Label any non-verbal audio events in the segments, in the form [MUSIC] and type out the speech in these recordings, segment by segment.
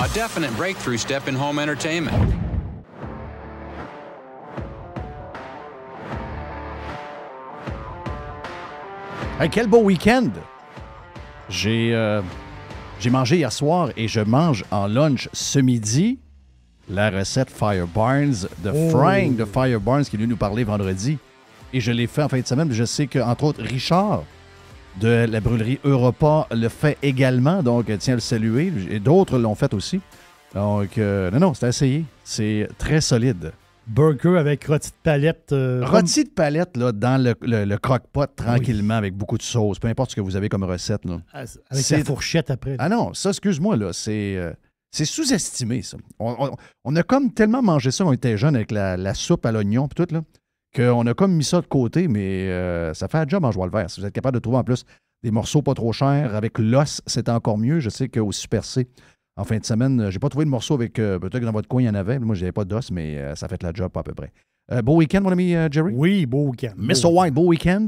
A definite breakthrough step in home entertainment. Hey, quel beau week-end! Euh, j'ai mangé hier soir et je mange en lunch ce midi la recette Fire Barnes de oh. frying Frank de Barnes qui est venu nous parler vendredi. Et je l'ai fait en fin de semaine. Je sais que, entre autres, Richard de la brûlerie Europa le fait également, donc tiens à le saluer. Et d'autres l'ont fait aussi. Donc, euh, non, non, c'est essayé C'est très solide. Burger avec rôti de palette. Euh, rôti de palette, là, dans le, le, croque-pot, tranquillement, avec beaucoup de sauce, peu importe ce que vous avez comme recette. Là. Ah, avec la fourchette après. Ah non, ça, excuse-moi, là, c'est. Euh, c'est sous-estimé, ça. On, a comme tellement mangé ça quand on était jeune avec la, la soupe à l'oignon et tout, là qu'on a comme mis ça de côté, mais euh, ça fait la job en joie le vert. Si vous êtes capable de trouver en plus des morceaux pas trop chers avec l'os, c'est encore mieux. Je sais qu'au Super C, en fin de semaine, euh, j'ai pas trouvé de morceau avec. Euh, peut-être que dans votre coin, il y en avait. Moi, je n'avais pas d'os, mais ça fait la job à peu près. beau week-end, mon ami Jerry? Oui, beau week-end. Mr. White, beau week-end?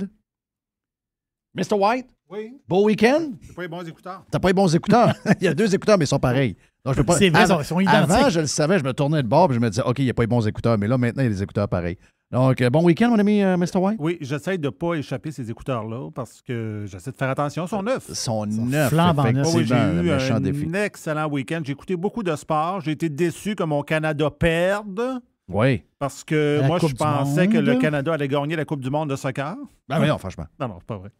Mr. White? Oui. Beau week-end? T'as pas les bons écouteurs. T'as pas les bons écouteurs. [LAUGHS] il y a deux écouteurs, mais ils sont pareils. donc je peux pas... C'est vrai, ils sont identiques. Avant, je le savais, je me tournais de bord et je me disais, OK, il n'y a pas les bons écouteurs, mais là, maintenant, il y a des écouteurs pareils. Donc, euh, bon week-end, mon ami euh, Mr. White. Oui, j'essaie de ne pas échapper ces écouteurs-là parce que j'essaie de faire attention. Ils sont neufs. Ils sont neufs. Oui, j'ai eu un, excellent week-end. J'ai écouté beaucoup de sport. J'ai été déçu que mon Canada perde. Oui. Parce que moi, je pensais que le Canada allait gagner la Coupe du monde de soccer. Ben oui, franchement. Non, non, c'est pas vrai.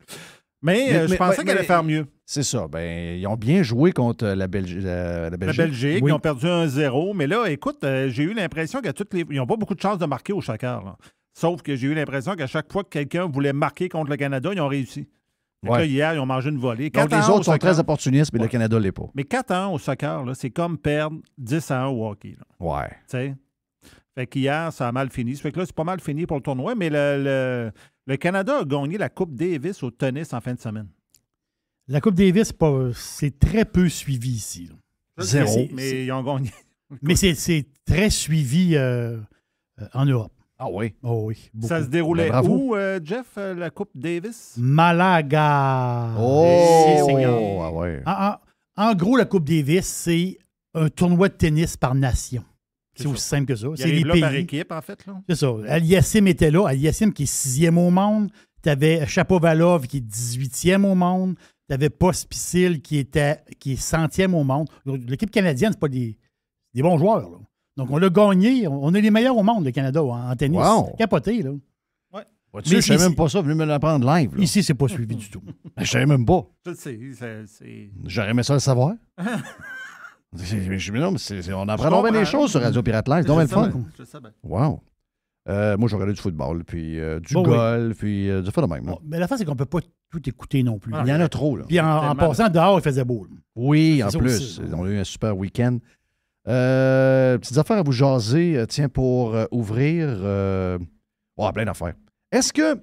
Mais, euh, je pensais qu'elle allait faire mieux. C'est ça. Ben, ils ont bien joué contre euh, euh, la, Belgique. La Belgique, ils ont perdu 1-0. Mais là, écoute, j'ai eu l'impression qu'ils toutes Ils n'ont pas beaucoup de chances de marquer au chacun. Sauf que j'ai eu l'impression qu'à chaque fois que quelqu'un voulait marquer contre le Canada, ils ont réussi. hier, ils ont mangé une volée. quand les autres sont très opportunistes, mais le Canada ne l'est pas. Mais 4 ans au soccer, c'est comme perdre 10 à 1 au hockey. Ouais. Tu sais? Fait qu'hier, ça a mal fini. Fait que là, c'est pas mal fini pour le tournoi, mais le le Canada a gagné la Coupe Davis au tennis en fin de semaine. La Coupe Davis, c'est très peu suivi ici. Zéro. Mais, ils ont gagné. [LAUGHS] mais c'est très suivi euh, euh, en Europe. Ah oui. Oh oui ça se déroulait ben, où, euh, Jeff, la Coupe Davis? Malaga. Oh, oui, ah, en, gros, la Coupe Davis, c'est un tournoi de tennis par nation. C'est aussi simple que ça. C'est les là par équipe, en fait. C'est ça. Aliassim était là. Aliassim qui est sixième au monde. Tu avais Chapovalov qui est 18e au monde. Tu avais Pospisil qui, était, qui est centième au monde. L'équipe canadienne, c'est pas des, des, bons joueurs. Là. Donc, on l'a gagné. On est les meilleurs au monde, le Canada, en, tennis. C'est Capoté, là. Ouais. sais, je savais même pas ça, venu me l'apprendre live. Ici, c'est pas suivi du tout. [LAUGHS] Je savais même pas. J'aurais aimé ça le savoir. [LAUGHS] [LAUGHS] Je on apprend bien hein. des choses sur Radio Pirate Live. Donc, le fun. Ben, ben. Wow. Euh, moi, je regardais du football, puis euh, du golf, puis euh, du phénomène. même. mais la fin, c'est qu'on ne peut pas tout écouter non plus. Ah, il y en a trop. Là. Puis en, passant dehors, il faisait beau. Oui, en plus. on a eu un super week-end. petites affaires à vous jaser, tiens, pour ouvrir. Oh, plein d'affaires. Est-ce que.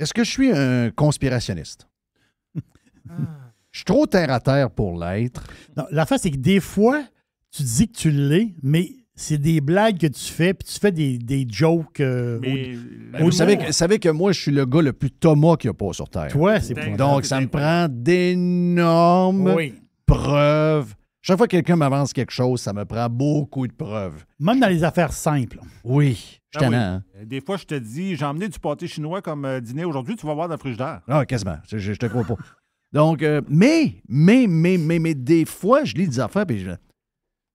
Est-ce que je suis un conspirationniste? [LAUGHS] ah. Je suis trop terre à terre pour l'être. La face, c'est que des fois, tu dis que tu l'es, mais c'est des blagues que tu fais, puis tu fais des, jokes. Euh, mais, euh, vous savez que, moi, je suis le gars le plus Thomas qu'il n'y a pas sur Terre. Toi, c'est pour Donc, ça me prend d'énormes preuves. Chaque fois que quelqu'un m'avance quelque chose, ça me prend beaucoup de preuves. Même dans les affaires simples. Oui. Je ben euh, Des fois, je te dis, j'ai emmené du pâté chinois comme dîner aujourd'hui, tu vas voir dans le frigidaire. Ah, quasiment. Je, je te crois pas. Donc, euh, mais, mais, mais, mais, mais, des fois, je lis des affaires et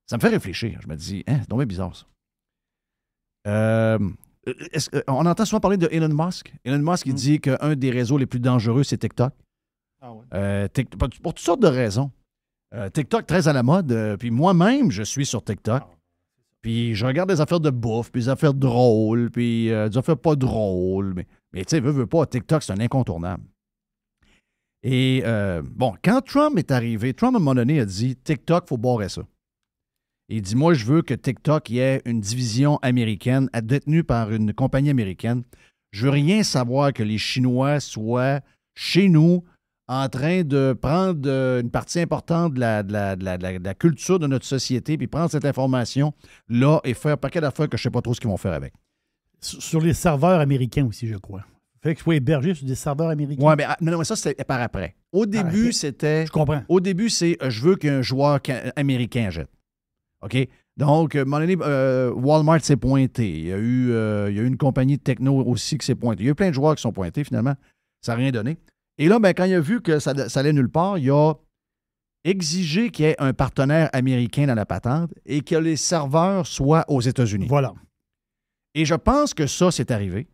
ça me fait réfléchir. Je me dis, hein, c'est dommage bizarre ça. Euh, euh, on entend souvent parler de Elon Musk. Elon Musk, il mm. dit qu'un des réseaux les plus dangereux, c'est TikTok. Ah pour, toutes sortes de raisons. TikTok, très à la mode. puis moi-même, je suis sur TikTok. Ah puis je regarde des affaires de bouffe, puis des affaires drôles, puis des affaires pas drôles. Mais, mais tu sais, veux, veux pas, TikTok, c'est un incontournable. Et euh, bon, quand Trump est arrivé, Trump, à un moment donné, a dit TikTok, il faut boire ça. Il dit Moi, je veux que TikTok y ait une division américaine détenue par une compagnie américaine. Je veux rien savoir que les Chinois soient chez nous en train de prendre euh, une partie importante de la, culture de notre société, puis prendre cette information-là et faire un paquet d'affaires que je ne sais pas trop ce qu'ils vont faire avec. Sur les serveurs américains aussi, je crois. Fait que héberger sur des serveurs américains. Oui, ah, mais ça, c'était par après. Au début, c'était. Je comprends. Au début, c'est euh, je veux qu'un joueur américain jette. OK? Donc, euh, à euh, Walmart s'est pointé. Il y, a eu, une compagnie de techno aussi qui s'est pointée. Il y a eu plein de joueurs qui sont pointés, finalement. Ça n'a rien donné. Et là, ben, quand il a vu que ça, ça allait nulle part, il a exigé qu'il y ait un partenaire américain dans la patente et que les serveurs soient aux États-Unis. Voilà. Et je pense que ça, c'est arrivé.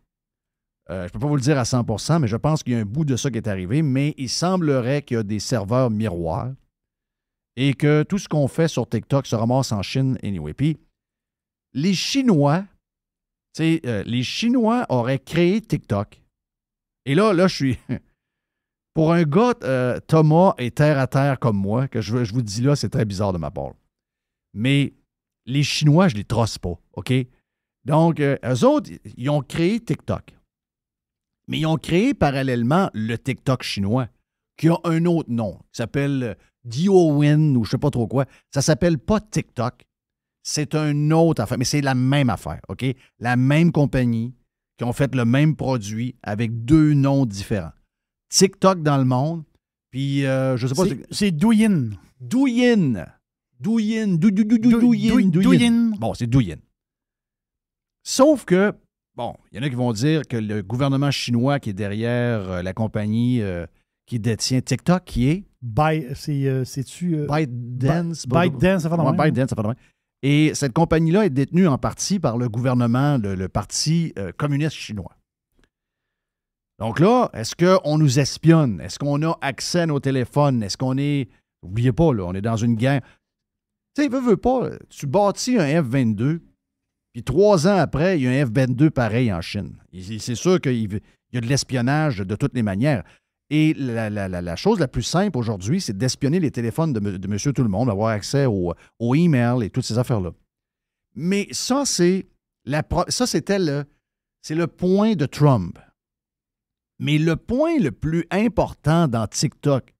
Euh, je ne peux pas vous le dire à 100 mais je pense qu'il y a un bout de ça qui est arrivé. Mais il semblerait qu'il y a des serveurs miroirs et que tout ce qu'on fait sur TikTok se ramasse en Chine anyway. Puis, les Chinois, sais, euh, les Chinois auraient créé TikTok. Et là, là, je suis. [LAUGHS] Pour un gars, euh, Thomas est terre à terre comme moi, que je, vous dis là, c'est très bizarre de ma part. Mais les Chinois, je ne les trosse pas, OK? Donc, eux autres, ils ont créé TikTok. Mais ils ont créé parallèlement le TikTok chinois, qui a un autre nom, qui s'appelle euh, Diowin ou je sais pas trop quoi. Ça s'appelle pas TikTok. C'est un autre affaire, mais c'est la même affaire, OK? La même compagnie qui ont fait le même produit avec deux noms différents. TikTok dans le monde, puis euh, je sais pas... C'est Douyin. Douyin. Douyin. Douyin. Douyin. Bon, c'est Douyin. Sauf que bon, il y en a qui vont dire que le gouvernement chinois qui est derrière euh, la compagnie euh, qui détient TikTok, qui est. Euh, c'est-tu. ByteDance. ByteDance, ça fait de Et cette compagnie-là est détenue en partie par le gouvernement, le, Parti communiste chinois. Donc là, est-ce qu'on nous espionne? Est-ce qu'on a accès à nos téléphones? Est-ce qu'on est. N'oubliez pas, là, on est dans une guerre. Tu sais, veux, pas, tu bâtis un F-22, puis trois ans après, il y a un F-22 pareil en Chine. C'est sûr qu'il y a de l'espionnage de toutes les manières. Et la, chose la plus simple aujourd'hui, c'est d'espionner les téléphones de, Monsieur Tout le Monde, avoir accès aux au emails et toutes ces affaires-là. Mais ça, c'est ça, c'était c'est le point de Trump. Mais le point le plus important dans TikTok,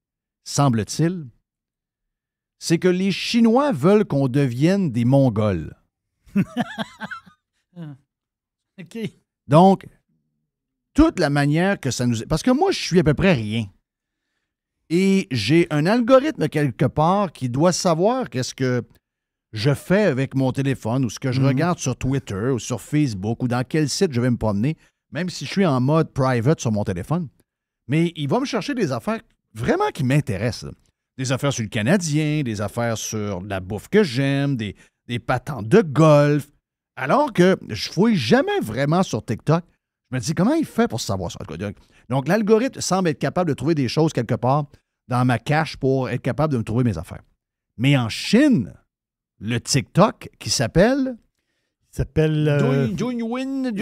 semble-t-il, c'est que les Chinois veulent qu'on devienne des Mongols. [LAUGHS] Donc, toute la manière que ça nous. Parce que moi, je suis à peu près rien. Et j'ai un algorithme quelque part qui doit savoir qu'est-ce que je fais avec mon téléphone ou ce que je mhm. regarde sur Twitter ou sur Facebook ou dans quel site je vais me promener, même si je suis en mode private sur mon téléphone. Mais il va me chercher des affaires vraiment qui m'intéressent. Des affaires sur le Canadien, des affaires sur la bouffe que j'aime, des, des patentes de golf. Alors que je fouille jamais vraiment sur TikTok. Je me dis, comment il fait pour savoir ça? Donc, l'algorithme semble être capable de trouver des choses quelque part dans ma cache pour être capable de me trouver mes affaires. Mais en Chine, le TikTok qui s'appelle. s'appelle. Euh, [LAUGHS] Douyin.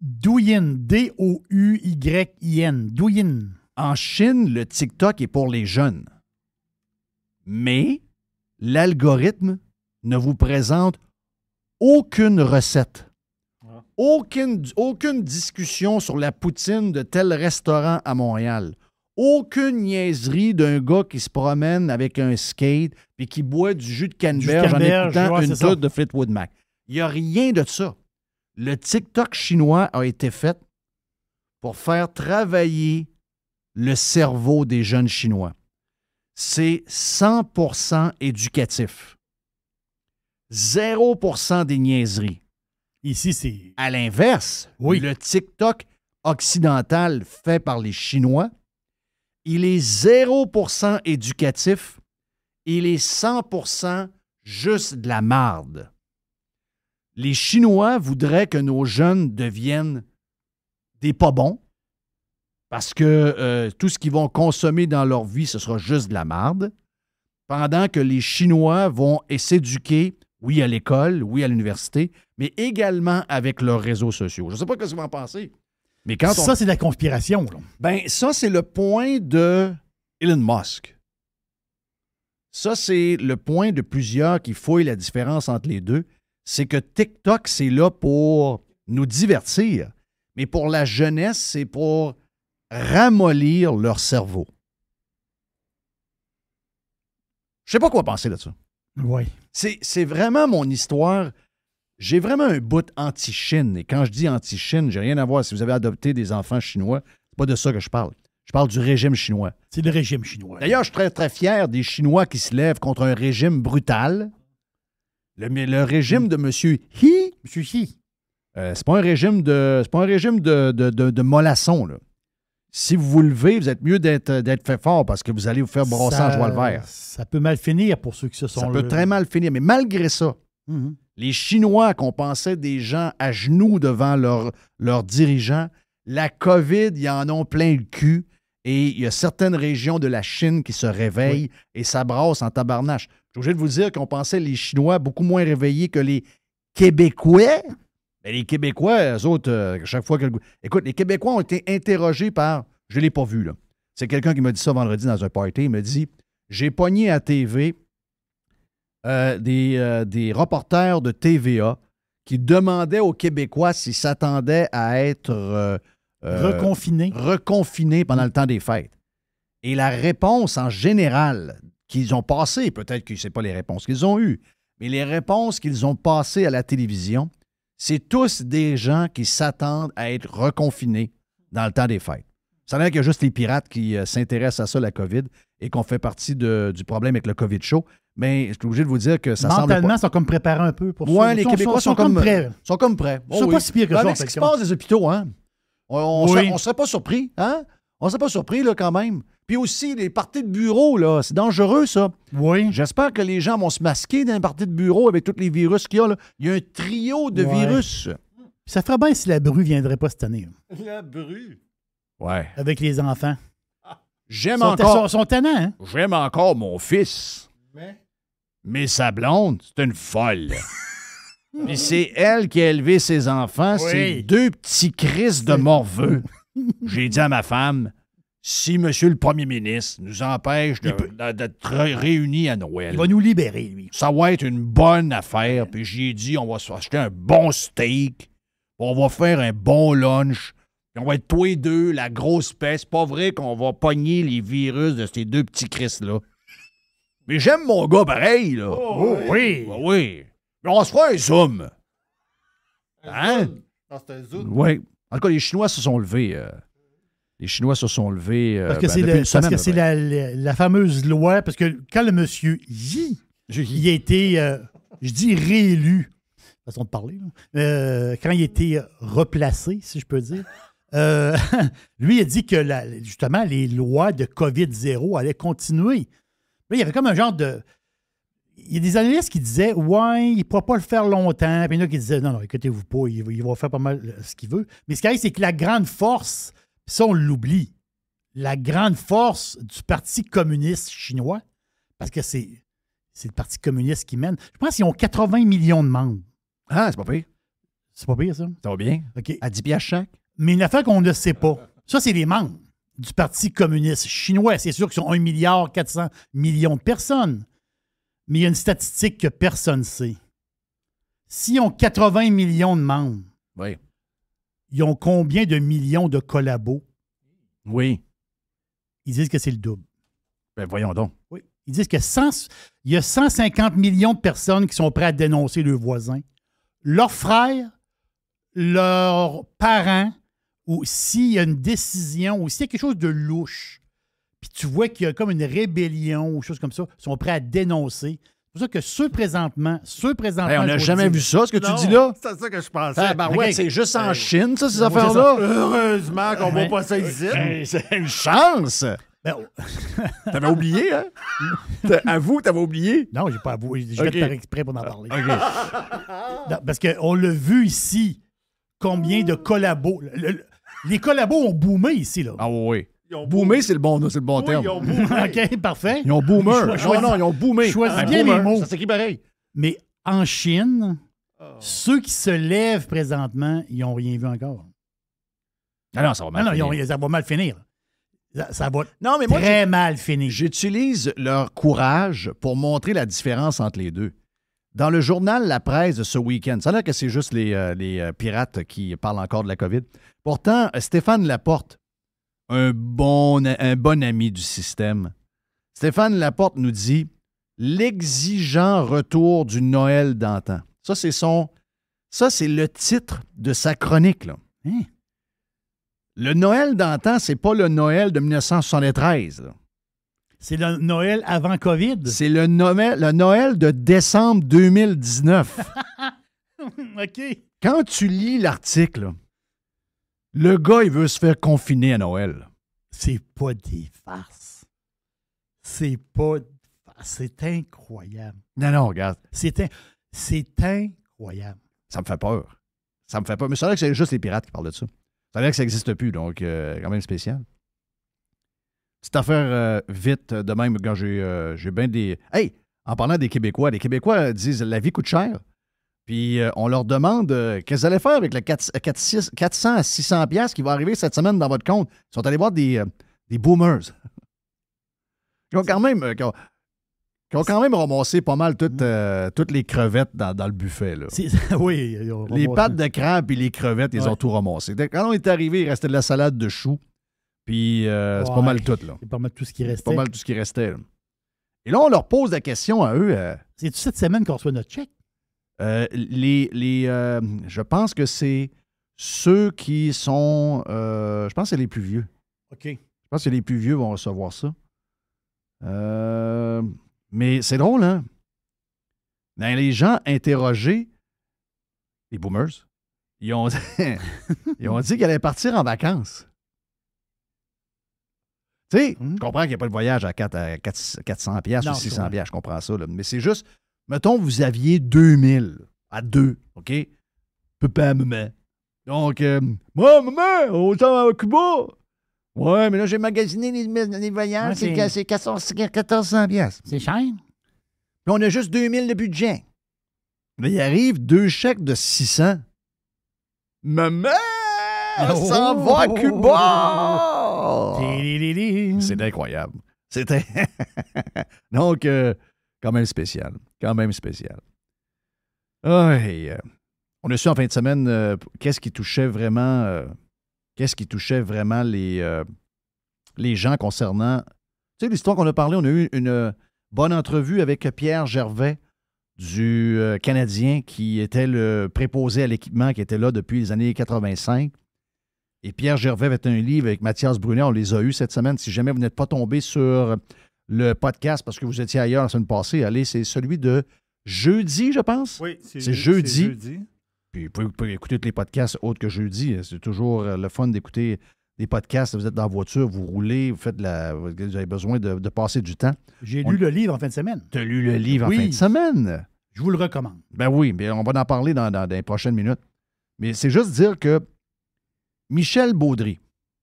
Douyin. D-O-U-Y-I-N. Douyin. En Chine, le TikTok est pour les jeunes. Mais l'algorithme ne vous présente aucune recette. Ah. Aucune, aucune, discussion sur la poutine de tel restaurant à Montréal. Aucune niaiserie d'un gars qui se promène avec un skate et qui boit du jus de canneberge, en écoutant une goutte de Fleetwood Mac. Il n'y a rien de ça. Le TikTok chinois a été fait pour faire travailler le cerveau des jeunes Chinois. C'est 100% éducatif. 0% des niaiseries. Ici, c'est. À l'inverse, oui. le TikTok occidental fait par les Chinois, il est 0% éducatif, il est 100% juste de la marde. Les Chinois voudraient que nos jeunes deviennent des pas bons parce que euh, tout ce qu'ils vont consommer dans leur vie, ce sera juste de la marde, pendant que les Chinois vont s'éduquer oui à l'école, oui à l'université, mais également avec leurs réseaux sociaux. Je ne sais pas ce que vous en pensez. Mais quand ça, c'est de la conspiration. Ben, ça, c'est le point de Elon Musk. Ça, c'est le point de plusieurs qui fouillent la différence entre les deux. C'est que TikTok, c'est là pour nous divertir, mais pour la jeunesse, c'est pour ramollir leur cerveau. Je sais pas quoi penser là-dessus. Oui. C'est vraiment mon histoire. J'ai vraiment un bout anti-Chine. Et quand je dis anti-Chine, j'ai rien à voir. Si vous avez adopté des enfants chinois, c'est pas de ça que je parle. Je parle du régime chinois. C'est le régime chinois. D'ailleurs, je suis très, très fier des Chinois qui se lèvent contre un régime brutal. Le, le régime de M. Xi. Euh, c'est pas un régime de. C'est pas un régime de, de, de, là si vous vous levez, vous êtes mieux euh, d'être fait fort parce que vous allez vous faire brosser en joie le vert. Ça peut mal finir pour ceux qui se sont Ça peut très mal finir. Mais malgré ça, mhm. les Chinois qu'on pensait des gens à genoux devant leurs dirigeants, la COVID, ils en ont plein le cul. Et il y a certaines régions de la Chine qui se réveillent et s'abrassent en tabarnache. Je suis obligé de vous dire qu'on pensait les Chinois beaucoup moins réveillés que les Québécois. Ben, les Québécois, eux autres, à euh, chaque fois que. Écoute, les Québécois ont été interrogés par. Je ne l'ai pas vu, là. C'est quelqu'un qui m'a dit ça vendredi dans un party. Il me dit J'ai pogné à TV euh, des, euh, des reporters de TVA qui demandaient aux Québécois s'ils s'attendaient à être. reconfinés. Reconfinés pendant le temps des fêtes. Et la réponse en général qu'ils ont passée, peut-être que ce n'est pas les réponses qu'ils ont eues, mais les réponses qu'ils ont passées à la télévision, c'est tous des gens qui s'attendent à être reconfinés dans le temps des fêtes. Ça n'est l'air qu'il y a juste les pirates qui euh, s'intéressent à ça, la COVID, et qu'on fait partie du problème avec le COVID show. Mais ben, je suis obligé de vous dire que ça semble. Mentalement, ils sont comme préparés un peu pour ça. les Québécois sont, comme prêts. Euh, sont comme prêts. Ils sont oh pas si pires que ça. ce qui se passe des hôpitaux, hein. On ne serait, pas surpris, hein? On serait pas surpris, là, quand même. Puis aussi, les parties de bureau, là, c'est dangereux, ça. Oui. J'espère que les gens vont se masquer dans les parties de bureau avec tous les virus qu'il y a. Là. Il y a un trio de virus. ça ferait bien si la bru viendrait pas cette année. La bru? Ouais. Avec les enfants. J'aime encore. Son hein? J'aime encore mon fils. Mais? Mais sa blonde, c'est une folle. [LAUGHS] Puis c'est elle qui a élevé ses enfants, ces deux petits cris de morveux. [LAUGHS] J'ai dit à ma femme, si M. le premier ministre nous empêche d'être réunis à Noël. Il va nous libérer, lui. Ça va être une bonne affaire. Puis j'ai dit, on va se s'acheter un bon steak, on va faire un bon lunch, puis on va être tous les deux, la grosse peste. C'est pas vrai qu'on va pogner les virus de ces deux petits Chris-là. Mais j'aime mon gars pareil, là. Oh, oh, oui. Ah, oui. Mais on se fera un zoom. hein? Oui. En tout cas, les Chinois se sont levés. Euh, les Chinois se sont levés. Euh, parce que ben, c'est, la, fameuse loi, parce que quand le monsieur Yi, il a été, euh, je dis réélu, façon de parler, euh, quand il a été replacé, si je peux dire, [LAUGHS] lui a dit que justement les lois de COVID-0 allaient continuer. il y avait comme un genre de. Il y a des analystes qui disaient Ouais, il ne pourra pas le faire longtemps. Puis il y en a qui disaient Non, non, écoutez-vous pas, il, il va faire pas mal ce qu'il veut. Mais ce qui arrive, c'est que la grande force ça, on l'oublie. La grande force du Parti communiste chinois, parce que c'est le Parti communiste qui mène, je pense qu'ils ont 80 millions de membres. Ah, c'est pas pire. C'est pas pire, ça. Ça va bien. OK. À 10 à chaque. Mais une affaire qu'on ne sait pas, ça, c'est les membres du Parti communiste chinois. C'est sûr qu'ils sont 1,4 milliard millions de personnes. Mais il y a une statistique que personne ne sait. S'ils ont 80 millions de membres, oui ils ont combien de millions de collabos? Oui. Ils disent que c'est le double. Ben voyons donc. Oui. Ils disent que il y a 150 millions de personnes qui sont prêtes à dénoncer leurs voisins, leurs frères, leurs parents, ou s'il y a une décision, ou s'il y a quelque chose de louche, puis tu vois qu'il y a comme une rébellion ou chose comme ça, sont prêts à dénoncer. C'est pour ça que ceux présentement, ce présentement. on n'a jamais vu ça, ce que tu dis là. C'est ça que je pensais. Ah, ben c'est juste en euh, Chine, ça, ces ben affaires-là. Heureusement qu'on ne voit ben pas ça ici. c'est une chance. Ben, oh. [LAUGHS] t'avais oublié, hein? Avoue, t'avais oublié? Non, j'ai pas avoué. Je vais te faire exprès pour en parler. [LAUGHS] parce qu'on l'a vu ici, combien de collabos. les collabos ont boomé ici, là. Ah oui. Boomé, c'est le bon, c'est le bon terme. Ils ont boomé. [LAUGHS] OK, parfait. Ils ont boomer. Ils non, non, ils ont boomé. Choisis ah, bien les mots. Ça s'écrit pareil. Mais en Chine, oh. ceux qui se lèvent présentement, ils n'ont rien vu encore. Non, ah non, ça va mal ah finir. Non, ça va mal finir. Ça, va non, mais moi, très mal finir. J'utilise leur courage pour montrer la différence entre les deux. Dans le journal La Presse de ce week-end, ça a l'air que c'est juste les, euh, les, euh, pirates qui parlent encore de la COVID. Pourtant, Stéphane Laporte, un bon, un bon ami du système. Stéphane Laporte nous dit L'exigeant retour du Noël d'antan. Ça, c'est son. Ça, c'est le titre de sa chronique. Hein? Le Noël d'antan, c'est pas le Noël de 1973. C'est le Noël avant COVID. C'est le Noël, le Noël de décembre 2019. [LAUGHS] OK. Quand tu lis l'article, le gars, il veut se faire confiner à Noël. C'est pas des farces. C'est pas. C'est incroyable. Non, non, regarde. C'est incroyable. Ça me fait peur. Ça me fait peur. Mais c'est vrai que c'est juste les pirates qui parlent de ça. C'est vrai que ça n'existe plus, donc euh, quand même spécial. C'est affaire euh, vite, de même, quand euh, j'ai bien des. Hey! En parlant des Québécois, les Québécois disent la vie coûte cher. Puis euh, on leur demande euh, qu'est-ce qu'ils allaient faire avec les 4, 400 à 600 pièces qui vont arriver cette semaine dans votre compte. Ils sont allés voir des, euh, boomers. [LAUGHS] Ils ont quand même, quand même ramassé pas mal toutes, hmm. toutes les crevettes dans, le buffet. [LAUGHS] oui, ils ont les pâtes de crabe et les crevettes, ils ont tout ramassé. Quand on est arrivé, il restait de la salade de choux. Puis c'est pas mal tout. C'est pas mal tout ce qui restait. pas mal tout ce qui restait. Et là, on leur pose la question à eux. C'est-tu cette semaine qu'on reçoit notre chèque? Euh, les, euh, je pense que c'est ceux qui sont. Euh, je pense que c'est les plus vieux. OK. Je pense que les plus vieux vont recevoir ça. mais c'est drôle, hein? les gens interrogés, les boomers, ils ont, [LAUGHS] ils ont dit qu'ils allaient partir en vacances. Tu sais, hum. je comprends qu'il n'y a pas de voyage à, 400 ou 600 je comprends ça. Mais c'est juste, Mettons, vous aviez 2000 à 2, OK? Papa, maman. Donc, euh, moi, moi, maman, on à Cuba. Ouais, mais là, j'ai magasiné les, les voyages, C'est c'est 1400 1400$. C'est cher. Puis on a juste 2000 de budget. Mais il arrive deux chèques de 600. Maman! On s'en va à Cuba! c'est incroyable. C'était. [LAUGHS] Donc, euh, quand même spécial. Quand même spécial. on a su en fin de semaine euh, qu'est-ce qui touchait vraiment euh, qu'est-ce qui touchait vraiment les, euh, les gens concernant. Tu sais, l'histoire qu'on a parlé, on a eu une bonne entrevue avec Pierre Gervais du Canadien qui était le préposé à l'équipement qui était là depuis les années 85. Et Pierre Gervais avait un livre avec Mathias Brunet. On les a eus cette semaine. Si jamais vous n'êtes pas tombé sur le podcast parce que vous étiez ailleurs la semaine passée. Allez, c'est celui de jeudi, je pense. Oui, c'est jeudi. jeudi. Puis vous pouvez, écouter tous les podcasts autres que jeudi. C'est toujours euh, le fun d'écouter des podcasts. Vous êtes dans la voiture, vous roulez, vous, faites la, vous avez besoin de, passer du temps. J'ai lu le livre en fin de semaine. Tu as lu le livre en fin de semaine. Je vous le recommande. Ben oui, mais on va en parler dans, dans, les prochaines minutes. Mais c'est juste dire que Michel Baudry,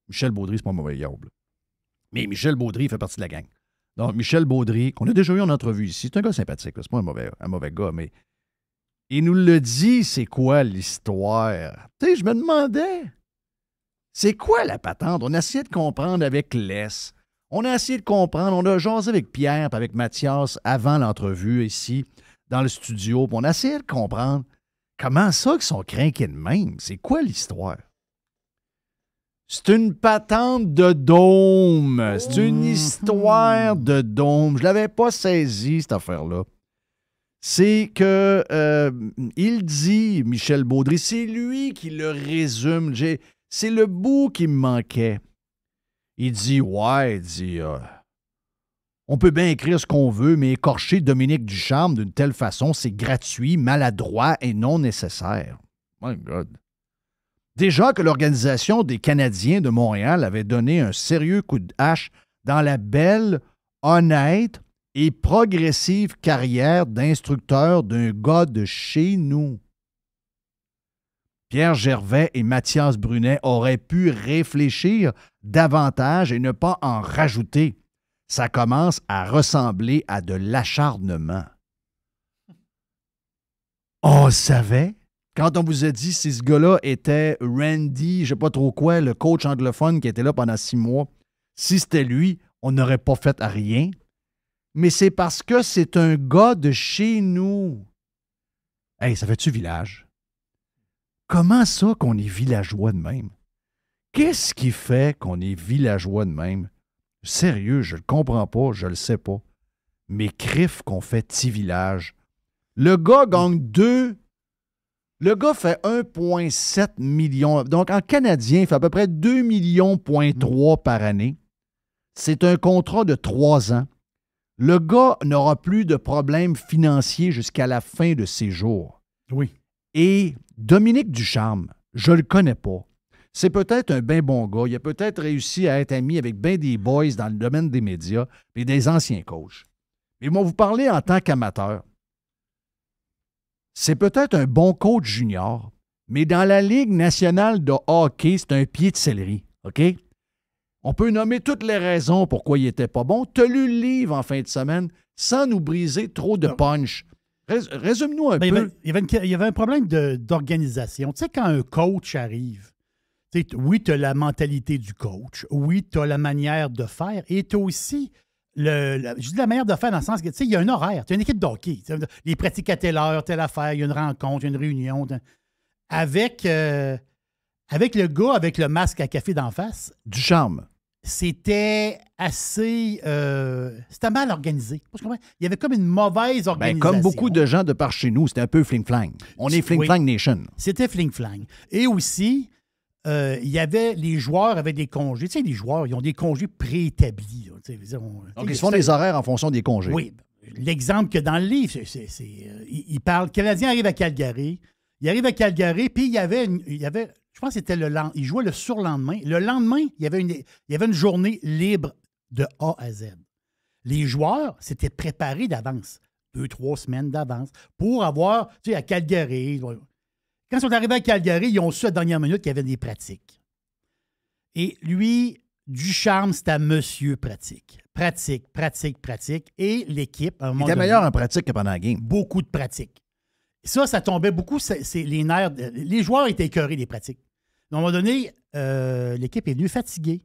Michel Baudry, c'est pas mauvais diable, mais Michel Baudry fait partie de la gang. Donc, Michel Baudry, qu'on a déjà eu en entrevue ici, c'est un gars sympathique, c'est pas un mauvais, un mauvais gars, mais il nous le dit, c'est quoi l'histoire. Tu sais, je me demandais, c'est quoi la patente? On a essayé de comprendre avec Les. On a essayé de comprendre, on a jasé avec Pierre, avec Mathias avant l'entrevue ici, dans le studio, on a essayé de comprendre comment ça qu'ils sont crainqués de même. C'est quoi l'histoire? C'est une patente de dôme. C'est une mhm. histoire de dôme. Je l'avais pas saisi, cette affaire-là. C'est que euh, il dit, Michel Baudry, c'est lui qui le résume. C'est le bout qui me manquait. Il dit Ouais, dit euh, On peut bien écrire ce qu'on veut, mais écorcher Dominique Ducharme d'une telle façon, c'est gratuit, maladroit et non nécessaire. My God. Déjà que l'Organisation des Canadiens de Montréal avait donné un sérieux coup de hache dans la belle, honnête et progressive carrière d'instructeur d'un gars de chez nous. Pierre Gervais et Mathias Brunet auraient pu réfléchir davantage et ne pas en rajouter. Ça commence à ressembler à de l'acharnement. On savait quand on vous a dit si ce gars-là était Randy, je sais pas trop quoi, le coach anglophone qui était là pendant six mois, si c'était lui, on n'aurait pas fait à rien. Mais c'est parce que c'est un gars de chez nous. Hey, ça fait-tu village? Comment ça qu'on est villageois de même? Qu'est-ce qui fait qu'on est villageois de même? Sérieux, je le comprends pas, je le sais pas. Mais crif qu'on fait petit village. Le gars gagne 2 le gars fait 1,7 million. Donc, en canadien, il fait à peu près 2 millions, mm. par année. C'est un contrat de trois ans. Le gars n'aura plus de problèmes financiers jusqu'à la fin de ses jours. Oui. Et Dominique Ducharme, je le connais pas. C'est peut-être un bien bon gars. Il a peut-être réussi à être ami avec bien des boys dans le domaine des médias et des anciens coachs. Mais moi, vous parlez en tant qu'amateur c'est peut-être un bon coach junior, mais dans la Ligue nationale de hockey, c'est un pied de céleri. OK? On peut nommer toutes les raisons pourquoi il n'était pas bon. Tu lu le livre en fin de semaine sans nous briser trop de punch. Résume-nous un ben, peu. Il y, avait, un problème d'organisation. Tu sais, quand un coach arrive, oui, tu as la mentalité du coach, oui, tu as la manière de faire, et tu as aussi le, la, je dis la manière de faire dans le sens que, tu sais, il y a un horaire. Tu as une équipe d'hockey. Les pratiques à telle heure, telle affaire, il y a une rencontre, une réunion. Avec, euh, avec le gars avec le masque à café d'en face. Du charme. C'était assez. Euh, c'était mal organisé. Il y avait comme une mauvaise ben, organisation. comme beaucoup de gens de par chez nous, c'était un peu fling-flang. On est fling-flang nation. C'était fling-flang. Et aussi, euh, il y avait les joueurs avaient des congés. Tu sais, les joueurs, ils ont des congés préétablis. Donc, ils se font des horaires en fonction des congés. Oui. L'exemple que dans le livre, c'est, euh, il, parle. Le Canadien arrive à Calgary. Il arrive à Calgary, puis il y avait, il y avait je pense que c'était le lendemain. Il jouait le surlendemain. Le lendemain, il y avait une, il y avait une journée libre de A à Z. Les joueurs s'étaient préparés d'avance, deux, trois semaines d'avance, pour avoir, tu sais, à Calgary. Quand ils sont arrivés à Calgary, ils ont su à la dernière minute qu'il y avait des pratiques. Et lui, du charme, c'est à monsieur pratique. Pratique, pratique, pratique. Et l'équipe, à un moment Il était meilleur en pratique que pendant la game. Beaucoup de pratique. Ça, ça tombait beaucoup, c'est les nerfs. les joueurs étaient écœurés des pratiques. Donc, à un moment donné, euh, l'équipe est venue fatiguée.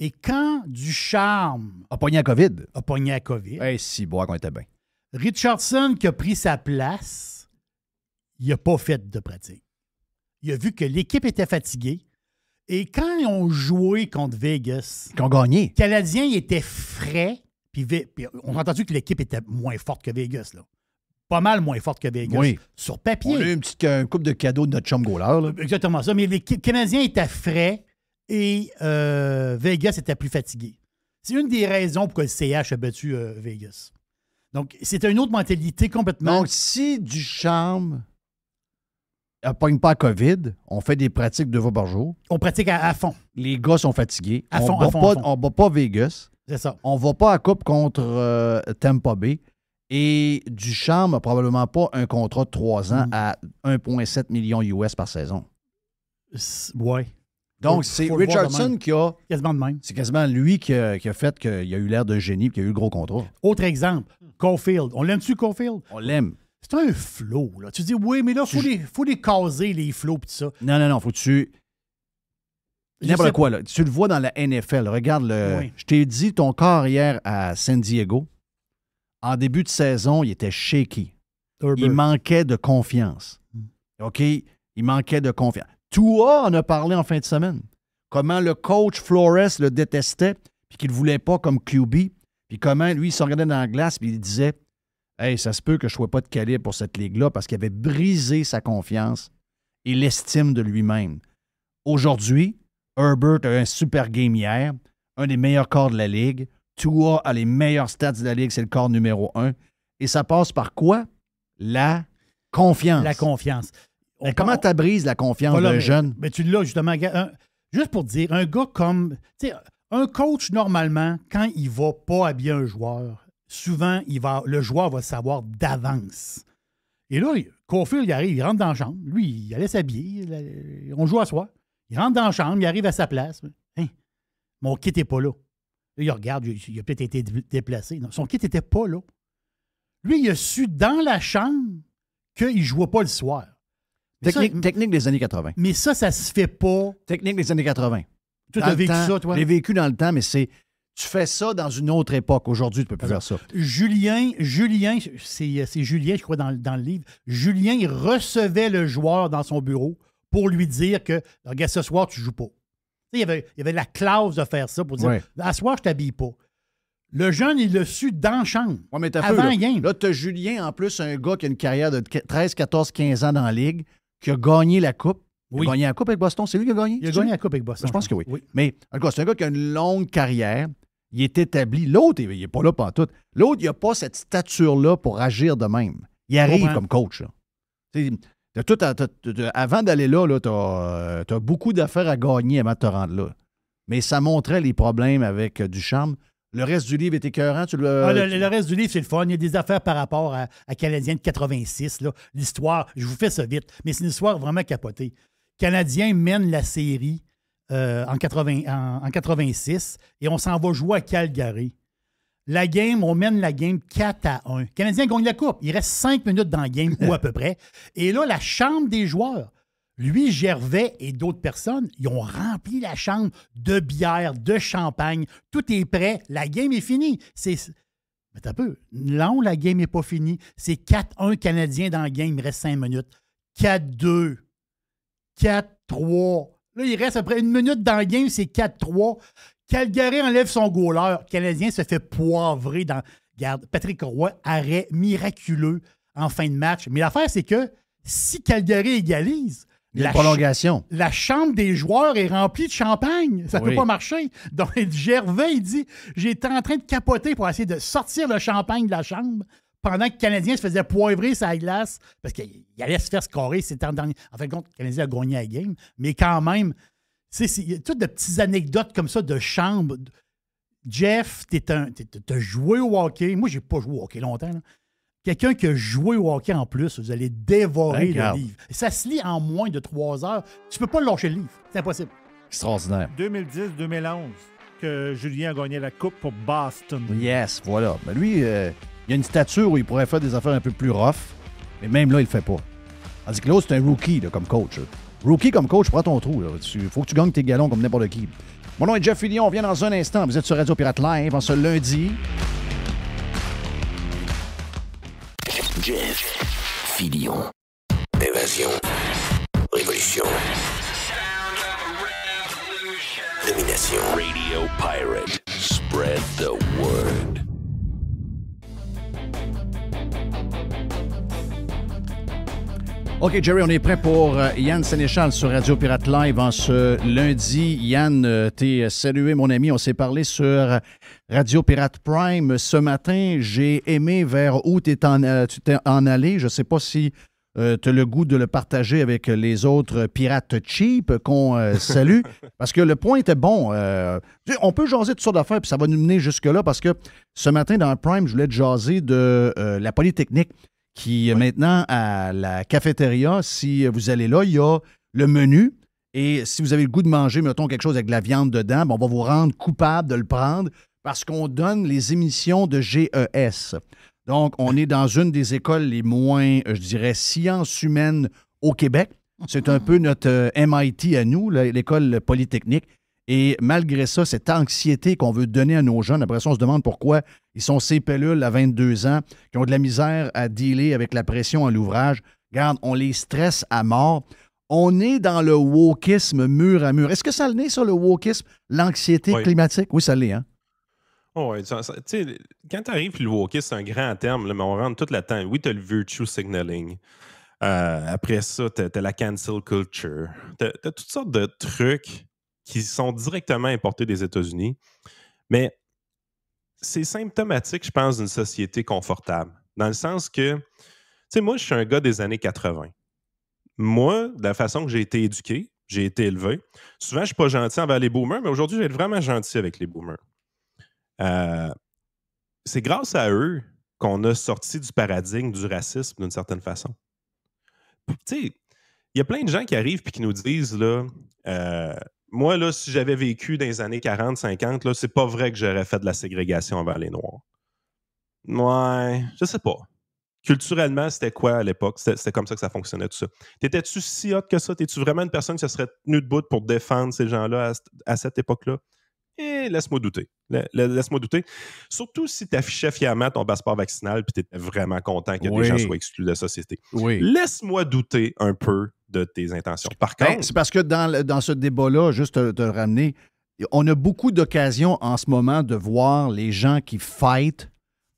Et quand du charme. A pogné à COVID. A pogné à COVID. Eh si, bois qu'on était bien. Richardson, qui a pris sa place, il n'a pas fait de pratique. Il a vu que l'équipe était fatiguée. Et quand ils ont joué contre Vegas, ont les Canadiens étaient frais. Puis, on a entendu que l'équipe était moins forte que Vegas. Là. Pas mal moins forte que Vegas. Sur papier. On a eu un couple de cadeaux de notre chum goaler. Exactement ça. Mais les Canadiens étaient frais et euh, Vegas était plus fatigué. C'est une des raisons pourquoi le CH a battu euh, Vegas. Donc, c'était une autre mentalité complètement. Donc, si charme ne euh, pogne pas COVID. On fait des pratiques deux fois par jour. On pratique à, fond. Les gars sont fatigués. À fond, on à fond, pas, On bat pas Vegas. C'est ça. On va pas à coupe contre euh, Tampa Bay. Et Duchamp n'a probablement pas un contrat de trois ans mm. à 1,7 million US par saison. Ouais. Donc, c'est Richardson qui a. Quasiment de même. C'est quasiment lui qui a, fait qu'il a eu l'air de génie et qu'il a eu le gros contrat. Autre exemple, Caulfield. On l'aime-tu, Caulfield? On l'aime. C'est un flow, là. Tu dis, oui, mais là, faut, faut les caser, les flots pis tout ça. Non, non, non, faut que tu. N'importe quoi, là. Tu le vois dans la NFL. Regarde le. Je t'ai dit, ton corps hier à San Diego, en début de saison, il était shaky. Il manquait de confiance. Mm. OK? Il manquait de confiance. Tua en a parlé en fin de semaine. Comment le coach Flores le détestait, puis qu'il ne voulait pas comme QB, puis comment lui, il se regardait dans la glace, puis il disait Hey, ça se peut que je ne sois pas de calibre pour cette ligue-là parce qu'il avait brisé sa confiance et l'estime de lui-même. Aujourd'hui, Herbert a un super game hier, un des meilleurs corps de la ligue. Tua a les meilleurs stats de la ligue, c'est le corps numéro un. Et ça passe par quoi? La confiance. La confiance. comment tu brises la confiance d'un jeune? Mais tu l'as justement. juste pour dire, un gars comme. Un coach, normalement, quand il ne va pas habiller un joueur, souvent, il va, le joueur va savoir d'avance. Et là, Caulfield, il arrive, il rentre dans la chambre. Lui, il allait s'habiller. On joue à soi. Il rentre dans la chambre, il arrive à sa place. Hein? mon kit n'est pas là. il regarde, il a peut-être été déplacé. son kit n'était pas là. Lui, il a su dans la chambre qu'il ne jouait pas le soir. Technique, des années 80. Mais ça, ça se fait pas. Technique des années 80. Tu as vécu ça, toi? J'ai vécu dans le temps, mais c'est tu fais ça dans une autre époque. Aujourd'hui, tu peux plus faire ça. Julien, Julien, c'est euh, Julien, je crois, dans, le livre. Julien recevait le joueur dans son bureau pour lui dire que, regarde, ce soir, tu joues pas. Il y, avait, la clause de faire ça pour dire, à ce soir, je t'habille pas. Le jeune, il le su dans Ouais, mais as avant Là, tu as Julien, en plus, un gars qui a une carrière de 13, 14, 15 ans dans la ligue, qui a gagné la Coupe. Il a gagné la Coupe avec Boston. C'est lui qui a gagné? Il a gagné la Coupe avec Boston. Je pense que oui. Mais, c'est un gars qui a une longue carrière il est établi. L'autre, il n'est pas là pour tout. L'autre, il n'a pas cette stature-là pour agir de même. Il arrive comme coach. avant d'aller là, tu as, euh, beaucoup d'affaires à gagner avant de te rendre là. Mais ça montrait les problèmes avec euh, Duchamp. Le reste du livre est écœurant. Ah, le, reste du livre, c'est le fun. Il y a des affaires par rapport à, à Canadien de 86. L'histoire, je vous fais ça vite, mais c'est une histoire vraiment capotée. Canadien mène la série euh, en, 80, 86 et on s'en va jouer à Calgary. La game, on mène la game 4 à 1. Canadiens, Canadien gagne la coupe. Il reste 5 minutes dans la game, ou à peu près. [LAUGHS] Et là, la chambre des joueurs, lui, Gervais et d'autres personnes, ils ont rempli la chambre de bière, de champagne. Tout est prêt. La game est finie. C'est. Mais un peu. Non, la game n'est pas finie. C'est 4-1 Canadiens dans la game. Il reste 5 minutes. 4-2. 4-3. Là, il reste après une minute dans le game, c'est 4-3. Calgary enlève son goaler. Canadien se fait poivrer dans. Garde, Patrick Roy, arrêt miraculeux en fin de match. Mais l'affaire, c'est que si Calgary égalise, la prolongation. la chambre des joueurs est remplie de champagne. Ça ne peut pas marcher. Donc, [LAUGHS] Gervais, il dit J'étais en train de capoter pour essayer de sortir le champagne de la chambre pendant que le Canadien se faisait poivrer sa glace, parce qu'il allait se faire scorer, c'était en dernier. En fin de compte, le Canadien a gagné la game, mais quand même, il y a toutes de petites anecdotes comme ça de chambre. Jeff, tu as joué au hockey. Moi, j'ai pas joué au hockey longtemps. Quelqu'un qui a joué au hockey en plus, vous allez dévorer le livre. Ça se lit en moins de trois heures. Tu peux pas lâcher le livre. C'est impossible. Extraordinaire. 2010-2011, que Julien a gagné la Coupe pour Boston. Yes, voilà. Mais lui, euh, il y a une stature où il pourrait faire des affaires un peu plus rough, mais même là, il le fait pas. Tandis que là, c'est un rookie là, comme coach. Rookie comme coach, prends ton trou. Il faut que tu gagnes tes galons comme n'importe qui. Mon nom est Jeff Fillion, on vient dans un instant. Vous êtes sur Radio Pirate Live en ce lundi. Jeff Fillion. Évasion. Révolution. Domination. Radio Pirate. Spread the OK, Jerry, on est prêt pour euh, Yann Sénéchal sur Radio Pirate Live en ce lundi. Yann, euh, t'es euh, salué, mon ami. On s'est parlé sur Radio Pirate Prime ce matin. J'ai aimé vers où en, tu t'es en allé. Je ne sais pas si tu as le goût de le partager avec les autres pirates cheap qu'on salue, [LAUGHS] parce que le point était bon. on peut jaser toutes sortes d'affaires, puis ça va nous mener jusque-là, parce que ce matin, dans Prime, je voulais te jaser de la Polytechnique qui maintenant à la cafétéria, si vous allez là, il y a le menu. Et si vous avez le goût de manger, mettons quelque chose avec de la viande dedans, on va vous rendre coupable de le prendre parce qu'on donne les émissions de GES. Donc, on est dans une des écoles les moins, je dirais, sciences humaines au Québec. C'est un ah. peu notre euh, MIT à nous, l'école polytechnique. Et malgré ça, cette anxiété qu'on veut donner à nos jeunes, après ça, on se demande pourquoi ils sont ces pellules à 22 ans, qui ont de la misère à dealer avec la pression à l'ouvrage. Regarde, on les stresse à mort. On est dans le wokisme mur à mur. Est-ce que ça le naît sur le wokisme, l'anxiété climatique? Oui, ça l'est, hein? Oh, ouais, tu quand tu arrives, le wokisme, c'est un grand terme, mais on rentre tout le temps. Oui, tu as le virtue signaling. Euh, après ça, tu as, la cancel culture. Tu as toutes sortes de trucs qui sont directement importés des États-Unis. Mais c'est symptomatique, je pense, d'une société confortable. Dans le sens que, tu sais, moi, je suis un gars des années 80. Moi, de la façon que j'ai été éduqué, j'ai été élevé, souvent, je ne suis pas gentil envers les boomers, mais aujourd'hui, je vais être vraiment gentil avec les boomers. Euh, c'est grâce à eux qu'on a sorti du paradigme du racisme d'une certaine façon. Tu sais, il y a plein de gens qui arrivent et qui nous disent, là, euh, moi, là, si j'avais vécu dans les années 40, 50, là, c'est pas vrai que j'aurais fait de la ségrégation envers les Noirs. Ouais, je sais pas. Culturellement, c'était quoi à l'époque? C'était comme ça que ça fonctionnait, tout ça. T'étais-tu si hot que ça? T'es-tu vraiment une personne qui se serait tenue bout pour défendre ces gens-là à, cette époque-là? Eh, laisse-moi douter. Laisse-moi douter. Surtout si t'affichais fièrement ton passeport vaccinal puis t'étais vraiment content que des gens soient exclus de la société. Oui. Laisse-moi douter un peu de tes intentions. Par ben, contre. C'est parce que dans, ce débat-là, juste te, le ramener, on a beaucoup d'occasions en ce moment de voir les gens qui fight,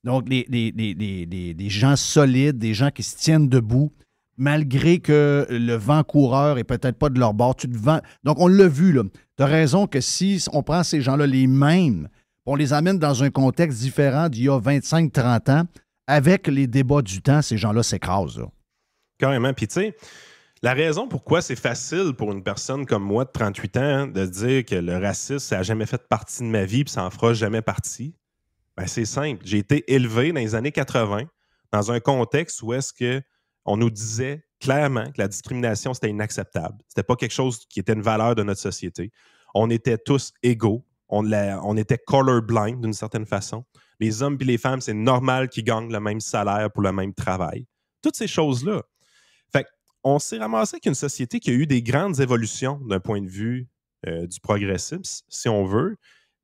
donc les, les, gens solides, des gens qui se tiennent debout, malgré que le vent coureur est peut-être pas de leur bord. Tu Donc on l'a vu, là. Tu as raison que si on prend ces gens-là les mêmes, on les amène dans un contexte différent d'il y a 25-30 ans, avec les débats du temps, ces gens-là s'écrasent. Carrément. Puis tu sais, la raison pourquoi c'est facile pour une personne comme moi de 38 ans de dire que le racisme, ça n'a jamais fait partie de ma vie et ça n'en fera jamais partie, ben, c'est simple. J'ai été élevé dans les années 80 dans un contexte où est-ce que on nous disait clairement que la discrimination, c'était inacceptable. C'était pas quelque chose qui était une valeur de notre société. On était tous égaux. On, on était colorblind d'une certaine façon. Les hommes et les femmes, c'est normal qu'ils gagnent le même salaire pour le même travail. Toutes ces choses-là on s'est ramassé avec une société qui a eu des grandes évolutions d'un point de vue euh, du progressisme, si on veut.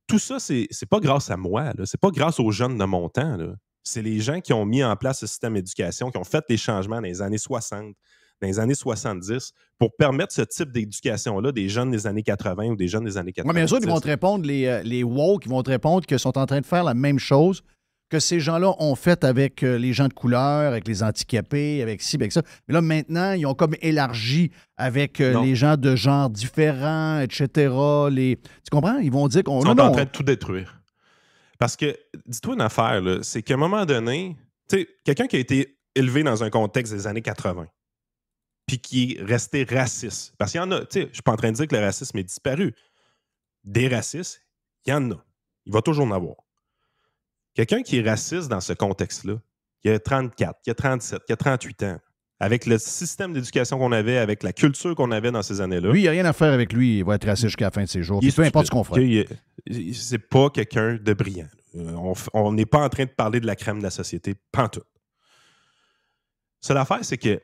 Tout ça, c'est pas grâce à moi, c'est pas grâce aux jeunes de mon temps. C'est les gens qui ont mis en place ce système d'éducation, qui ont fait des changements dans les années 60, dans les années 70 pour permettre ce type d'éducation-là des jeunes des années 80 ou des jeunes des années 80. Oui, bien sûr, ils vont te répondre, les, euh, les woke, ils vont te répondre qu'ils sont en train de faire la même chose que ces gens-là ont fait avec euh, les gens de couleur, avec les handicapés, avec ci, avec ça. Mais là, maintenant, ils ont comme élargi avec euh, les gens de genre différents, etc. Tu comprends? Ils vont dire qu'on... Ils sont en train de tout détruire. Parce que, dis-toi une affaire, c'est qu'à un moment donné, tu sais, quelqu'un qui a été élevé dans un contexte des années 80, puis qui est resté raciste, parce qu'il y en a, tu sais, je suis pas en train de dire que le racisme est disparu. Des racistes, il y en a. Il va toujours en avoir. Quelqu'un qui est raciste dans ce contexte-là, qui a 34, qui a 37, qui a 38 ans, avec le système d'éducation qu'on avait, avec la culture qu'on avait dans ces années-là. Oui, il n'y a rien à faire avec lui. Il va être raciste jusqu'à la fin de ses jours. Il peu importe ce qu'on fera. C'est pas quelqu'un de brillant. Euh, on n'est pas en train de parler de la crème de la société, pantoute. Seule affaire, c'est que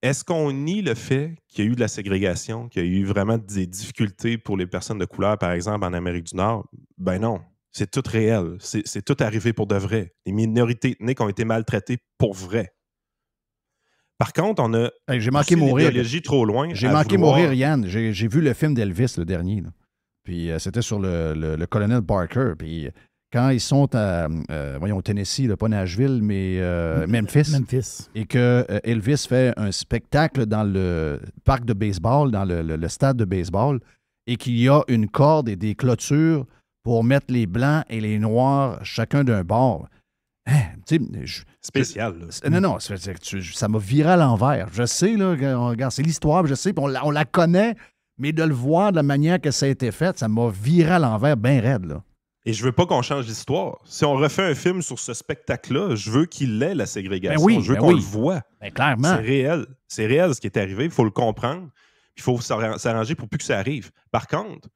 est-ce qu'on nie le fait qu'il y a eu de la ségrégation, qu'il y a eu vraiment des difficultés pour les personnes de couleur, par exemple, en Amérique du Nord? Ben non. C'est tout réel. C'est tout arrivé pour de vrai. Les minorités ethniques ont été maltraitées pour vrai. Par contre, on a. J'ai manqué mourir. trop loin. J'ai manqué mourir, Yann. J'ai vu le film d'Elvis, le dernier. Puis euh, c'était sur le, colonel Barker. Puis quand ils sont à, euh, voyons, Tennessee, pas Nashville, mais euh, Memphis. Memphis. Et que Elvis fait un spectacle dans le parc de baseball, dans le stade de baseball, et qu'il y a une corde et des clôtures pour mettre les blancs et les noirs chacun d'un bord. Hein, Spécial. Là. Non, non, ça m'a viré à l'envers. Je sais, là, c'est l'histoire, je sais, on la, on la, connaît, mais de le voir de la manière que ça a été fait, ça m'a viré à l'envers bien raide. Là. Et je veux pas qu'on change l'histoire. Si on refait un film sur ce spectacle-là, je veux qu'il ait la ségrégation. Ben je veux ben qu'on le voit. Ben, clairement. C'est réel. C'est réel ce qui est arrivé. Il faut le comprendre. Il faut s'arranger pour plus que ça arrive. Par contre,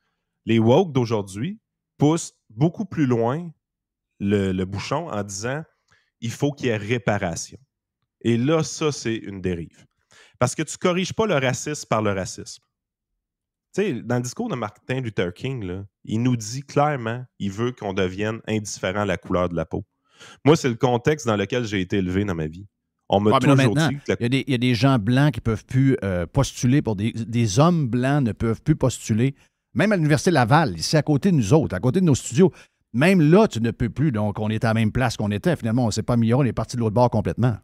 les woke d'aujourd'hui, pousse beaucoup plus loin le, bouchon en disant il faut qu'il y ait réparation. Et là, ça, c'est une dérive. Parce que tu ne corriges pas le racisme par le racisme. Tu sais, dans le discours de Martin Luther King, il nous dit clairement il veut qu'on devienne indifférent à la couleur de la peau. Moi, c'est le contexte dans lequel j'ai été élevé dans ma vie. On me dit il, y a des gens blancs qui peuvent plus euh, postuler pour des, des, hommes blancs ne peuvent plus postuler même à l'Université Laval, ici à côté de nous autres, à côté de nos studios, même là, tu ne peux plus. Donc, on est à la même place qu'on était. Finalement, on ne s'est pas amélioré, on est parti de l'autre bord complètement.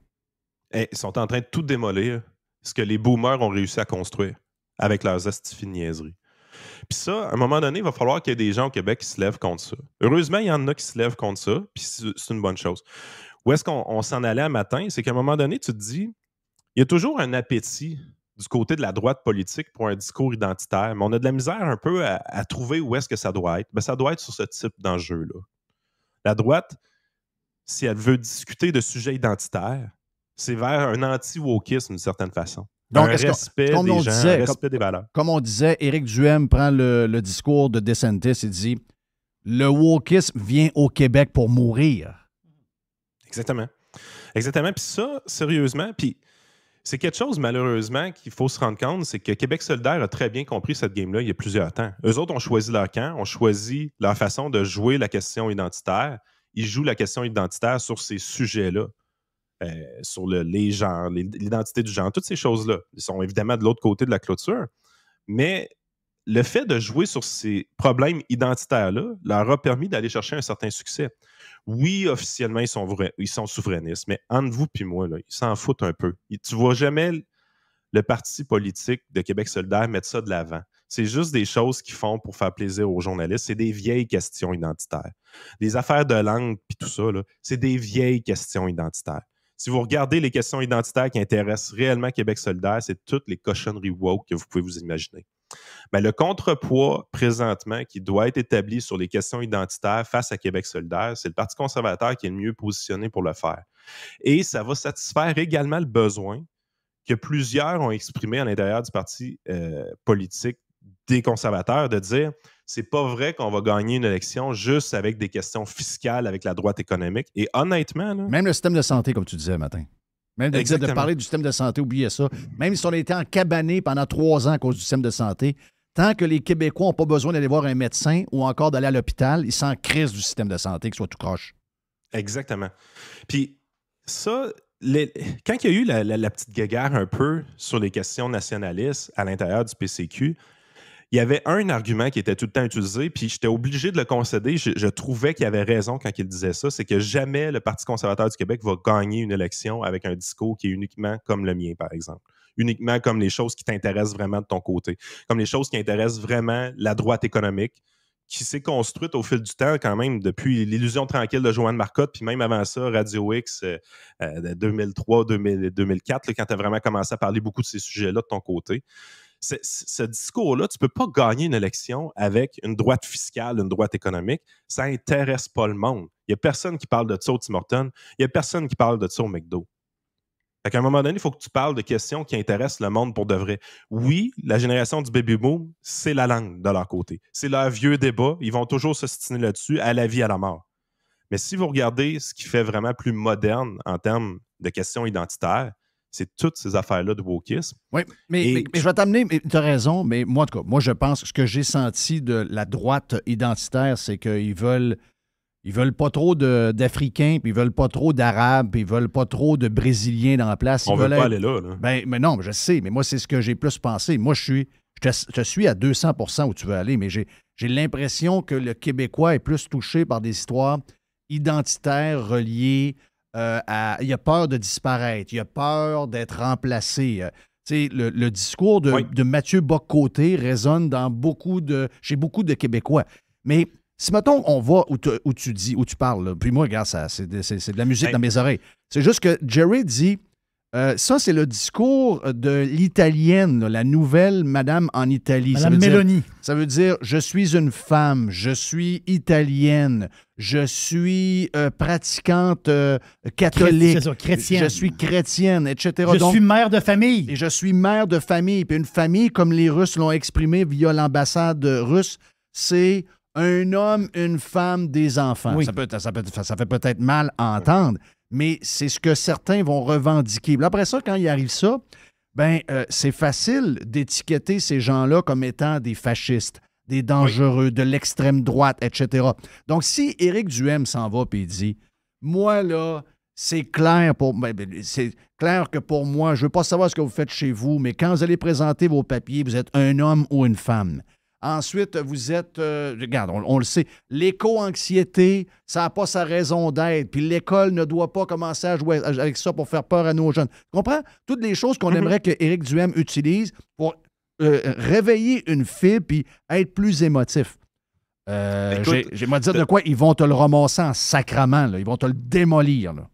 Et eh, ils sont en train de tout démolir, ce que les boomers ont réussi à construire avec leurs astifies niaiseries. Puis ça, à un moment donné, il va falloir qu'il y ait des gens au Québec qui se lèvent contre ça. Heureusement, il y en a qui se lèvent contre ça, puis c'est une bonne chose. Où est-ce qu'on s'en allait un matin? C'est qu'à un moment donné, tu te dis, il y a toujours un appétit du côté de la droite politique pour un discours identitaire, mais on a de la misère un peu à, trouver où est-ce que ça doit être. Mais ben, ça doit être sur ce type d'enjeu-là. La droite, si elle veut discuter de sujets identitaires, c'est vers un anti-wokisme d'une certaine façon. Donc, respect des comme, des valeurs. Comme on disait, Éric Duhem prend le, discours de DeSantis et dit Le wokisme vient au Québec pour mourir. Exactement. Exactement. Puis ça, sérieusement, puis c'est quelque chose, malheureusement, qu'il faut se rendre compte, c'est que Québec solidaire a très bien compris cette game-là il y a plusieurs temps. Eux autres ont choisi leur camp, ont choisi leur façon de jouer la question identitaire. Ils jouent la question identitaire sur ces sujets-là. Euh, sur les genres, l'identité du genre, toutes ces choses-là. Ils sont évidemment de l'autre côté de la clôture. Mais le fait de jouer sur ces problèmes identitaires-là leur a permis d'aller chercher un certain succès oui, officiellement, ils sont, ils sont souverainistes, mais entre vous puis moi, là, ils s'en foutent un peu. Tu tu vois jamais le parti politique de Québec solidaire mettre ça de l'avant. C'est juste des choses qu'ils font pour faire plaisir aux journalistes. C'est des vieilles questions identitaires. Des affaires de langue, puis tout ça, c'est des vieilles questions identitaires. Si vous regardez les questions identitaires qui intéressent réellement Québec solidaire, c'est toutes les cochonneries woke que vous pouvez vous imaginer. Mais ben, le contrepoids présentement qui doit être établi sur les questions identitaires face à Québec solidaire, c'est le Parti conservateur qui est le mieux positionné pour le faire. Et ça va satisfaire également le besoin que plusieurs ont exprimé à l'intérieur du parti euh, politique des conservateurs de dire c'est pas vrai qu'on va gagner une élection juste avec des questions fiscales, avec la droite économique. Et honnêtement. Même le système de santé, comme tu disais matin. Même de parler du système de santé, oubliez ça. Même si on été en cabanée pendant trois ans à cause du système de santé, tant que les Québécois n'ont pas besoin d'aller voir un médecin ou encore d'aller à l'hôpital, ils s'en crise du système de santé, qu'il soit tout croche. Exactement. Puis ça, quand il y a eu la, la petite guéguerre un peu sur les questions nationalistes à l'intérieur du PCQ, il y avait un argument qui était tout le temps utilisé, puis j'étais obligé de le concéder. Je, trouvais qu'il avait raison quand il disait ça, c'est que jamais le Parti conservateur du Québec va gagner une élection avec un discours qui est uniquement comme le mien, par exemple. Uniquement comme les choses qui t'intéressent vraiment de ton côté, comme les choses qui intéressent vraiment la droite économique, qui s'est construite au fil du temps quand même, depuis l'illusion tranquille de Joanne Marcotte, puis même avant ça, Radio X 2003, euh, 2004, euh, quand tu as vraiment commencé à parler beaucoup de ces sujets-là de ton côté ce discours-là, tu ne peux pas gagner une élection avec une droite fiscale, une droite économique. Ça n'intéresse pas le monde. Il n'y a personne qui parle de ça au Tim Il n'y a personne qui parle de ça au McDo. à un moment donné, il faut que tu parles de questions qui intéressent le monde pour de vrai. Oui, la génération du baby boom, c'est la langue de leur côté. C'est leur vieux débat. Ils vont toujours se stiner là-dessus, à la vie, à la mort. Mais si vous regardez ce qui fait vraiment plus moderne en termes de questions identitaires, c'est toutes ces affaires-là de wokisme. Oui, mais, je vais t'amener, tu as raison, mais moi, en tout cas, moi, je pense que ce que j'ai senti de la droite identitaire, c'est qu'ils veulent. Ils veulent pas trop d'Africains, puis ils veulent pas trop d'Arabes, puis ils veulent pas trop de Brésiliens dans la place. On veut pas aller là. Ben, mais non, je sais, mais moi, c'est ce que j'ai plus pensé. Moi, je suis. Je te, je suis à 200 où tu veux aller, mais j'ai l'impression que le Québécois est plus touché par des histoires identitaires reliées euh, il a peur de disparaître, il a peur d'être remplacé. Euh. Le, le, discours de, Mathieu Boccoté résonne chez beaucoup de Québécois. Mais si, mettons, on voit où, tu dis, où tu parles, puis moi, regarde, c'est de, la musique dans mes oreilles. C'est juste que Jerry dit euh, ça, c'est le discours euh, de l'italienne, la nouvelle madame en Italie. Madame Mélanie. ça veut dire je suis une femme, je suis italienne, je suis euh, pratiquante catholique, je suis chrétienne, etc. Je suis mère de famille. Et je suis mère de famille. Puis une famille, comme les Russes l'ont exprimé via l'ambassade russe, c'est un homme, une femme, des enfants. Ça, peut, ça, peut, ça, fait peut-être mal à entendre, mais c'est ce que certains vont revendiquer. après ça, quand il arrive ça, ben, euh, c'est facile d'étiqueter ces gens-là comme étant des fascistes, des dangereux, de l'extrême droite, etc. Donc, si Éric Duhem s'en va et dit Moi, là, c'est clair pour ben, ben, c'est clair que pour moi, je ne veux pas savoir ce que vous faites chez vous, mais quand vous allez présenter vos papiers, vous êtes un homme ou une femme. Ensuite, vous êtes, euh, regarde, on, le sait, l'éco-anxiété, ça n'a pas sa raison d'être. Puis l'école ne doit pas commencer à jouer avec ça pour faire peur à nos jeunes. Tu comprends? Toutes les choses qu'on mhm. aimerait que Éric Duhem utilise pour euh, réveiller une fille puis être plus émotif. Euh, J'aimerais J'ai moi dire de quoi, ils vont te le ramasser en sacrament, là. ils vont te le démolir. Là.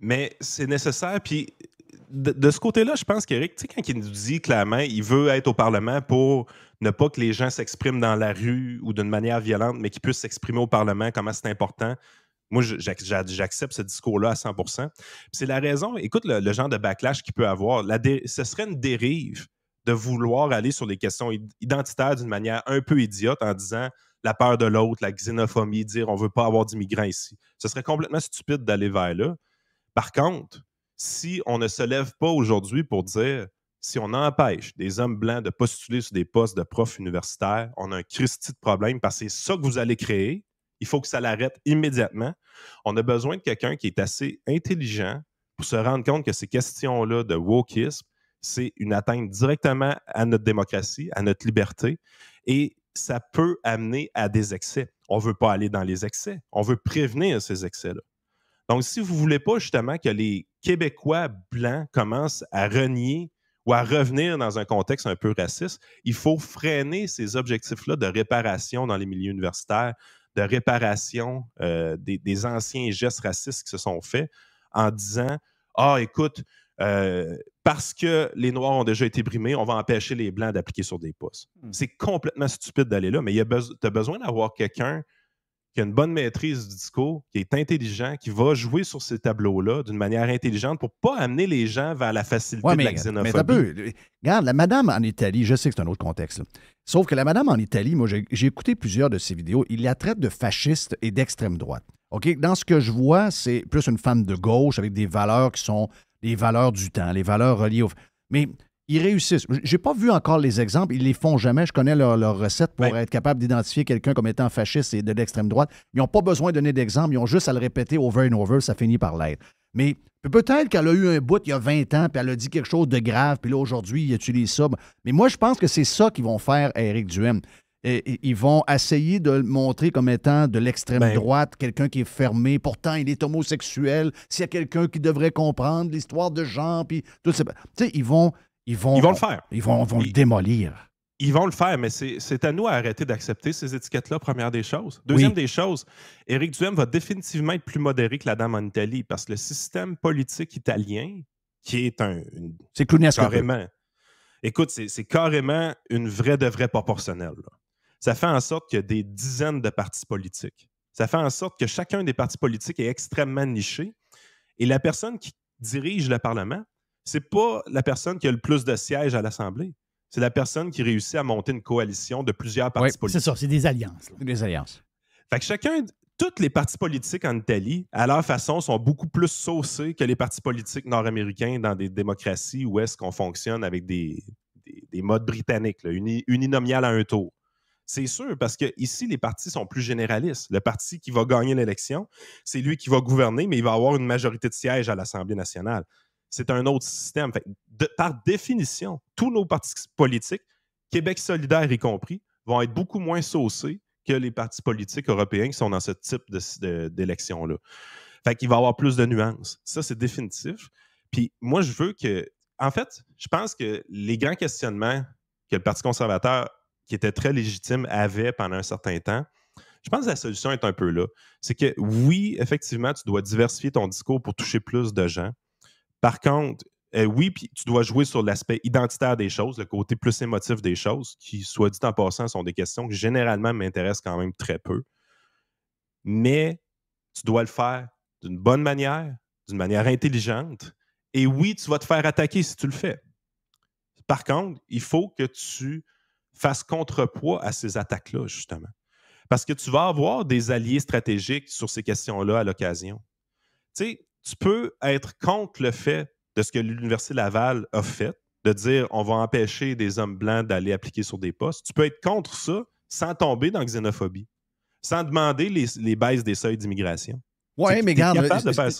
Mais c'est nécessaire, puis de, ce côté-là, je pense qu'Éric, tu sais, quand il nous dit clairement il veut être au Parlement pour ne pas que les gens s'expriment dans la rue ou d'une manière violente, mais qu'ils puissent s'exprimer au Parlement, comment c'est important. Moi, j'accepte ce discours-là à 100 C'est la raison, écoute le, genre de backlash qu'il peut avoir. La ce serait une dérive de vouloir aller sur les questions identitaires d'une manière un peu idiote en disant la peur de l'autre, la xénophobie, dire on ne veut pas avoir d'immigrants ici. Ce serait complètement stupide d'aller vers là. Par contre, si on ne se lève pas aujourd'hui pour dire si on empêche des hommes blancs de postuler sur des postes de profs universitaires, on a un Christi de problème parce que c'est ça que vous allez créer. Il faut que ça l'arrête immédiatement. On a besoin de quelqu'un qui est assez intelligent pour se rendre compte que ces questions-là de wokisme, c'est une atteinte directement à notre démocratie, à notre liberté, et ça peut amener à des excès. On ne veut pas aller dans les excès. On veut prévenir ces excès-là. Donc, si vous ne voulez pas justement que les Québécois blancs commencent à renier ou à revenir dans un contexte un peu raciste, il faut freiner ces objectifs-là de réparation dans les milieux universitaires, de réparation euh, des, anciens gestes racistes qui se sont faits en disant Ah, écoute, euh, parce que les Noirs ont déjà été brimés, on va empêcher les Blancs d'appliquer sur des postes. Hmm. C'est complètement stupide d'aller là, mais tu as besoin d'avoir quelqu'un qui a une bonne maîtrise du discours, qui est intelligent, qui va jouer sur ces tableaux-là d'une manière intelligente pour ne pas amener les gens vers la facilité de la xénophobie. Mais peut... Regarde, la madame en Italie, je sais que c'est un autre contexte, sauf que la madame en Italie, moi, j'ai écouté plusieurs de ses vidéos, il la traite de fasciste et d'extrême droite. OK? Dans ce que je vois, c'est plus une femme de gauche avec des valeurs qui sont les valeurs du temps, les valeurs reliées au... Mais ils réussissent. Je n'ai pas vu encore les exemples, ils les font jamais. Je connais leur recette pour être capable d'identifier quelqu'un comme étant fasciste et de l'extrême droite. Ils n'ont pas besoin de donner d'exemple, ils ont juste à le répéter over and over, ça finit par l'être. Mais peut-être qu'elle a eu un bout il y a 20 ans, puis elle a dit quelque chose de grave, puis là aujourd'hui, ils utilisent ça. Mais moi, je pense que c'est ça qu'ils vont faire à Éric Duhem. ils vont essayer de le montrer comme étant de l'extrême ben droite, quelqu'un qui est fermé. Pourtant, il est homosexuel. S'il y a quelqu'un qui devrait comprendre l'histoire de Jean, puis tout ça. Tu sais, ils vont ils vont, le faire. Ils vont, le démolir. Ils vont le faire, mais c'est à nous d'arrêter d'accepter ces étiquettes-là, première des choses. Deuxième des choses, Éric Duhem va définitivement être plus modéré que la dame en Italie parce que le système politique italien, qui est un. C'est clownesque. Carrément. Écoute, c'est carrément une vraie de vraie proportionnelle. Ça fait en sorte qu'il y a des dizaines de partis politiques. Ça fait en sorte que chacun des partis politiques est extrêmement niché. Et la personne qui dirige le Parlement c'est pas la personne qui a le plus de sièges à l'Assemblée. C'est la personne qui réussit à monter une coalition de plusieurs partis politiques. C'est ça, c'est des alliances. Des alliances. Fait que chacun, toutes les partis politiques en Italie, à leur façon, sont beaucoup plus saucés que les partis politiques nord-américains dans des démocraties où est-ce qu'on fonctionne avec des, modes britanniques, uninomiales à un tour. C'est sûr, parce que ici, les partis sont plus généralistes. Le parti qui va gagner l'élection, c'est lui qui va gouverner, mais il va avoir une majorité de sièges à l'Assemblée nationale c'est un autre système. par définition, tous nos partis politiques, Québec solidaire y compris, vont être beaucoup moins saucés que les partis politiques européens qui sont dans ce type d'élection-là. Fait qu'il va y avoir plus de nuances. Ça, c'est définitif. Puis moi, je veux que. En fait, je pense que les grands questionnements que le Parti conservateur, qui était très légitime, avait pendant un certain temps, je pense que la solution est un peu là. C'est que oui, effectivement, tu dois diversifier ton discours pour toucher plus de gens. Par contre, euh, oui, puis tu dois jouer sur l'aspect identitaire des choses, le côté plus émotif des choses, qui, soit dit en passant, sont des questions qui généralement m'intéressent quand même très peu. Mais tu dois le faire d'une bonne manière, d'une manière intelligente. Et oui, tu vas te faire attaquer si tu le fais. Par contre, il faut que tu fasses contrepoids à ces attaques-là, justement. Parce que tu vas avoir des alliés stratégiques sur ces questions-là à l'occasion. Tu sais, tu peux être contre le fait de ce que l'Université Laval a fait, de dire on va empêcher des hommes blancs d'aller appliquer sur des postes. Tu peux être contre ça sans tomber dans la xénophobie, sans demander les, les baisses des seuils d'immigration. Oui, mais regarde,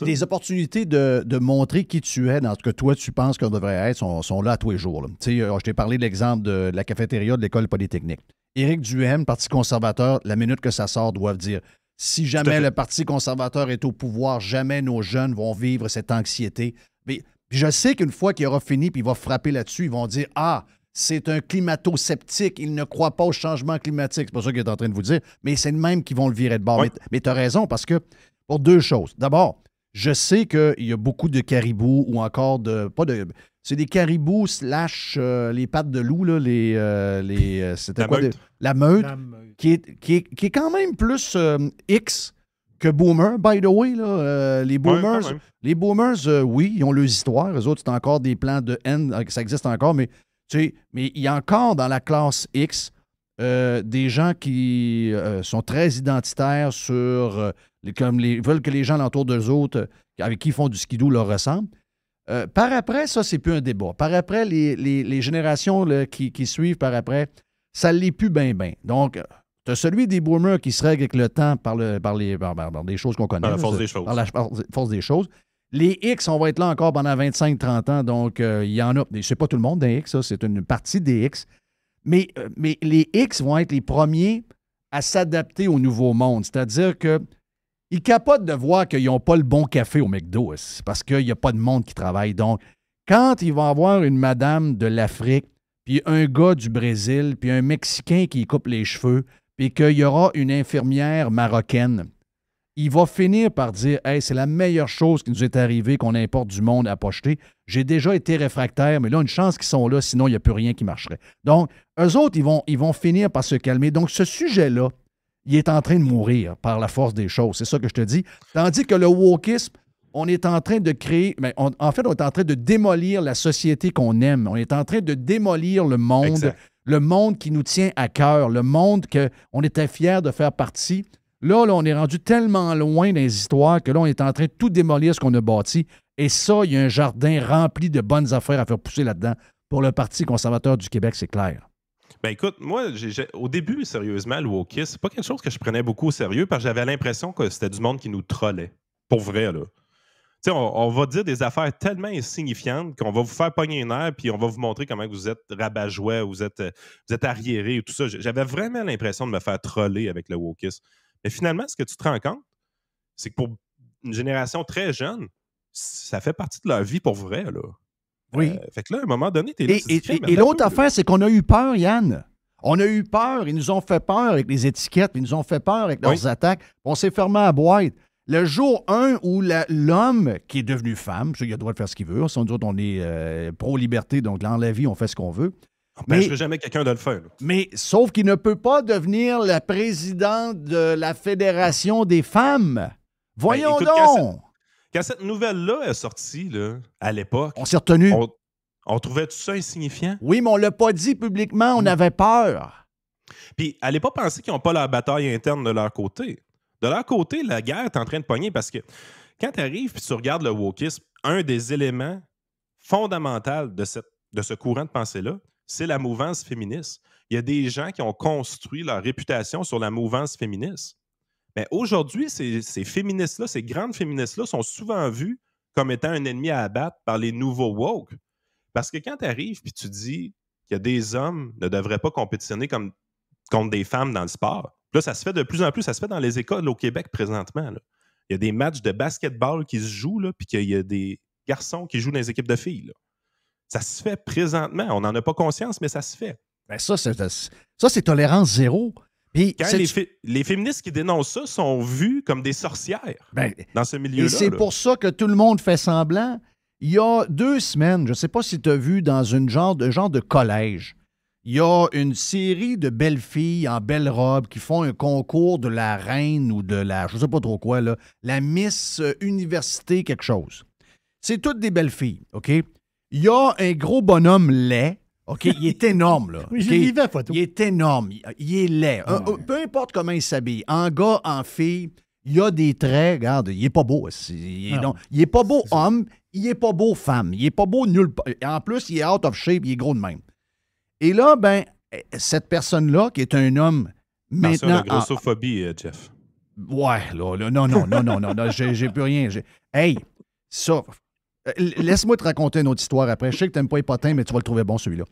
les opportunités de, montrer qui tu es dans ce que toi tu penses qu'on devrait être sont, là tous les jours. Euh, je t'ai parlé de l'exemple de la cafétéria de l'École polytechnique. Éric Duhem, Parti conservateur, la minute que ça sort, doivent dire si jamais le Parti conservateur est au pouvoir, jamais nos jeunes vont vivre cette anxiété. Mais je sais qu'une fois qu'il aura fini, puis il va frapper là-dessus, ils vont dire Ah, c'est un climato-sceptique, il ne croit pas au changement climatique. C'est pas ça qu'il est en train de vous dire, mais c'est le même qui vont le virer de bord. Mais tu as raison, parce que pour deux choses. D'abord, je sais qu'il y a beaucoup de caribous ou encore de. Pas de. C'est des caribous slash euh, les pattes de loup, là, les. Euh, les euh, C'était quoi? La meute, Qui, est, qui, est, quand même plus euh, X que Boomer. By the way, euh, les Boomers, les euh, boomers oui, ils ont leurs histoires. Eux autres, c'est encore des plans de haine, ça existe encore, mais, tu mais il y a encore dans la classe X des gens qui sont très identitaires sur. comme les, veulent que les gens autour d'eux autres, avec qui ils font du skidoo, leur ressemblent. par après, ça, c'est plus un débat. Par après, les, générations qui, suivent par après, ça ne l'est plus bien, bien. Donc, euh, tu as celui des boomers qui se règle avec le temps par, le, par, les, par, par choses qu'on connaît. Par la force des choses. Par force des choses. Les X, on va être là encore pendant 25-30 ans, donc euh, il y en a. C'est pas tout le monde des X, c'est une partie des X. Mais, euh, mais les X vont être les premiers à s'adapter au nouveau monde. C'est-à-dire que ils capotent de voir qu'ils n'ont pas le bon café au McDo, parce qu'il n'y a pas de monde qui travaille. Donc, quand ils vont avoir une madame de l'Afrique puis un gars du Brésil, puis un Mexicain qui coupe les cheveux, puis qu'il y aura une infirmière marocaine, il va finir par dire Hey, c'est la meilleure chose qui nous est arrivée qu'on importe du monde à pocheter. J'ai déjà été réfractaire, mais là, une chance qu'ils sont là, sinon, il n'y a plus rien qui marcherait. Donc, eux autres, ils vont, ils vont finir par se calmer. Donc, ce sujet-là, il est en train de mourir par la force des choses. C'est ça que je te dis. Tandis que le wokisme, on est en train de créer, mais en fait, on est en train de démolir la société qu'on aime. On est en train de démolir le monde, le monde qui nous tient à cœur, le monde qu'on était fiers de faire partie. Là, on est rendu tellement loin les histoires que là, on est en train de tout démolir ce qu'on a bâti. Et ça, il y a un jardin rempli de bonnes affaires à faire pousser là-dedans. Pour le Parti conservateur du Québec, c'est clair. Ben écoute, moi, au début, sérieusement, le Wokis, c'est pas quelque chose que je prenais beaucoup au sérieux parce que j'avais l'impression que c'était du monde qui nous trollait. Pour vrai, là on, va dire des affaires tellement insignifiantes qu'on va vous faire pogner une air, puis on va vous montrer comment vous êtes rabat vous êtes, euh, vous êtes arriéré et tout ça. J'avais vraiment l'impression de me faire troller avec le wokis. Mais finalement, ce que tu te rends compte, c'est que pour une génération très jeune, ça fait partie de leur vie pour vrai. Oui. Euh, fait que là, à un moment donné, t'es là. Et, l'autre affaire, c'est qu'on a eu peur, Yann. On a eu peur. Ils nous ont fait peur avec les étiquettes. Ils nous ont fait peur avec leurs attaques. On s'est fermé à boîte. Le jour 1 où l'homme qui est devenu femme, il a le droit de faire ce qu'il veut, hein, sans doute on est euh, pro-liberté, donc dans la vie, on fait ce qu'on veut. On mais, jamais quelqu'un de le faire. Mais sauf qu'il ne peut pas devenir la présidente de la Fédération des femmes. Voyons ben, donc! Quand cette, nouvelle-là est sortie, à l'époque... On s'est retenu. On, trouvait tout ça insignifiant. Oui, mais on l'a pas dit publiquement, on avait peur. Puis, n'allez pas penser qu'ils n'ont pas la bataille interne de leur côté. De leur côté, la guerre est en train de pogner parce que quand tu arrives et tu regardes le wokisme, un des éléments fondamentaux de, de ce courant de pensée-là, c'est la mouvance féministe. Il y a des gens qui ont construit leur réputation sur la mouvance féministe. Mais aujourd'hui, ces, féministes-là, ces grandes féministes-là, sont souvent vues comme étant un ennemi à abattre par les nouveaux woke. Parce que quand tu arrives puis tu dis qu'il que des hommes ne devraient pas compétitionner comme, contre des femmes dans le sport, Là, ça se fait de plus en plus, ça se fait dans les écoles au Québec présentement. Il y a des matchs de basketball qui se jouent, là, puis qu'il y a des garçons qui jouent dans les équipes de filles. Ça se fait présentement. On n'en a pas conscience, mais ça se fait. Ben, ça, c'est, ça, c'est tolérance zéro. Puis les, les, féministes qui dénoncent ça sont vues comme des sorcières ben, dans ce milieu-là. Et c'est pour ça que tout le monde fait semblant. Il y a deux semaines, je ne sais pas si tu as vu dans un genre de, genre de collège, il y a une série de belles filles en belles robes qui font un concours de la reine ou de la, je ne sais pas trop quoi, là, la Miss euh, Université quelque chose. C'est toutes des belles filles, OK? Il y a un gros bonhomme laid, OK? Il est [LAUGHS] énorme, là. photo. Il est énorme, il, est laid. peu importe comment il s'habille, en gars, en fille, il y a des traits, regarde, il est pas beau. il, n'est ah. il est pas beau homme, il n'est pas beau femme, il est pas beau nulle part. En plus, il est out of shape, il est gros de même. Et là, ben, cette personne-là, qui est un homme maintenant. C'est la grossophobie, euh, Jeff. Ouais, là, là, non, non, non, non, non, non j'ai plus rien. Hey, ça. Euh, laisse-moi te raconter une autre histoire après. Je sais que tu n'aimes pas les potins, mais tu vas le trouver bon, celui-là.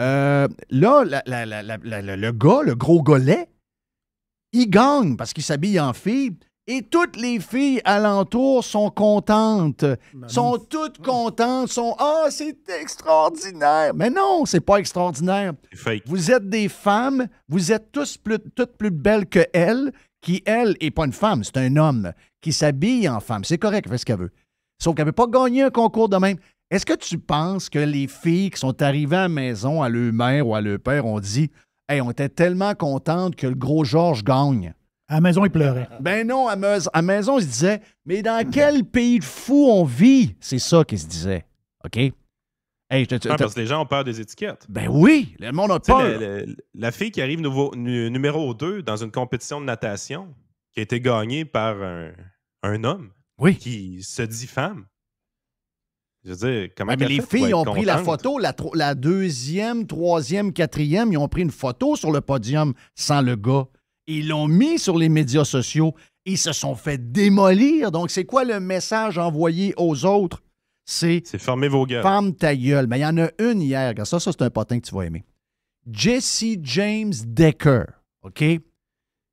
Euh, là, la, le gars, le gros golet, il gagne parce qu'il s'habille en fille. Et toutes les filles alentour sont contentes, ben sont toutes contentes, sont ah c'est extraordinaire. Mais non, c'est pas extraordinaire. Vous êtes des femmes, vous êtes toutes plus belles que elle, qui elle est pas une femme, c'est un homme qui s'habille en femme. C'est correct, elle fait ce qu'elle veut. Sauf qu'elle peut pas gagné un concours de même. Est-ce que tu penses que les filles qui sont arrivées à la maison à leur mère ou à leur père ont dit Hey, on était tellement contentes que le gros Georges gagne. À maison, il pleurait. Ben non, à, la maison, il se disait Mais dans quel pays de fou on vit C'est ça qu'il se disait. OK ah, Parce que les gens ont peur des étiquettes. Ben oui, le monde a peur. la fille qui arrive numéro 2 dans une compétition de natation qui a été gagnée par un, homme qui se dit femme. Je veux dire, comment mais les filles ont pris la photo, la, la, deuxième, troisième, quatrième, ils ont pris une photo sur le podium sans le gars. Ils l'ont mis sur les médias sociaux. Ils se sont fait démolir. Donc, c'est quoi le message envoyé aux autres? C'est. C'est fermez vos gueules. Ferme ta gueule. Mais il y en a une hier. ça, ça, c'est un potin que tu vas aimer. Jesse James Decker. OK?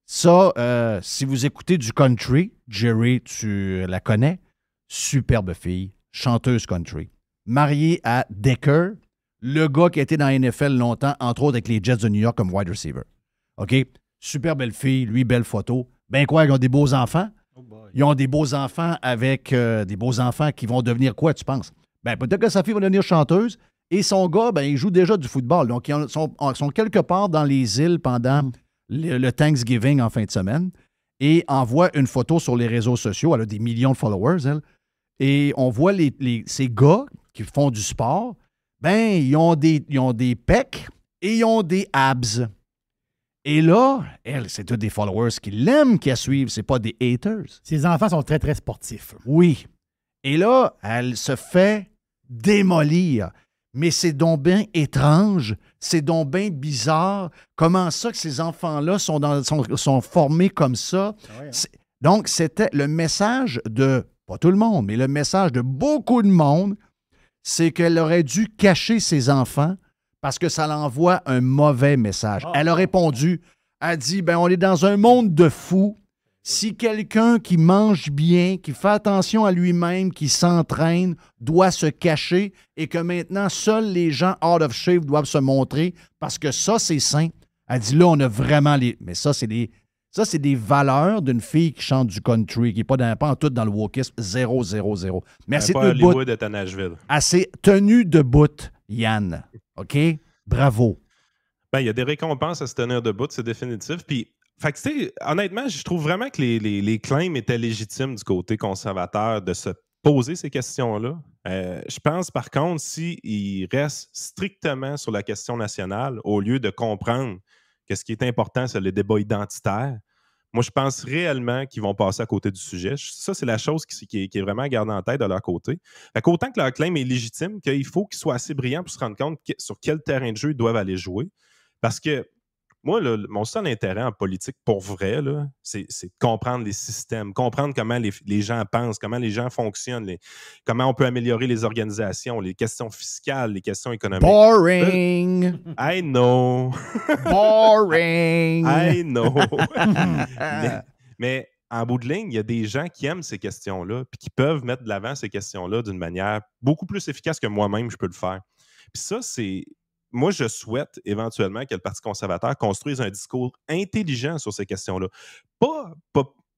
Ça, euh, si vous écoutez du country, Jerry, tu la connais. Superbe fille, chanteuse country. Mariée à Decker, le gars qui a été dans la NFL longtemps, entre autres avec les Jets de New York comme wide receiver. OK? super belle fille, lui, belle photo. Ben quoi, ils ont des beaux enfants. Oh ils ont des beaux enfants avec euh, des beaux enfants qui vont devenir quoi, tu penses? Ben peut-être que sa fille va devenir chanteuse. Et son gars, ben, il joue déjà du football. Donc, ils sont, quelque part dans les îles pendant mm. le, Thanksgiving en fin de semaine et envoie une photo sur les réseaux sociaux. Elle a des millions de followers, elle. Et on voit ces gars qui font du sport, ben, ils ont des, ils ont des pecs et ils ont des abs. Et là, elle, c'est tous des followers qui l'aiment, qui la suivent, c'est pas des haters. Ses enfants sont très, très sportifs. Oui. Et là, elle se fait démolir. Mais c'est donc bien étrange, c'est donc bien bizarre. Comment ça que ces enfants-là sont, formés comme ça? Ah hein. Donc, c'était le message de, pas tout le monde, mais le message de beaucoup de monde, c'est qu'elle aurait dû cacher ses enfants parce que ça l'envoie un mauvais message. Ah. Elle a répondu, a dit, ben on est dans un monde de fous. Si quelqu'un qui mange bien, qui fait attention à lui-même, qui s'entraîne, doit se cacher et que maintenant seuls les gens out of shape doivent se montrer parce que ça, c'est sain. Elle dit là, on a vraiment les. Mais ça, c'est des. Ça, c'est des valeurs d'une fille qui chante du country, qui n'est pas, pas en tout dans le wokisme, 0, zéro, zéro. Merci de bout. Elle s'est tenue de bout, Yann. OK? Bravo. Ben, il y a des récompenses à se tenir debout, c'est définitif. Puis, fait que, honnêtement, je trouve vraiment que les, claims étaient légitimes du côté conservateur de se poser ces questions-là. Euh, je pense, par contre, s'ils restent strictement sur la question nationale, au lieu de comprendre que ce qui est important, c'est le débat identitaire, moi, je pense réellement qu'ils vont passer à côté du sujet. Ça, c'est la chose qui, est, vraiment à garder en tête de leur côté. Autant qu'autant que leur claim est légitime, qu'il faut qu'ils soient assez brillants pour se rendre compte sur quel terrain de jeu ils doivent aller jouer. Parce que moi, mon seul intérêt en politique, pour vrai, c'est de comprendre les systèmes, comprendre comment les, gens pensent, comment les gens fonctionnent, comment on peut améliorer les organisations, les questions fiscales, les questions économiques. Boring! Euh, I know! Boring! [LAUGHS] I know! mais, en bout de ligne, il y a des gens qui aiment ces questions-là, et qui peuvent mettre de l'avant ces questions-là d'une manière beaucoup plus efficace que moi-même, je peux le faire. Puis ça, c'est moi, je souhaite éventuellement que le Parti conservateur construise un discours intelligent sur ces questions-là. Pas,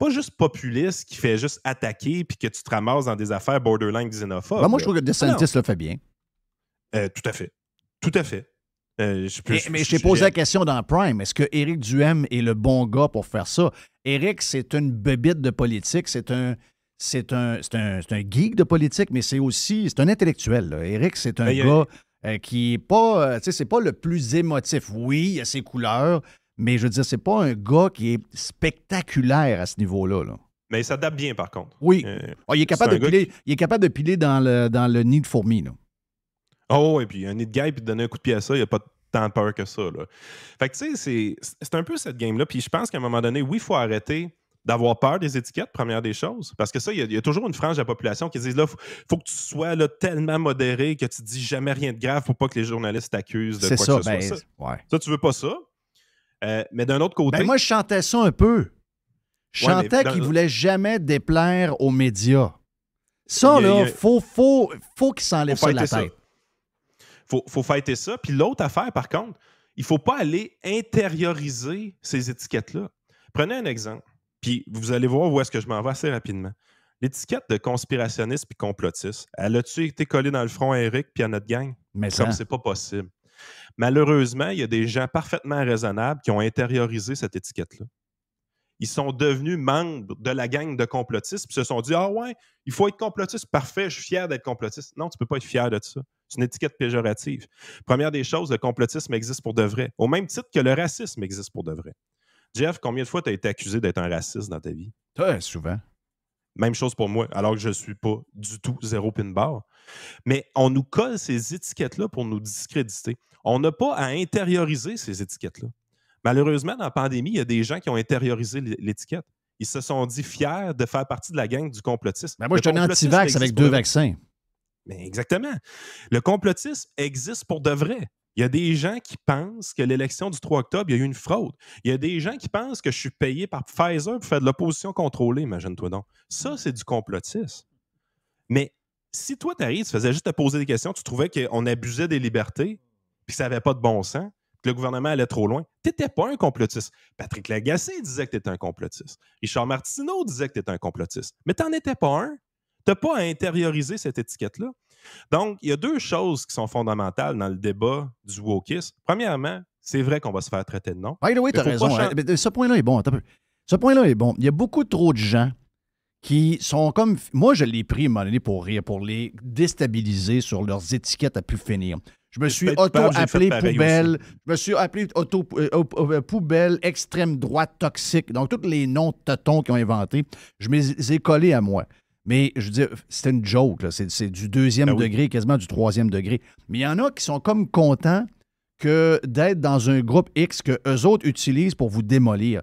juste populiste qui fait juste attaquer puis que tu te ramasses dans des affaires borderline xénophobes. Bah, moi, je trouve que DeSantis le fait bien. Euh, tout à fait. Tout à fait. Euh, je mais, mais je t'ai posé la question dans Prime. Est-ce que Éric Duhem est le bon gars pour faire ça? Éric, c'est une bébite de politique. C'est un, c'est un, un, un, geek de politique, mais c'est aussi, c'est un intellectuel. Éric, c'est un ben, gars... Euh, qui est pas, euh, tu sais, c'est pas le plus émotif. Oui, il y a ses couleurs, mais je veux dire, c'est pas un gars qui est spectaculaire à ce niveau-là. Là. Mais il s'adapte bien, par contre. Oui. Euh, ah, il, est capable de piler, il est capable de piler dans le, dans le nid de fourmis. Là. Oh, et puis un nid de et puis donner un coup de pied à ça, il n'y a pas de peur que ça. Fait que tu sais, c'est un peu cette game-là. Puis je pense qu'à un moment donné, oui, il faut arrêter d'avoir peur des étiquettes, première des choses. Parce que ça, il y, a toujours une frange de la population qui dit là, faut, faut que tu sois tellement modéré que tu dis jamais rien de grave faut pas que les journalistes t'accusent de quoi que ce ben, soit. Ça. Ouais. ça, tu veux pas ça. Euh, mais d'un autre côté. Ben, moi, je chantais ça un peu. Je chantais qu'il voulait jamais déplaire aux médias. Ça, là, faut, faut, faut qu'il s'enlève ça de la tête. Ça. Faut, faut fêter ça. Puis l'autre affaire, par contre, il faut pas aller intérioriser ces étiquettes-là. Prenez un exemple. Puis vous allez voir où est-ce que je m'en vais assez rapidement. L'étiquette de conspirationniste puis complotiste, elle a-tu été collée dans le front à Eric puis à notre gang? Mais Comme c'est pas possible. Malheureusement, il y a des gens parfaitement raisonnables qui ont intériorisé cette étiquette-là. Ils sont devenus membres de la gang de complotistes puis se sont dit Ah ouais, il faut être complotiste, parfait, je suis fier d'être complotiste. Non, tu peux pas être fier de ça. C'est une étiquette péjorative. Première des choses, le complotisme existe pour de vrai, au même titre que le racisme existe pour de vrai. Jeff, combien de fois tu as été accusé d'être un raciste dans ta vie? Très euh, souvent. Même chose pour moi, alors que je ne suis pas du tout zéro pin bar. Mais on nous colle ces étiquettes-là pour nous discréditer. On n'a pas à intérioriser ces étiquettes-là. Malheureusement, dans la pandémie, il y a des gens qui ont intériorisé l'étiquette. Ils se sont dit fiers de faire partie de la gang du complotisme. Mais ben, moi, je suis un anti-vax avec deux vaccins. Mais ben, exactement. Le complotisme existe pour de vrai. Il y a des gens qui pensent que l'élection du 3 octobre, il y a eu une fraude. Il y a des gens qui pensent que je suis payé par Pfizer pour faire de l'opposition contrôlée, imagine-toi donc. Ça, mmh. c'est du complotisme. Mais si toi, t'arrives, tu faisais juste te poser des questions, tu trouvais qu'on abusait des libertés, puis que ça n'avait pas de bon sens, que le gouvernement allait trop loin, t'étais pas un complotiste. Patrick Lagacé disait que tu étais un complotiste. Richard Martineau disait que tu étais un complotiste. Mais t'en étais pas un. Tu n'as pas à intérioriser cette étiquette-là. Donc, il y a deux choses qui sont fondamentales dans le débat du wokisme. Premièrement, c'est vrai qu'on va se faire traiter de nom. By the way, as raison. Hein, ce point-là est bon. Ce point-là est bon. Il y a beaucoup trop de gens qui sont comme. Moi, je l'ai pris à un moment pour rire, pour les déstabiliser sur leurs étiquettes à plus finir. Je me suis auto-appelé poubelle. Je me suis appelé auto euh, euh, poubelle, extrême droite, toxique. Donc, tous les noms de totons qu'ils ont inventés, je les ai collés à moi. Mais je veux dire, c'est une joke. C'est du deuxième ben degré, quasiment du troisième degré. Mais il y en a qui sont comme contents que d'être dans un groupe X que eux autres utilisent pour vous démolir.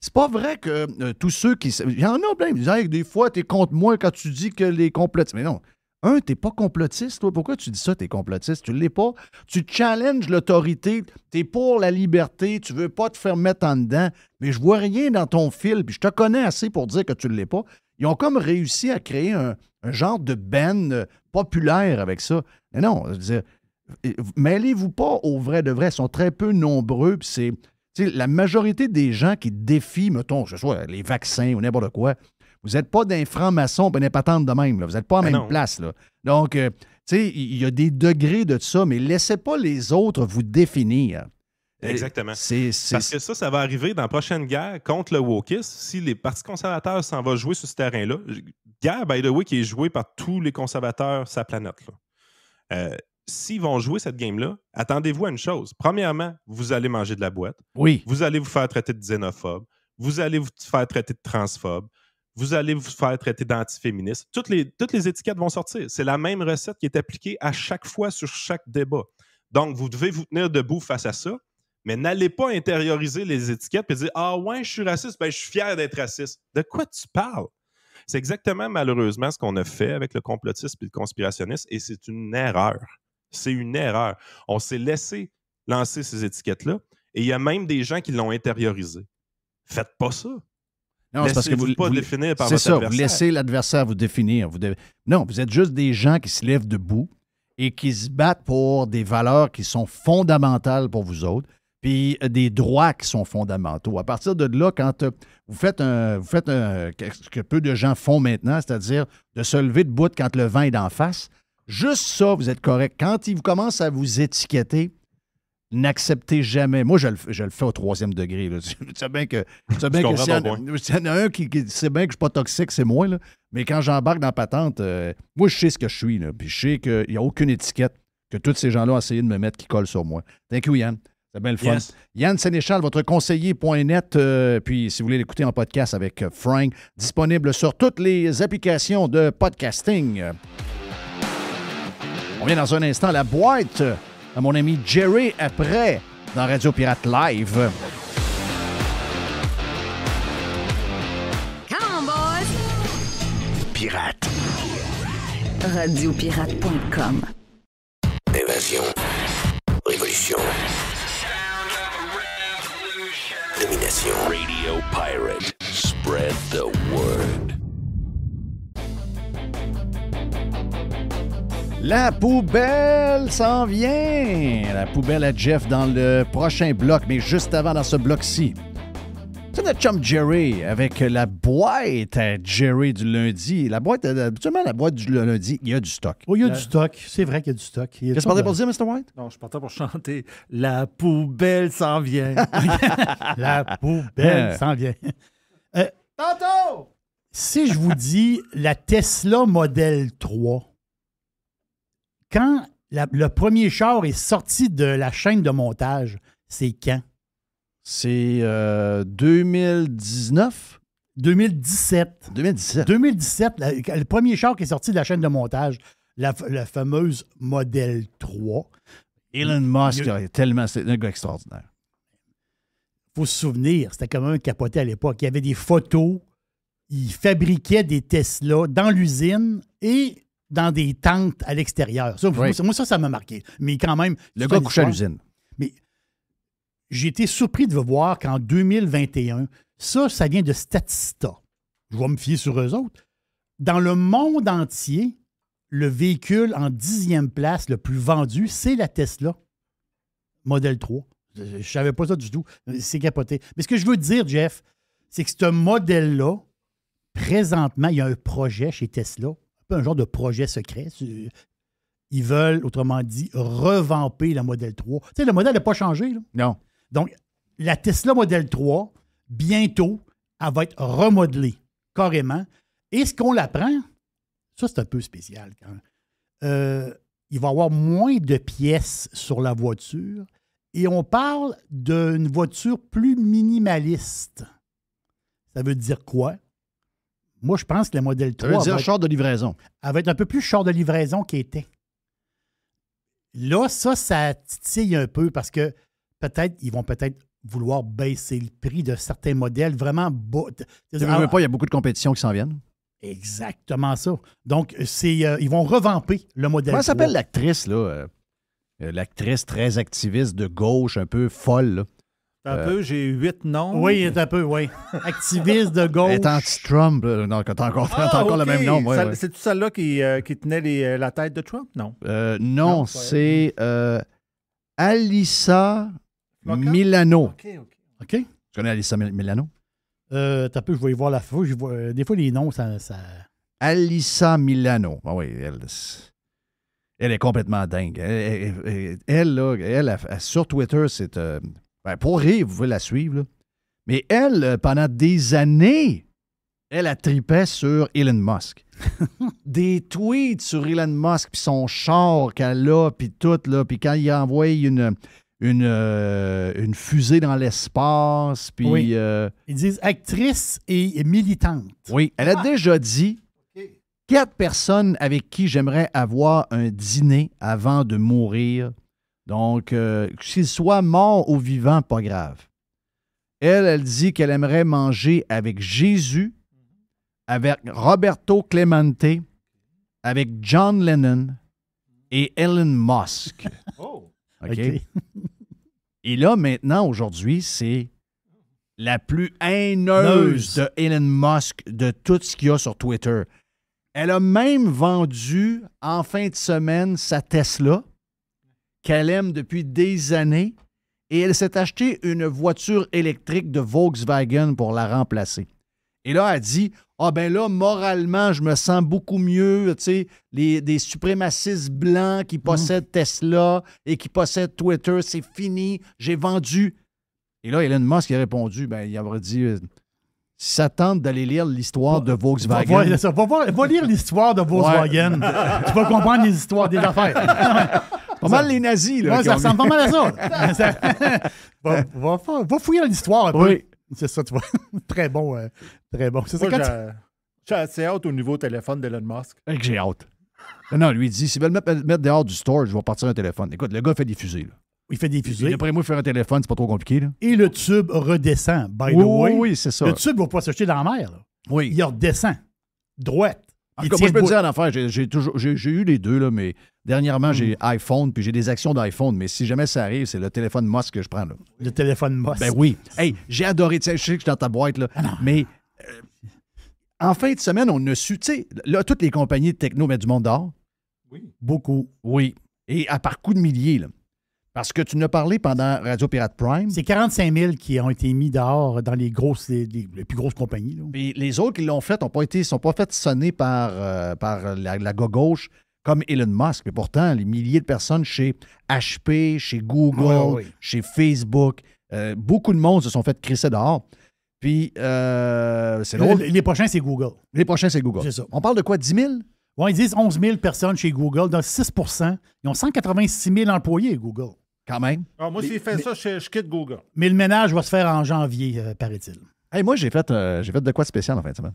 C'est pas vrai que euh, tous ceux qui. Il y en a plein. des fois, t'es contre moi quand tu dis que les complotistes. Mais non. Un, t'es pas complotiste, toi. Pourquoi tu dis ça, t'es complotiste? Tu l'es pas. Tu challenges l'autorité. T'es pour la liberté. Tu veux pas te faire mettre en dedans. Mais je vois rien dans ton fil. Puis je te connais assez pour dire que tu l'es pas. Ils ont comme réussi à créer un, genre de ben populaire avec ça. Mais non, je veux dire, euh, mêlez-vous pas aux vrais de vrai. Ils sont très peu nombreux. c'est la majorité des gens qui défient, mettons, que ce soit les vaccins ou n'importe quoi, vous n'êtes pas d'un franc-maçon, ben patente de même. Vous n'êtes pas à la ben même place. Donc, euh, tu sais, il y a des degrés de ça, mais laissez pas les autres vous définir. Exactement. Parce que ça, ça va arriver dans la prochaine guerre contre le Wokis. Si les partis conservateurs s'en vont jouer sur ce terrain-là, guerre, by the way, qui est jouée par tous les conservateurs sa planète. Euh, s'ils vont jouer cette game-là, attendez-vous à une chose. Premièrement, vous allez manger de la boîte. Oui. Vous allez vous faire traiter de xénophobe. Vous allez vous faire traiter de transphobe. Vous allez vous faire traiter d'antiféministe. Toutes les, toutes les étiquettes vont sortir. C'est la même recette qui est appliquée à chaque fois sur chaque débat. Donc, vous devez vous tenir debout face à ça mais n'allez pas intérioriser les étiquettes et dire Ah ouais, je suis raciste, ben, je suis fier d'être raciste. De quoi tu parles? C'est exactement malheureusement ce qu'on a fait avec le complotisme et le conspirationnisme, et c'est une erreur. C'est une erreur. On s'est laissé lancer ces étiquettes-là, et il y a même des gens qui l'ont intériorisé. Faites pas ça. Non, parce que vous, pas définir par votre ça, vous laissez l'adversaire vous définir. Vous Non, vous êtes juste des gens qui se lèvent debout et qui se battent pour des valeurs qui sont fondamentales pour vous autres puis euh, des droits qui sont fondamentaux. À partir de là, quand euh, vous faites, un, faites un, ce que peu de gens font maintenant, c'est-à-dire de se lever de bout quand le vent est d'en face, juste ça, vous êtes correct. Quand ils commencent à vous étiqueter, n'acceptez jamais. Moi, je le, fais au troisième degré. [LAUGHS] Tu sais bien que, tu sais qui, sait bien que je suis pas toxique, c'est moi. Mais quand j'embarque dans patente, euh, moi, je sais ce que je suis. Puis je sais qu'il n'y a aucune étiquette que tous ces gens-là ont essayé de me mettre qui colle sur moi. Thank you, Yann. C'est bien le fun. Yann Sénéchal, votre conseiller.net, euh, puis si vous voulez l'écouter en podcast avec euh, Frank, disponible sur toutes les applications de podcasting. On vient dans un instant à la boîte à mon ami Jerry après dans Radio Pirate Live. Come on, boys! Pirate. Radiopirate.com. Évasion. Révolution. La poubelle s'en vient! La poubelle à Jeff dans le prochain bloc, mais juste avant dans ce bloc-ci. C'est notre chum Jerry avec la boîte à Jerry du lundi. La boîte, euh, habituellement, la boîte du lundi, il y a du stock. Oh, il y a du stock. C'est vrai qu'il y a du stock. Qu'est-ce que tu pour dire, Mr. White? Non, je partais pour chanter La poubelle s'en vient. [LAUGHS] la poubelle hein. s'en vient. Euh, Tantôt! Si je vous dis la Tesla Model 3, quand le premier char est sorti de la chaîne de montage, c'est quand? C'est 2019? 2017. 2017. 2017, le premier char qui est sorti de la chaîne de montage, la, fameuse Model 3. Elon Musk, tellement, c'est un gars extraordinaire. faut se souvenir, c'était quand même un capoté à l'époque. Il y avait des photos, il fabriquait des Tesla dans l'usine et dans des tentes à l'extérieur. Moi, ça, ça m'a marqué. Mais quand même. Le gars couchait à l'usine j'ai été surpris de voir qu'en 2021, ça, ça vient de Statista. Je vais me fier sur eux autres. Dans le monde entier, le véhicule en dixième place le plus vendu, c'est la Tesla Model 3. Je ne savais pas ça du tout. C'est capoté. Mais ce que je veux dire, Jeff, c'est que ce modèle-là, présentement, il y a un projet chez Tesla, un peu un genre de projet secret. Ils veulent, autrement dit, revamper la Model 3. Tu sais, le modèle n'a pas changé. Non. Donc, la Tesla Model 3, bientôt, elle va être remodelée carrément. Et ce qu'on l'apprend, ça c'est un peu spécial quand euh, il va y avoir moins de pièces sur la voiture et on parle d'une voiture plus minimaliste. Ça veut dire quoi? Moi, je pense que la Model 3. Ça veut dire de livraison. Elle va être un peu plus short de livraison qu'elle était. Là, ça, ça titille un peu parce que peut-être, ils vont peut-être vouloir baisser le prix de certains modèles vraiment Vous Ne veux pas, il y a beaucoup de compétitions qui s'en viennent. Exactement ça. Donc, c'est, euh, ils vont revamper le modèle. Comment s'appelle l'actrice, là? Euh, euh, l'actrice très activiste de gauche, un peu folle, là. Un peu, j'ai huit noms. Oui, un peu, oui. Activiste de gauche. Elle anti-Trump. Non, t'as encore, ah, encore le même nom. C'est-tu celle-là qui, tenait la tête de Trump? Non. non, non c'est Alissa Milano. OK, Tu connais Alissa Milano? Euh, t'as peu, je vais y voir la fois. Vois... Euh, des fois, les noms, ça. Alissa Milano. Ah oui, elle. Elle est complètement dingue. Elle, là, elle sur Twitter, c'est. Euh, ben, pour rire, vous pouvez la suivre. Mais elle, euh, pendant des années, elle a tripé sur Elon Musk. [LAUGHS] des tweets sur Elon Musk, puis son char qu'elle a, puis tout, là. Puis quand il envoie une une, euh, une fusée dans l'espace. Puis, euh, Ils disent actrice et, militante. Oui, elle a ah! déjà dit quatre personnes avec qui j'aimerais avoir un dîner avant de mourir. Donc, euh, qu'ils soient morts ou vivants, pas grave. Elle, elle dit qu'elle aimerait manger avec Jésus, avec Roberto Clemente, avec John Lennon et Elon Musk. Oh. OK? Et là, maintenant, aujourd'hui, c'est la plus haineuse de Elon Musk de tout ce qu'il y a sur Twitter. Elle a même vendu en fin de semaine sa Tesla qu'elle aime depuis des années et elle s'est acheté une voiture électrique de Volkswagen pour la remplacer. Et là, elle dit Ah, ben là, moralement, je me sens beaucoup mieux. Tu sais, les, des suprémacistes blancs qui mmh. possèdent Tesla et qui possèdent Twitter, c'est fini, j'ai vendu. Et là, Elon Musk a répondu Ben, il aurait dit. Euh, si ça tente d'aller lire l'histoire de Volkswagen. Va, lire l'histoire de Volkswagen. tu vas comprendre les histoires des affaires. [LAUGHS] Pas mal les nazis, là. Ouais, ça ressemble pas mal à ça. [LAUGHS] [LAUGHS] va, fouiller l'histoire un peu. Oui. C'est ça, tu vois. [LAUGHS] très bon, euh, très bon. C'est ça J'ai assez hâte au niveau téléphone d'Elon Musk. Eh, j'ai hâte. Non, lui, il dit, s'ils veulent mettre dehors du store, je vais partir un téléphone. Écoute, le gars fait des fusées. Il fait des fusées. D'après moi, faire un téléphone, c'est pas trop compliqué. Là. Et le tube redescend, by the way. Oui, oui, c'est ça. Le tube va pas se jeter dans la mer. Là. Oui. Il redescend, droite. En je peux te dire en affaire, j'ai eu les deux, là, mais Dernièrement, hmm. j'ai iPhone, puis j'ai des actions d'iPhone, mais si jamais ça arrive, c'est le téléphone Moss que je prends. Le téléphone Moss. Ben oui. Hey, j'ai adoré. Tu je que suis dans ta boîte, là, ah mais euh, en fin de semaine, on a su. Tu sais, là, toutes les compagnies de techno mettent du monde dehors. Oui. Beaucoup. Oui. Et à par coup de milliers, là. Parce que tu nous as parlé pendant Radio Pirate Prime. C'est 45 000 qui ont été mis dehors dans les grosses, les, plus grosses compagnies. les autres qui l'ont fait ne pas été, sont pas faites sonner par, euh, par la, la gauche comme Elon Musk. Mais pourtant, les milliers de personnes chez HP, chez Google, chez Facebook, euh, beaucoup de monde se sont fait crisser dehors. Puis, euh, c'est drôle. Les, prochains, c'est Google. Les prochains, c'est Google. On parle de quoi, 10 000? Oui, ils disent 11 000 personnes chez Google, dans 6 Ils ont 186 000 employés, Google. Quand même. Ah, moi, s'ils fait ça, chez je, quitte Google. Mais le ménage va se faire en janvier, euh, paraît-il. Et moi, j'ai fait, j'ai fait de quoi de spécial en fin de semaine.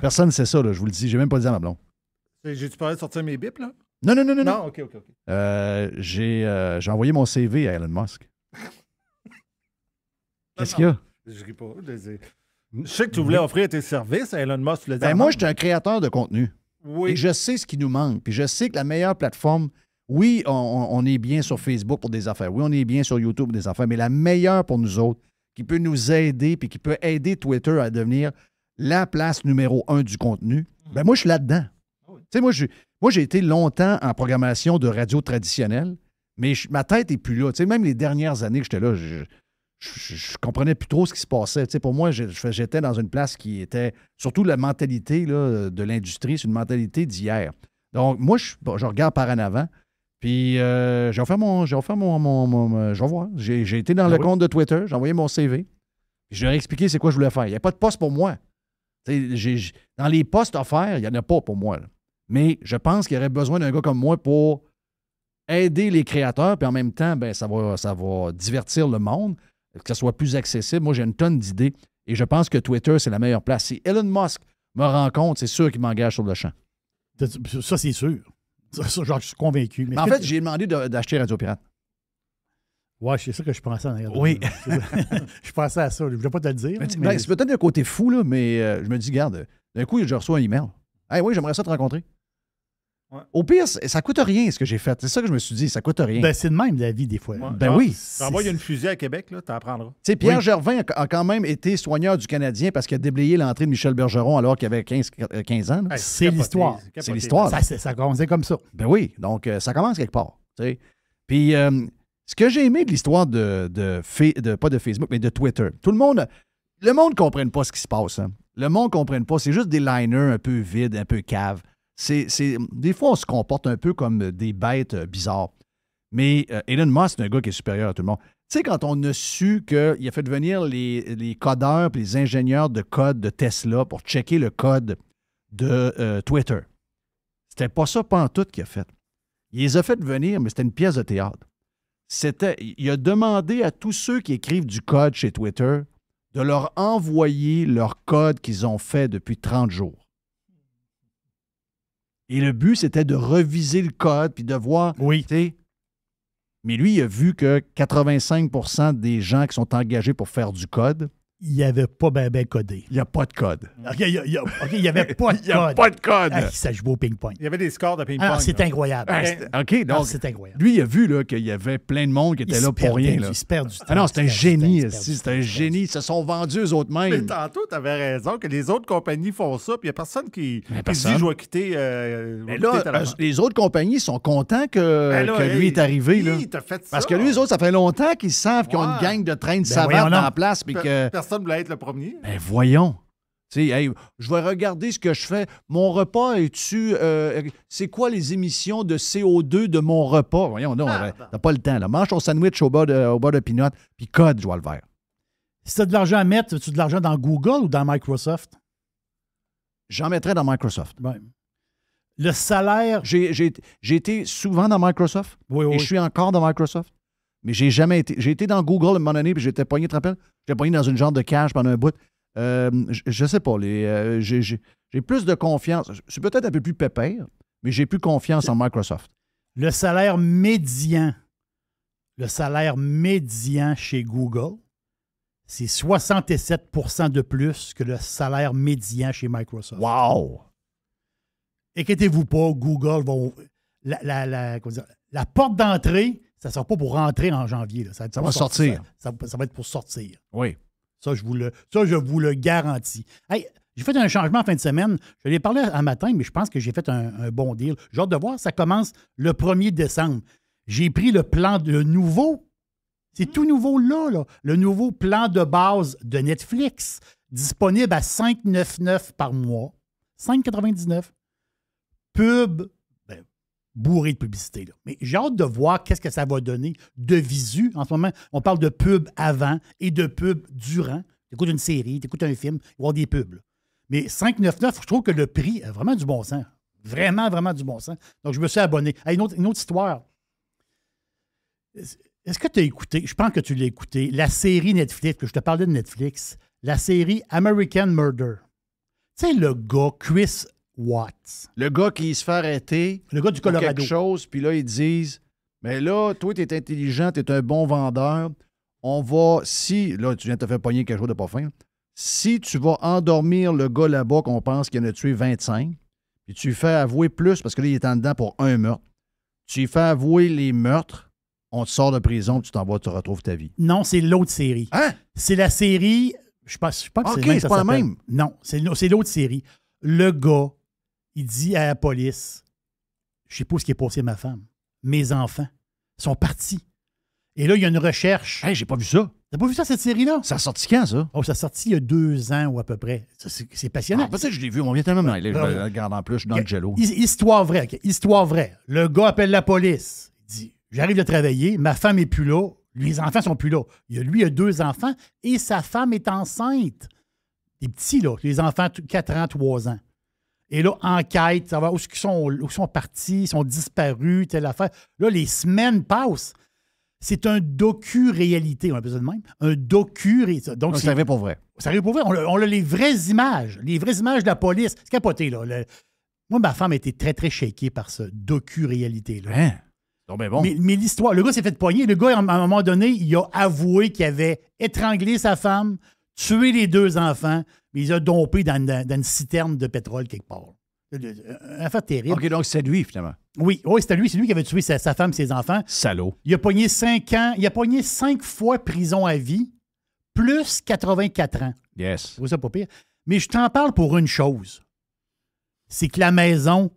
Personne ne sait ça, je vous le dis. J'ai même pas dit à ma blonde. J'ai-tu parlé de sortir mes bips, là? Non, non, non, non. Non, OK, OK, OK. Euh, euh, j'ai, envoyé mon CV à Elon Musk. [LAUGHS] Qu'est-ce qu'il y a? Je pas. Je, sais que tu voulais offrir tes services à Elon Musk. Ben, moi, je suis un créateur de contenu. Oui. Et je sais ce qui nous manque. Puis je sais que la meilleure plateforme, oui, on, est bien sur Facebook pour des affaires. Oui, on est bien sur YouTube pour des affaires. Mais la meilleure pour nous autres, qui peut nous aider, puis qui peut aider Twitter à devenir la place numéro un du contenu, ben moi, je suis là-dedans sais, moi, j'ai été longtemps en programmation de radio traditionnelle, mais ma tête n'est plus là. Tu sais, même les dernières années que j'étais là, je, je, comprenais plus trop ce qui se passait. Tu sais, pour moi, j'étais dans une place qui était surtout la mentalité de l'industrie, c'est une mentalité d'hier. Donc, moi, je, regarde par en avant. Puis, euh, j'ai offert mon. J'ai mon. mon, je J'ai été dans ben le compte de Twitter, j'ai envoyé mon CV. Puis je leur ai expliqué c'est quoi je voulais faire. Il n'y a pas de poste pour moi. dans les postes offerts, il n'y en a pas pour moi. Mais je pense qu'il y aurait besoin d'un gars comme moi pour aider les créateurs, puis en même temps, ben, ça, va, ça divertir le monde, que ça soit plus accessible. Moi, j'ai une tonne d'idées et je pense que Twitter, c'est la meilleure place. Si Elon Musk me rencontre, c'est sûr qu'il m'engage sur le champ. Ça, c'est sûr. genre, je suis convaincu. Mais, en fait, j'ai demandé d'acheter Radio Pirate. Ouais, c'est ça que je pensais en regardant. Oui. [LAUGHS] je pensais à ça. Je ne voulais pas te le dire. Ben, c'est peut-être un côté fou, mais euh, je me dis, regarde, d'un coup, je reçois un email. Eh oui, j'aimerais ça te rencontrer. Au pire, ça coûte rien ce que j'ai fait. C'est ça que je me suis dit, ça coûte rien. Ben, c'est de même la vie des fois. Ben il oui. T'envoies une fusée à Québec, là, t'en apprendras. Pierre Gervin a quand même été soigneur du Canadien parce qu'il a déblayé l'entrée de Michel Bergeron alors qu'il avait 15, euh, ans. c'est l'histoire. C'est l'histoire. Ça, ça commençait comme ça. Ben oui, donc euh, ça commence quelque part. Puis euh, ce que j'ai aimé de l'histoire de, de, pas de Facebook, mais de Twitter, tout le monde, le monde ne comprenne pas ce qui se passe. Hein. Le monde ne comprenne pas. C'est juste des liners un peu vides, un peu caves c'est, des fois, on se comporte un peu comme des bêtes euh, bizarres. Mais euh, Elon Musk, c'est un gars qui est supérieur à tout le monde. Tu sais, quand on a su qu'il a fait venir les, codeurs et les ingénieurs de code de Tesla pour checker le code de euh, Twitter, c'était pas ça pantoute qu'il a fait. Il les a fait venir, mais c'était une pièce de théâtre. C'était, il a demandé à tous ceux qui écrivent du code chez Twitter de leur envoyer leur code qu'ils ont fait depuis 30 jours. Et le but, c'était de reviser le code puis de voir. Oui. Mais lui, il a vu que 85 des gens qui sont engagés pour faire du code il n'y avait pas bien codé. Il n'y a pas de code. OK, il n'y avait [LAUGHS] pas de code. Il n'y a pas de code. Ah, ça joue au ping-pong. Il y avait des scores de ping-pong. Ah, c'est incroyable. Ah, OK, donc. Ah, c'est incroyable. Lui, il a vu qu'il y avait plein de monde qui était là pour rien. Là. Il se perd du temps. Ah non, c'est un génie. C'est un génie. Ils se sont vendus eux-mêmes. Mais tantôt, tu avais raison que les autres compagnies font ça, puis il n'y a personne qui, dit je vais quitter. Euh, là, euh, les autres compagnies sont contents que, ben lui est arrivé. Là. Parce que lui, les autres, ça fait longtemps qu'ils savent qu'ils ont une gang de trains de ben savants en place, personne être le premier. Ben voyons. je vais regarder ce que je fais. Mon repas est-tu. Euh, c'est quoi les émissions de CO2 de mon repas? Voyons, ah, on n'a pas le temps. Là. Mange ton sandwich au bord de, pinot, puis code, je vois le verre. Si as de l'argent à mettre, as-tu de l'argent dans Google ou dans Microsoft? J'en mettrais dans Microsoft. Le salaire. J'ai été souvent dans Microsoft. Et je suis encore dans Microsoft mais j'ai jamais été. J'ai été dans Google à un moment donné, puis j'étais poigné, tu te J'étais poigné dans une genre de cage pendant un bout. Euh, je, ne sais pas, les, euh, j'ai plus de confiance. Je suis peut-être un peu plus pépère, mais j'ai plus confiance en Microsoft. Le salaire médian, le salaire médian chez Google, c'est 67 de plus que le salaire médian chez Microsoft. Wow! Inquiétez-vous pas, Google va. La, la porte d'entrée, ça ne sort pas pour rentrer en janvier. Ça, va sortir. Ça, va être pour sortir. Oui. Ça, je vous le, je vous le garantis. j'ai fait un changement en fin de semaine. Je l'ai parlé un matin, mais je pense que j'ai fait un, bon deal. J'ai hâte de voir. Ça commence le 1er décembre. J'ai pris le plan de nouveau. C'est tout nouveau là, Le nouveau plan de base de Netflix, disponible à 5,99 par mois. 5,99. Pub bourré de publicité. Mais j'ai hâte de voir qu'est-ce que ça va donner de visu. En ce moment, on parle de pub avant et de pub durant. Tu écoutes une série, tu écoutes un film, il des pubs. Mais 5,99, je trouve que le prix a vraiment du bon sens. Vraiment, vraiment du bon sens. Donc, je me suis abonné. À une autre, une autre histoire. Est-ce que tu as écouté, je pense que tu l'as écouté, la série Netflix, que je te parlais de Netflix, la série American Murder. Tu sais, le gars, Chris Watts. Le gars qui se fait arrêter. Le gars du Colorado. Quelque chose, puis là, ils disent Mais là, toi, t'es intelligent, t'es un bon vendeur. On va, si, là, tu viens de te faire pogner quelque chose de pas fin. Si tu vas endormir le gars là-bas qu'on pense qu'il en a tué 25, puis tu fais avouer plus, parce que là, il est en dedans pour un meurtre, tu fais avouer les meurtres, on te sort de prison, tu t'en vas, tu retrouves ta vie. Non, c'est l'autre série. Hein? C'est la série. Je ne sais pas, je sais pas c'est pas la même. Non, c'est l'autre série. Le gars il dit à la police Je sais pas ce qui est passé à ma femme. Mes enfants sont partis. Et là, il y a une recherche. Hey, j'ai pas vu ça. T'as pas vu ça, cette série-là? Ça a sorti quand, ça? Oh, ça a sorti il y a deux ans ou à peu près. C'est passionnant. Ah, peut ça, que je l'ai vu, on vient tellement Je ah, regarde en plus, je suis dans le jello. Histoire vraie, histoire vraie. Le gars appelle la police. Il dit J'arrive de travailler, ma femme est plus là, les enfants sont plus là. Il lui, a deux enfants et sa femme est enceinte. Des petits, là, les enfants, 4 ans, 3 ans. Et là, enquête, savoir où sont, où sont partis, ils sont disparus, telle affaire. Là, les semaines passent. C'est un docu-réalité, on a ça de même. Un docu réalité Donc, c'est pas pour vrai. Ça arrive pour vrai. On a, les vraies images, les vraies images de la police. C'est capoté, là. Moi, ma femme était très, très shakée par ce docu-réalité, là. Hein? mais, mais l'histoire, le gars s'est fait poigner. Le gars, à un moment donné, il a avoué qu'il avait étranglé sa femme, Tuer les deux enfants, mais il les a dompés dans, une citerne de pétrole quelque part. Euh, euh, un fait terrible. OK, donc c'est lui, finalement. Oui, oui c'était lui. C'est lui qui avait tué sa, femme et ses enfants. Salaud. Il a pogné cinq ans. Il a pogné cinq fois prison à vie, plus 84 ans. Yes. Vous ça pas pire. Mais je t'en parle pour une chose. C'est que la maison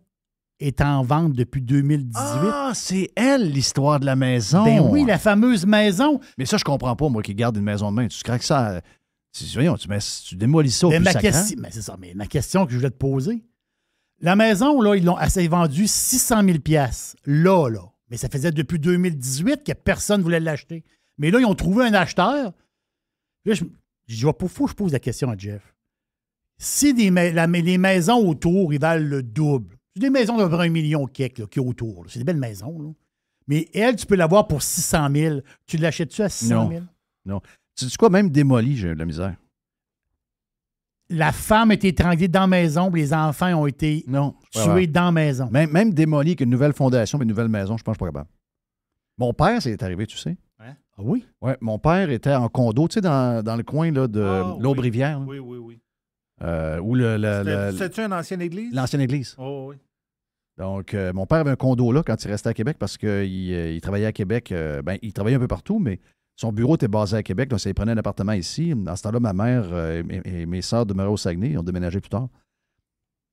est en vente depuis 2018. Ah, c'est elle, l'histoire de la maison. Ben oui, la fameuse maison. Mais ça, je comprends pas, moi, qui garde une maison de main. Tu craques ça Voyons, tu, démolis ça au mais ma question, ça, mais ma question que je voulais te poser. La maison, là, ils l'ont assez vendue 600 000 Là, là. Mais ça faisait depuis 2018 que personne ne voulait l'acheter. Mais là, ils ont trouvé un acheteur. je, je vois pas fou, je pose la question à Jeff. Si les maisons autour, ils valent le double. C'est des maisons de un million qu'il qui est autour. C'est des belles maisons. Là. Mais elle, tu peux l'avoir pour 600 000. Tu l'achètes-tu à 600 000? Non. non. Tu dis quoi, même démoli, j'ai eu de la misère. La femme a été étranglée dans la maison, puis les enfants ont été non, tués dans la maison. Même, même démoli une nouvelle fondation, une nouvelle maison, je pense que je pas capable. Mon père, c'est arrivé, tu sais. Hein? Ah oui? Ouais, mon père était en condo, tu sais, dans, le coin de ah, l'Aube-Rivière. Oui. oui, oui, euh, le, C'était-tu une ancienne église? L'ancienne église. Oh, oh oui. Donc, euh, mon père avait un condo là quand il restait à Québec parce qu'il euh, il travaillait à Québec. ben, il travaillait un peu partout, mais son bureau était basé à Québec, donc ça prenait un appartement ici. À ce temps-là, ma mère euh, et, mes sœurs demeuraient au Saguenay, ils ont déménagé plus tard.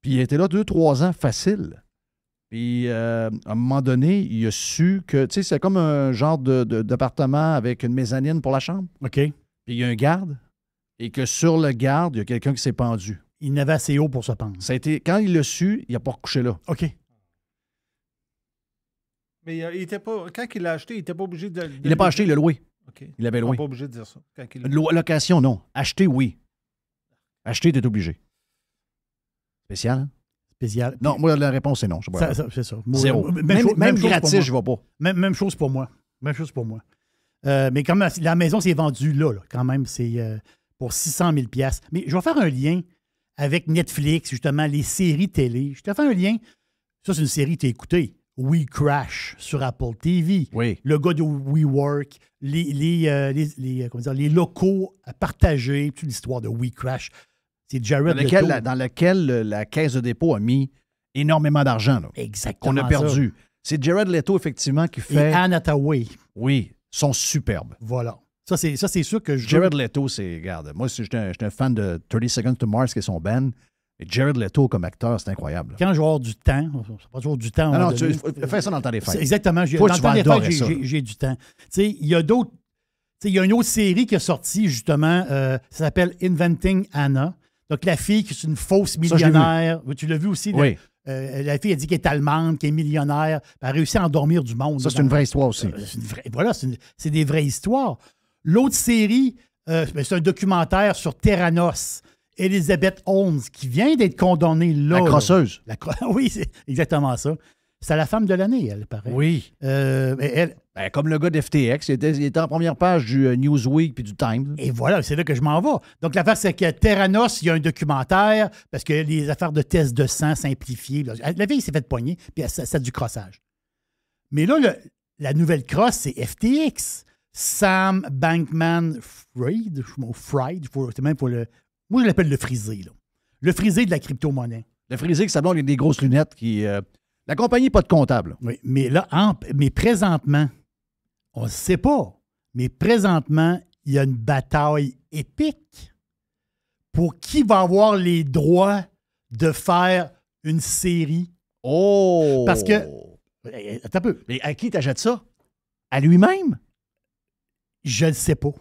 Puis il était là deux, trois ans, facile. Puis euh, à un moment donné, il a su que, tu sais, c'est comme un genre d'appartement avec une mezzanine pour la chambre. OK. Puis il y a un garde, et que sur le garde, il y a quelqu'un qui s'est pendu. Il n'avait assez haut pour se pendre. Ça a quand il l'a su, il n'a pas recouché là. OK. Mais euh, il était pas, quand il l'a acheté, il n'était pas obligé de. il n'a pas acheté, il l'a loué. Il avait pas obligé de dire ça. Location, non. Acheter, oui. Acheter, tu es obligé. Spécial, hein? Spécial. Non, moi, la réponse est non. C'est ça. Zéro. Même, même, je ne vais pas. Même, chose pour moi. Même chose pour moi. Euh, mais quand même, la maison s'est vendue là, quand même. C'est euh, pour 600 000 Mais je vais faire un lien avec Netflix, justement, les séries télé. Je te fais un lien. Ça, c'est une série que tu as écoutée. We Crash sur Apple TV, oui. le gars de WeWork, les, les, euh, euh, les, locaux partagés, toute l'histoire de We Crash. C'est Jared Leto. dans lequel la caisse de dépôt a mis énormément d'argent. Exactement. Qu'on a perdu. C'est Jared Leto, effectivement, qui fait. Et Anne Oui, sont superbes. Voilà. Ça, c'est sûr que je. Jared Leto, c'est. Regarde, moi, j'étais un, un, fan de 30 Seconds to Mars, qui est son band. Jared Leto comme acteur, c'est incroyable. Quand je vais avoir du temps, c'est pas toujours du temps. Non, tu, fais ça dans le temps des Exactement. dans temps j'ai du temps. il y a d'autres. Tu il y a une autre série qui est sortie, justement, euh, ça s'appelle Inventing Anna. Donc, la fille qui est une fausse millionnaire. tu l'as vu aussi? Oui. Euh, la fille a dit qu'elle est allemande, qu'elle est millionnaire. Elle a réussi à endormir du monde. Ça, euh, c'est une vraie histoire aussi. voilà, c'est des vraies histoires. L'autre série, ben, c'est un documentaire sur Terranos. Elizabeth Holmes, qui vient d'être condamnée là. La crosseuse. [LAUGHS] oui, c'est exactement ça. C'est la femme de l'année, elle, paraît. Oui. Euh, ben, comme le gars de FTX, il était, en première page du euh, Newsweek puis du Times. Et voilà, c'est là que je m'en vais. Donc, l'affaire, c'est que Terranos, il y a un documentaire parce que les affaires de tests de sang simplifiées. La vie, il s'est fait poignée, puis c'est du crossage. Mais là, la nouvelle crosse, c'est FTX. Sam Bankman Fried, Fried, c'est même pour le moi, je l'appelle le frisé. Là. Le frisé de la crypto-monnaie. Le frisé, que ça donne des grosses lunettes qui. Euh, la compagnie n'est pas de comptable. Oui, mais là, mais présentement, on ne sait pas, mais présentement, il y a une bataille épique pour qui va avoir les droits de faire une série. Oh! Parce que. Euh, attends un peu. Mais à qui t'achète ça? À lui-même? Je ne sais pas.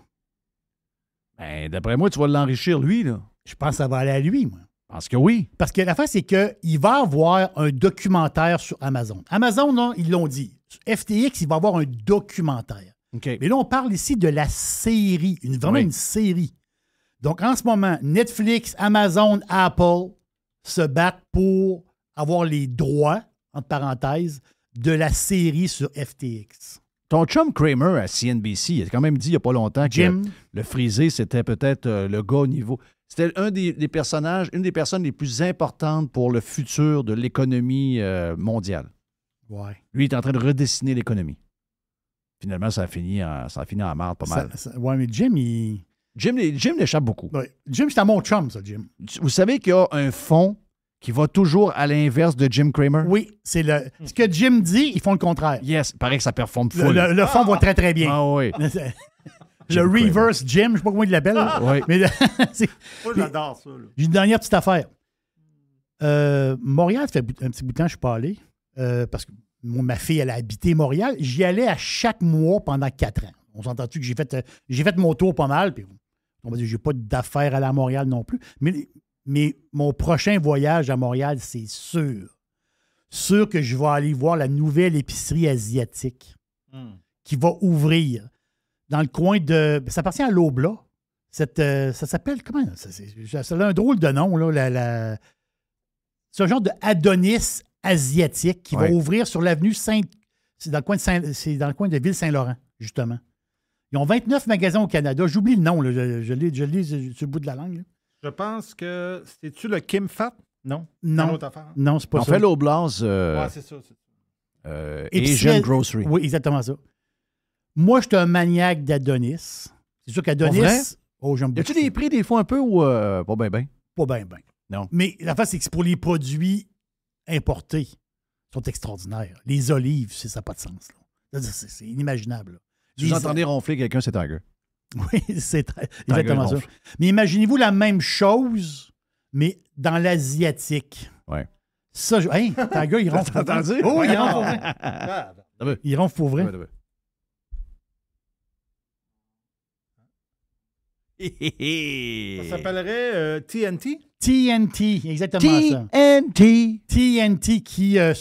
Ben, d'après moi, tu vas l'enrichir, lui, là. Je pense que ça va aller à lui, moi. Parce que oui. Parce que l'affaire, c'est qu'il va avoir un documentaire sur Amazon. Amazon, non, ils l'ont dit. FTX, il va avoir un documentaire. Mais là, on parle ici de la série, une, vraiment une série. Donc, en ce moment, Netflix, Amazon, Apple se battent pour avoir les droits, entre parenthèses, de la série sur FTX. Ton chum Kramer à CNBC, il a quand même dit il n'y a pas longtemps que le frisé, c'était peut-être euh, le gars au niveau. C'était un des, personnages, une des personnes les plus importantes pour le futur de l'économie euh, mondiale. Ouais. Lui, il est en train de redessiner l'économie. Finalement, ça a fini en, ça a fini pas mal. Oui, mais Jim, il. Jim, l'échappe beaucoup. Jim, c'est à mon chum, ça, Jim. Vous savez qu'il y a un fonds qui va toujours à l'inverse de Jim Cramer? Oui, c'est le. Ce que Jim dit, ils font le contraire. Yes, pareil, que ça performe full. Le, fond va très, très bien. Ah oui. [LAUGHS] le reverse Jim, je sais pas comment il l'appelle. [LAUGHS] j'adore ça. J'ai une dernière petite affaire. Euh, Montréal, ça fait un petit bout de temps que je suis pas allé. Euh, parce que ma fille, elle a habité Montréal. J'y allais à chaque mois pendant quatre ans. On s'entend-tu que j'ai fait, euh, j'ai fait mon tour pas mal. on va dire, j'ai pas d'affaires à la Montréal non plus. Mais mais mon prochain voyage à Montréal, c'est sûr. Sûr que je vais aller voir la nouvelle épicerie asiatique hmm. qui va ouvrir dans le coin de. Ça appartient à l'Aubla. Euh, ça s'appelle comment? Ça, ça, a un drôle de nom, là. La, ce genre de Adonis asiatique qui va ouvrir sur l'avenue Saint. C'est dans, le coin de Saint... dans le coin de Ville-Saint-Laurent, justement. Ils ont 29 magasins au Canada. J'oublie le nom, là. je, lis sur le bout de la langue. Je pense que. C'est-tu le Kim Fat? Non. Non. Non, c'est pas ça. On fait l'Oblast. Euh, ouais, c'est ça. Euh, Asian Grocery. Oui, exactement ça. Moi, je suis un maniaque d'Adonis. C'est sûr qu'Adonis. Oh, j'aime Y tu des prix, des fois, un peu ou euh, pas bien, bien? Pas bien, bien. Non. Mais la face, c'est que pour les produits importés, sont extraordinaires. Les olives, ça n'a pas de sens. C'est inimaginable. Si vous entendez ronfler quelqu'un, c'est un gueule. [LAUGHS] Oui, c'est exactement ça. Mais imaginez-vous la même chose, mais dans l'asiatique. Oui. Ça, je... Hey, ta gueule, ils T'as [LAUGHS] entendu? Oh, ils il ah. pour vrai. Il pour vrai. ça s'appellerait euh, TNT? TNT, exactement TNT. ça. TNT. TNT qui. Euh,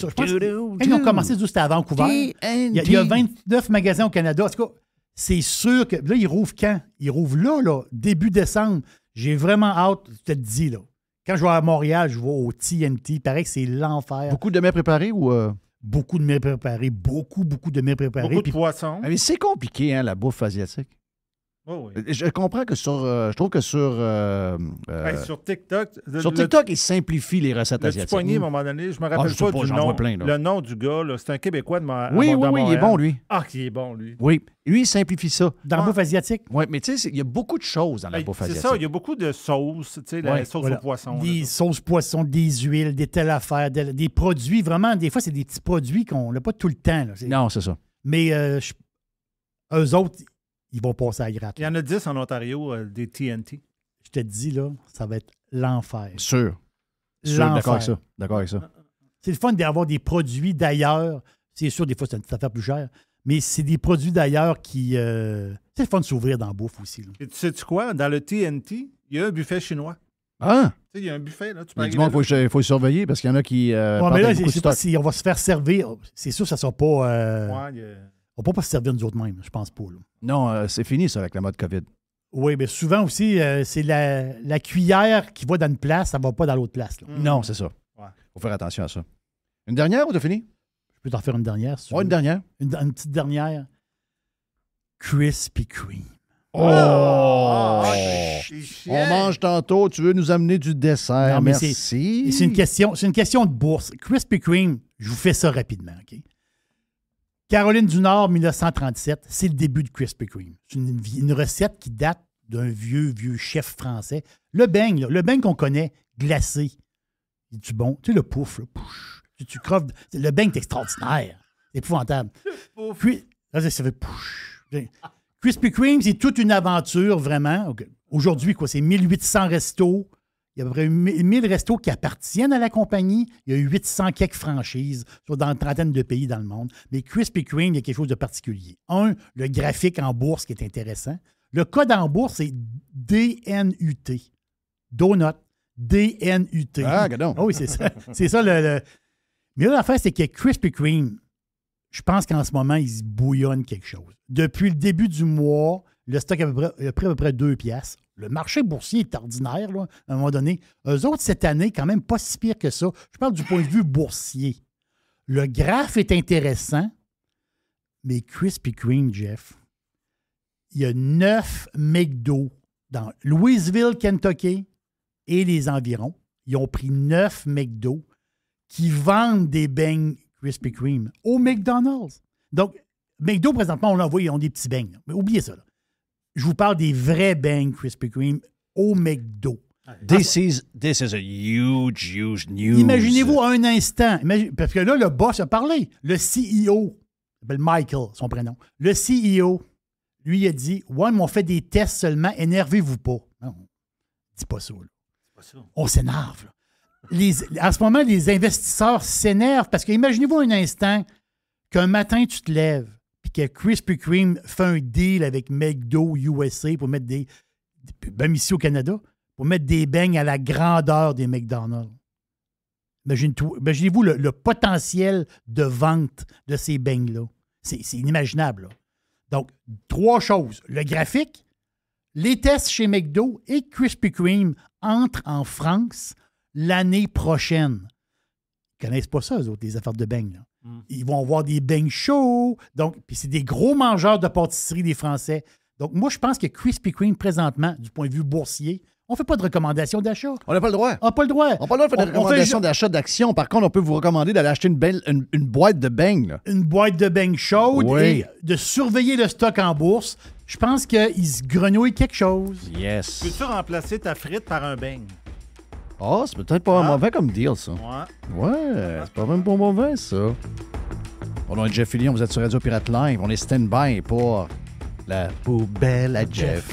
ils ont commencé juste à Vancouver. Il y, a, il y, a, 29 magasins au Canada. En tout cas, c'est sûr que. Là, il rouvre quand? Il rouvre là, là, début décembre. J'ai vraiment hâte, je te le dis, là. Quand je vais à Montréal, je vais au TNT. Pareil, que c'est l'enfer. Beaucoup de mets préparés ou. Euh? Beaucoup de mets préparés, beaucoup, beaucoup de mets préparés. Beaucoup de poissons. Ah, mais c'est compliqué, hein, la bouffe asiatique. Je comprends que sur. Euh, je trouve que sur. Euh, euh, sur TikTok. sur TikTok, il simplifie les recettes le asiatiques. poignet, à un mm. moment donné, je me ah, rappelle pas, du nom. le nom du gars, c'est un Québécois de ma, Oui, ah, oui, oui, il est bon, lui. Ah, il est bon, lui. Oui. Lui, il simplifie ça. Dans la ah. bouffe asiatique. Oui, mais tu sais, il y a beaucoup de choses dans la ben, bouffe asiatique. C'est ça, il y a beaucoup de sauces, tu sais, ouais, la sauce au poisson. Des sauces poissons, des huiles, des telles affaires, des, produits. Vraiment, des fois, c'est des petits produits qu'on n'a pas tout le temps. Non, c'est ça. Mais euh, eux autres, ils vont passer à la gratte. Il y en a 10 en Ontario, euh, des TNT. Je te dis, là, ça va être l'enfer. Sûr. Sûr, d'accord avec ça. D'accord avec ça. C'est le fun d'avoir des produits d'ailleurs. C'est sûr, des fois, c'est une affaire plus chère. Mais c'est des produits d'ailleurs qui. Euh, c'est le fun de s'ouvrir dans la bouffe aussi. Et tu sais-tu quoi? Dans le TNT, il y a un buffet chinois. Ah! Tu sais, il y a un buffet, là. Tu peux il faut, faut surveiller parce qu'il y en a qui. Euh, mais là, si on va se faire servir. C'est sûr, ça ne sera pas. On va pas se servir nous autres même, je pense pas. Non, euh, c'est fini ça avec la mode COVID. Oui, mais souvent aussi, euh, c'est la, cuillère qui va dans une place, ça va pas dans l'autre place. Non, c'est ça. Il Faut faire attention à ça. Une dernière ou t'as fini? Je peux t'en faire une dernière. une dernière. Une, petite dernière. Krispy Kreme. Oh! Ah! Ah, ah, On mange tantôt. Tu veux nous amener du dessert. Merci. C'est une, question, une question de bourse. Krispy Kreme, je vous fais ça rapidement, OK? Caroline du Nord, 1937, c'est le début de Krispy Kreme. C'est une, recette qui date d'un vieux, vieux chef français. Le beigne, le beigne qu'on connaît, glacé. C'est du bon. Tu sais, le pouf, le pouf, Tu, Le beigne est extraordinaire. C'est épouvantable. Puis, là, ça fait pouf. Krispy Kreme, c'est toute une aventure, vraiment. Aujourd'hui, quoi, c'est 1800 restos, il y a à peu près 1000 restos qui appartiennent à la compagnie. Il y a 800 quelques franchises dans une trentaine de pays dans le monde. Mais Crispy Kreme, il y a quelque chose de particulier. Un, le graphique en bourse qui est intéressant. Le code en bourse est DNUT. Donut. DNUT. Ah, Oh, oui, c'est ça. C'est ça le, Mais là, l'affaire, c'est que Crispy Kreme, je pense qu'en ce moment, ils bouillonnent quelque chose. Depuis le début du mois, le stock a, pris à peu près 2 piastres. Le marché boursier est ordinaire, là, à un moment donné. Eux autres, cette année, quand même pas si pire que ça. Je parle du point de vue boursier. Le graphe est intéressant, mais Krispy Kreme, Jeff, il y a 9 McDo dans Louisville, Kentucky et les environs. Ils ont pris 9 McDo qui vendent des beignes Krispy Kreme au McDonald's. Donc, McDo, présentement, on l'envoie, ils ont des petits beignes. Mais oubliez ça. Là je vous parle des vrais bangs Krispy Kreme au McDo. This is, a huge, huge news. Imaginez-vous un instant, parce que là, le boss a parlé, le CEO, s'appelle Michael, son prénom, le CEO, lui a dit, ouais, on fait des tests seulement, énervez-vous pas. Non, dis pas ça. Pas ça. On s'énerve. À ce moment, les investisseurs s'énervent parce que imaginez-vous un instant qu'un matin, tu te lèves, que Krispy Kreme fait un deal avec McDo USA pour mettre des. Même ben, ici au Canada, pour mettre des beignes à la grandeur des McDonald's. Imaginez-vous le, potentiel de vente de ces beignes-là. C'est inimaginable. Donc, trois choses. Le graphique, les tests chez McDo et Krispy Kreme entrent en France l'année prochaine. Ils ne connaissent pas ça, eux autres, les affaires de beignes. Mm. Ils vont avoir des beignes chauds. Donc, puis c'est des gros mangeurs de pâtisserie des Français. Donc, moi, je pense que Krispy Kreme, présentement, du point de vue boursier, on fait pas de recommandation d'achat. On n'a pas le droit. On n'a pas le droit. On n'a pas le droit de faire des recommandations d'achat d'action. Par contre, on peut vous recommander d'aller acheter une, belle, une, boîte de beignes. Une boîte de bang chauds et de surveiller le stock en bourse. Je pense qu'ils se grenouillent quelque chose. Yes. Peux-tu remplacer ta frite par un bang? Ah, oh, c'est peut-être pas un ah. mauvais comme deal, ça. Ouais. Ouais, c'est pas même pas mauvais, ça. Bon, on est Jeff Fillion, vous êtes sur Radio Pirate Live. On est stand-by pour la poubelle à Jeff.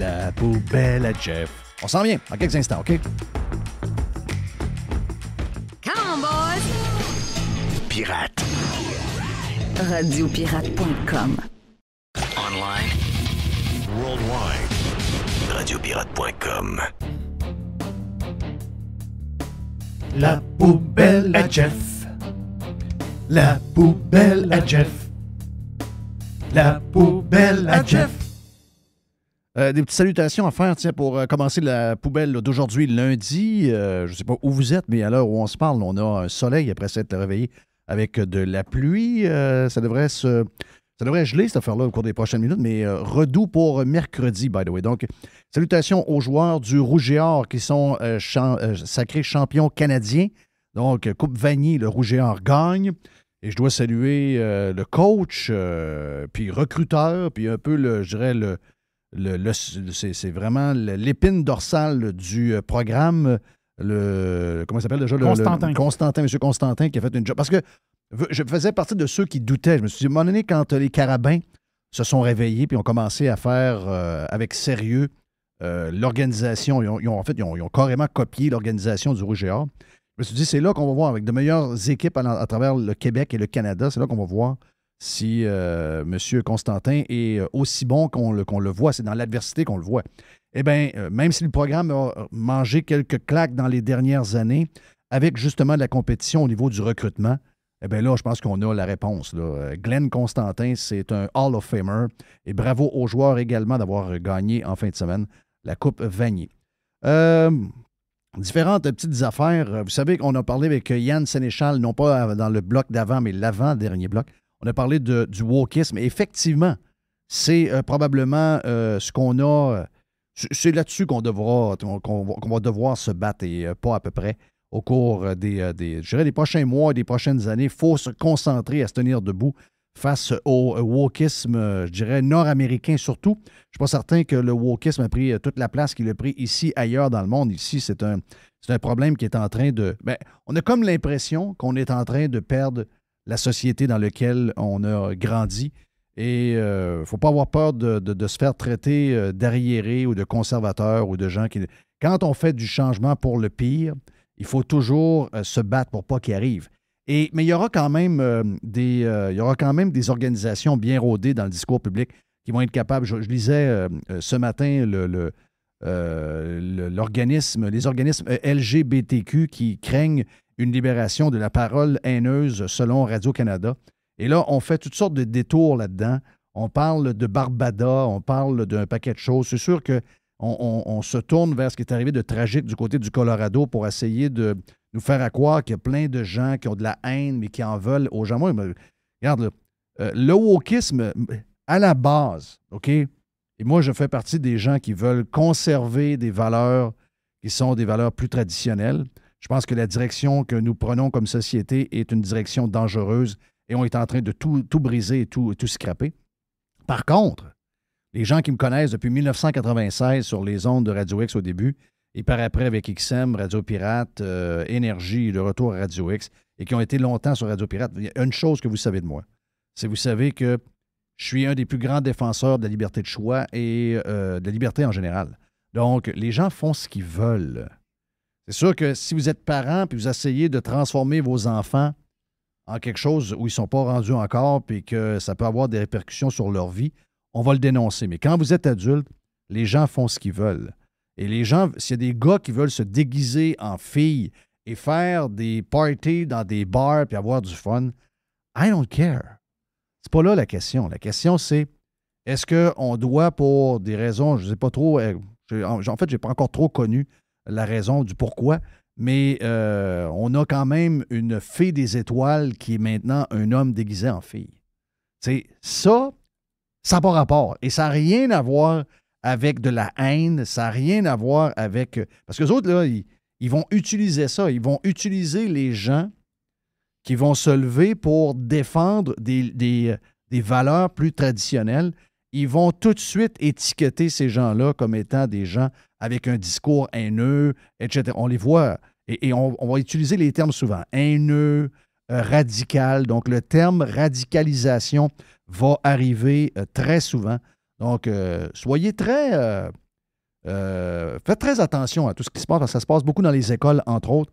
La poubelle à Jeff. On s'en vient en quelques instants, OK? Come on, boys! Pirate. Radiopirate.com Online. Worldwide. Radiopirate.com la poubelle à Jeff. La poubelle à Jeff. La poubelle à Jeff. Euh, des petites salutations à faire tiens, pour euh, commencer la poubelle d'aujourd'hui, lundi. Euh, je ne sais pas où vous êtes, mais à l'heure où on se parle, on a un soleil après s'être réveillé avec de la pluie. ça devrait se ça devrait geler, cette affaire-là, au cours des prochaines minutes, mais euh, redoux pour mercredi, by the way. Donc, salutations aux joueurs du Rouge et Or qui sont euh, euh, sacrés champions canadiens. Donc, Coupe Vanier, le Rouge et Or gagne. Et je dois saluer le coach, puis recruteur, puis un peu, le, je dirais, le, le, c'est vraiment l'épine dorsale du programme. Le, comment s'appelle déjà? Constantin. Le, Constantin, M. Constantin, qui a fait une job. Parce que je faisais partie de ceux qui doutaient. Je me suis dit, à un moment donné, quand euh, les carabins se sont réveillés puis ont commencé à faire euh, avec sérieux euh, l'organisation, ils, ont, en fait, ils ont, carrément copié l'organisation du Rouge et Je me suis dit, c'est là qu'on va voir, avec de meilleures équipes à, travers le Québec et le Canada, c'est là qu'on va voir si Monsieur M. Constantin est aussi bon qu'on le, le, voit. C'est dans l'adversité qu'on le voit. Eh bien, même si le programme a mangé quelques claques dans les dernières années, avec justement de la compétition au niveau du recrutement, eh bien là, je pense qu'on a la réponse. Glenn Constantin, c'est un Hall of Famer. Et bravo aux joueurs également d'avoir gagné en fin de semaine la Coupe Vanier. Euh, différentes petites affaires. Vous savez qu'on a parlé avec Yann Sénéchal, non pas dans le bloc d'avant, mais l'avant-dernier bloc. On a parlé de, du wokisme. Effectivement, c'est euh, probablement euh, ce qu'on a. C'est là-dessus qu'on va devoir se battre et pas à peu près au cours euh, des, euh, des, je dirais des prochains mois, des prochaines années. Il faut se concentrer à se tenir debout face au euh, wokisme, je dirais, nord-américain surtout. Je ne suis pas certain que le wokisme a pris toute la place qu'il a pris ici, ailleurs dans le monde. Ici, c'est un, problème qui est en train de... Ben, on a comme l'impression qu'on est en train de perdre la société dans laquelle on a grandi. Et il ne faut pas avoir peur de se faire traiter d'arriérés ou de conservateurs ou de gens qui... Quand on fait du changement pour le pire, il faut toujours euh, se battre pour pas qu'il arrive. Et, mais il y, aura quand même, euh, des, euh, il y aura quand même des organisations bien rodées dans le discours public qui vont être capables. Je, lisais ce matin l'organisme, les organismes LGBTQ qui craignent une libération de la parole haineuse selon Radio-Canada. Et là, on fait toutes sortes de détours là-dedans. On parle de Barbada, on parle d'un paquet de choses. C'est sûr que on, se tourne vers ce qui est arrivé de tragique du côté du Colorado pour essayer de nous faire à croire qu'il y a plein de gens qui ont de la haine, mais qui en veulent aux gens. Moi, regarde, euh, le wokisme, à la base, OK? Et moi, je fais partie des gens qui veulent conserver des valeurs qui sont des valeurs plus traditionnelles. Je pense que la direction que nous prenons comme société est une direction dangereuse et on est en train de tout, briser et tout, tout scraper. Par contre, les gens qui me connaissent depuis 1996 sur les ondes de Radio X au début, et par après avec XM, Radio Pirate, euh, Énergie, le retour à Radio X, et qui ont été longtemps sur Radio Pirate, il y a une chose que vous savez de moi, c'est vous savez que je suis un des plus grands défenseurs de la liberté de choix et euh, de la liberté en général. Donc, les gens font ce qu'ils veulent. C'est sûr que si vous êtes parent puis vous essayez de transformer vos enfants en quelque chose où ils ne sont pas rendus encore puis que ça peut avoir des répercussions sur leur vie, on va le dénoncer. Mais quand vous êtes adulte, les gens font ce qu'ils veulent. Et les gens, s'il y a des gars qui veulent se déguiser en fille et faire des parties dans des bars puis avoir du fun, I don't care. C'est pas là la question. La question, c'est est-ce qu'on doit, pour des raisons, je ne sais pas trop, euh, en fait, je n'ai pas encore trop connu la raison du pourquoi, mais euh, on a quand même une fée des étoiles qui est maintenant un homme déguisé en fille. C'est ça, ça n'a pas rapport. Et ça n'a rien à voir avec de la haine. Ça n'a rien à voir avec. Euh, parce que les autres, là, ils, vont utiliser ça. Ils vont utiliser les gens qui vont se lever pour défendre euh, des, valeurs plus traditionnelles. Ils vont tout de suite étiqueter ces gens-là comme étant des gens avec un discours haineux, etc. On les voit et, on, on, va utiliser les termes souvent haineux, euh, radical Donc, le terme radicalisation va arriver euh, très souvent. Donc, euh, soyez très... faites très attention à tout ce qui se passe, parce que ça se passe beaucoup dans les écoles, entre autres.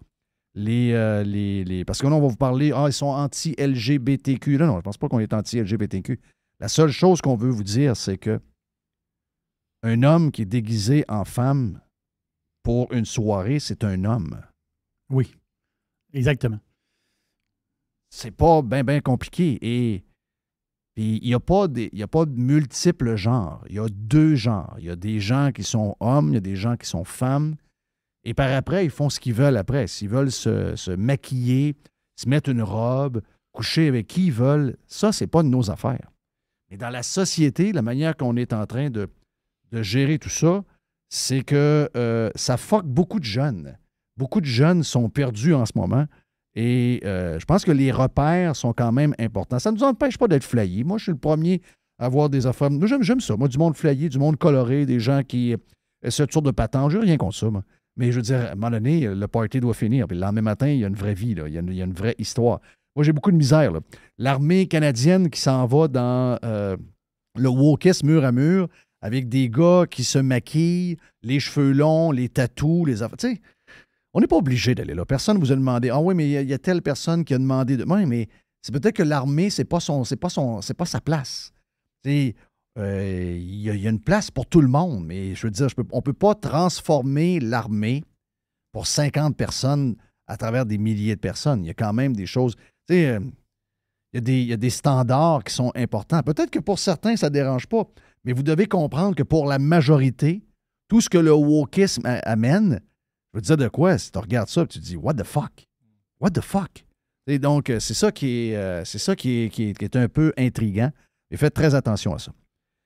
Les, les, parce que là, on va vous parler, ah, ils sont anti-LGBTQ. Non, non, je ne pense pas qu'on est anti-LGBTQ. La seule chose qu'on veut vous dire, c'est que un homme qui est déguisé en femme pour une soirée, c'est un homme. Oui, exactement c'est pas bien ben compliqué. Et il n'y a, pas a pas de multiples genres. Il y a deux genres. Il y a des gens qui sont hommes, il y a des gens qui sont femmes. Et par après, ils font ce qu'ils veulent après. S'ils veulent se, maquiller, se mettre une robe, coucher avec qui ils veulent, ça, c'est pas de nos affaires. Mais dans la société, la manière qu'on est en train de, gérer tout ça, c'est que euh, ça fuck beaucoup de jeunes. Beaucoup de jeunes sont perdus en ce moment et euh, je pense que les repères sont quand même importants. Ça ne nous empêche pas d'être flayés. Moi, je suis le premier à avoir des affaires. Moi, j'aime ça. Moi, du monde flayé, du monde coloré, des gens qui euh, se tournent de patente. Je rien contre ça, Mais je veux dire, à un moment donné, le party doit finir. Puis le lendemain matin, il y a une vraie vie, Il, y a une, vraie histoire. Moi, j'ai beaucoup de misère. L'armée canadienne qui s'en va dans euh, le wokis mur à mur avec des gars qui se maquillent, les cheveux longs, les tatous, les affaires. Tu sais, on n'est pas obligé d'aller là. Personne ne vous a demandé Ah oui, mais il y, a telle personne qui a demandé de. Oui, mais c'est peut-être que l'armée, c'est pas pas c'est pas sa place. Euh, il y, a une place pour tout le monde, mais je veux dire, on ne peut pas transformer l'armée pour 50 personnes à travers des milliers de personnes. Il y a quand même des choses. Euh, il y, y, a des standards qui sont importants. Peut-être que pour certains, ça ne dérange pas, mais vous devez comprendre que pour la majorité, tout ce que le wokisme amène, je veux de quoi? Si tu regardes ça, tu te dis, what the fuck? What the fuck? Et donc, euh, c'est ça, qui est, euh, c'est ça qui est, un peu intriguant. Et faites très attention à ça.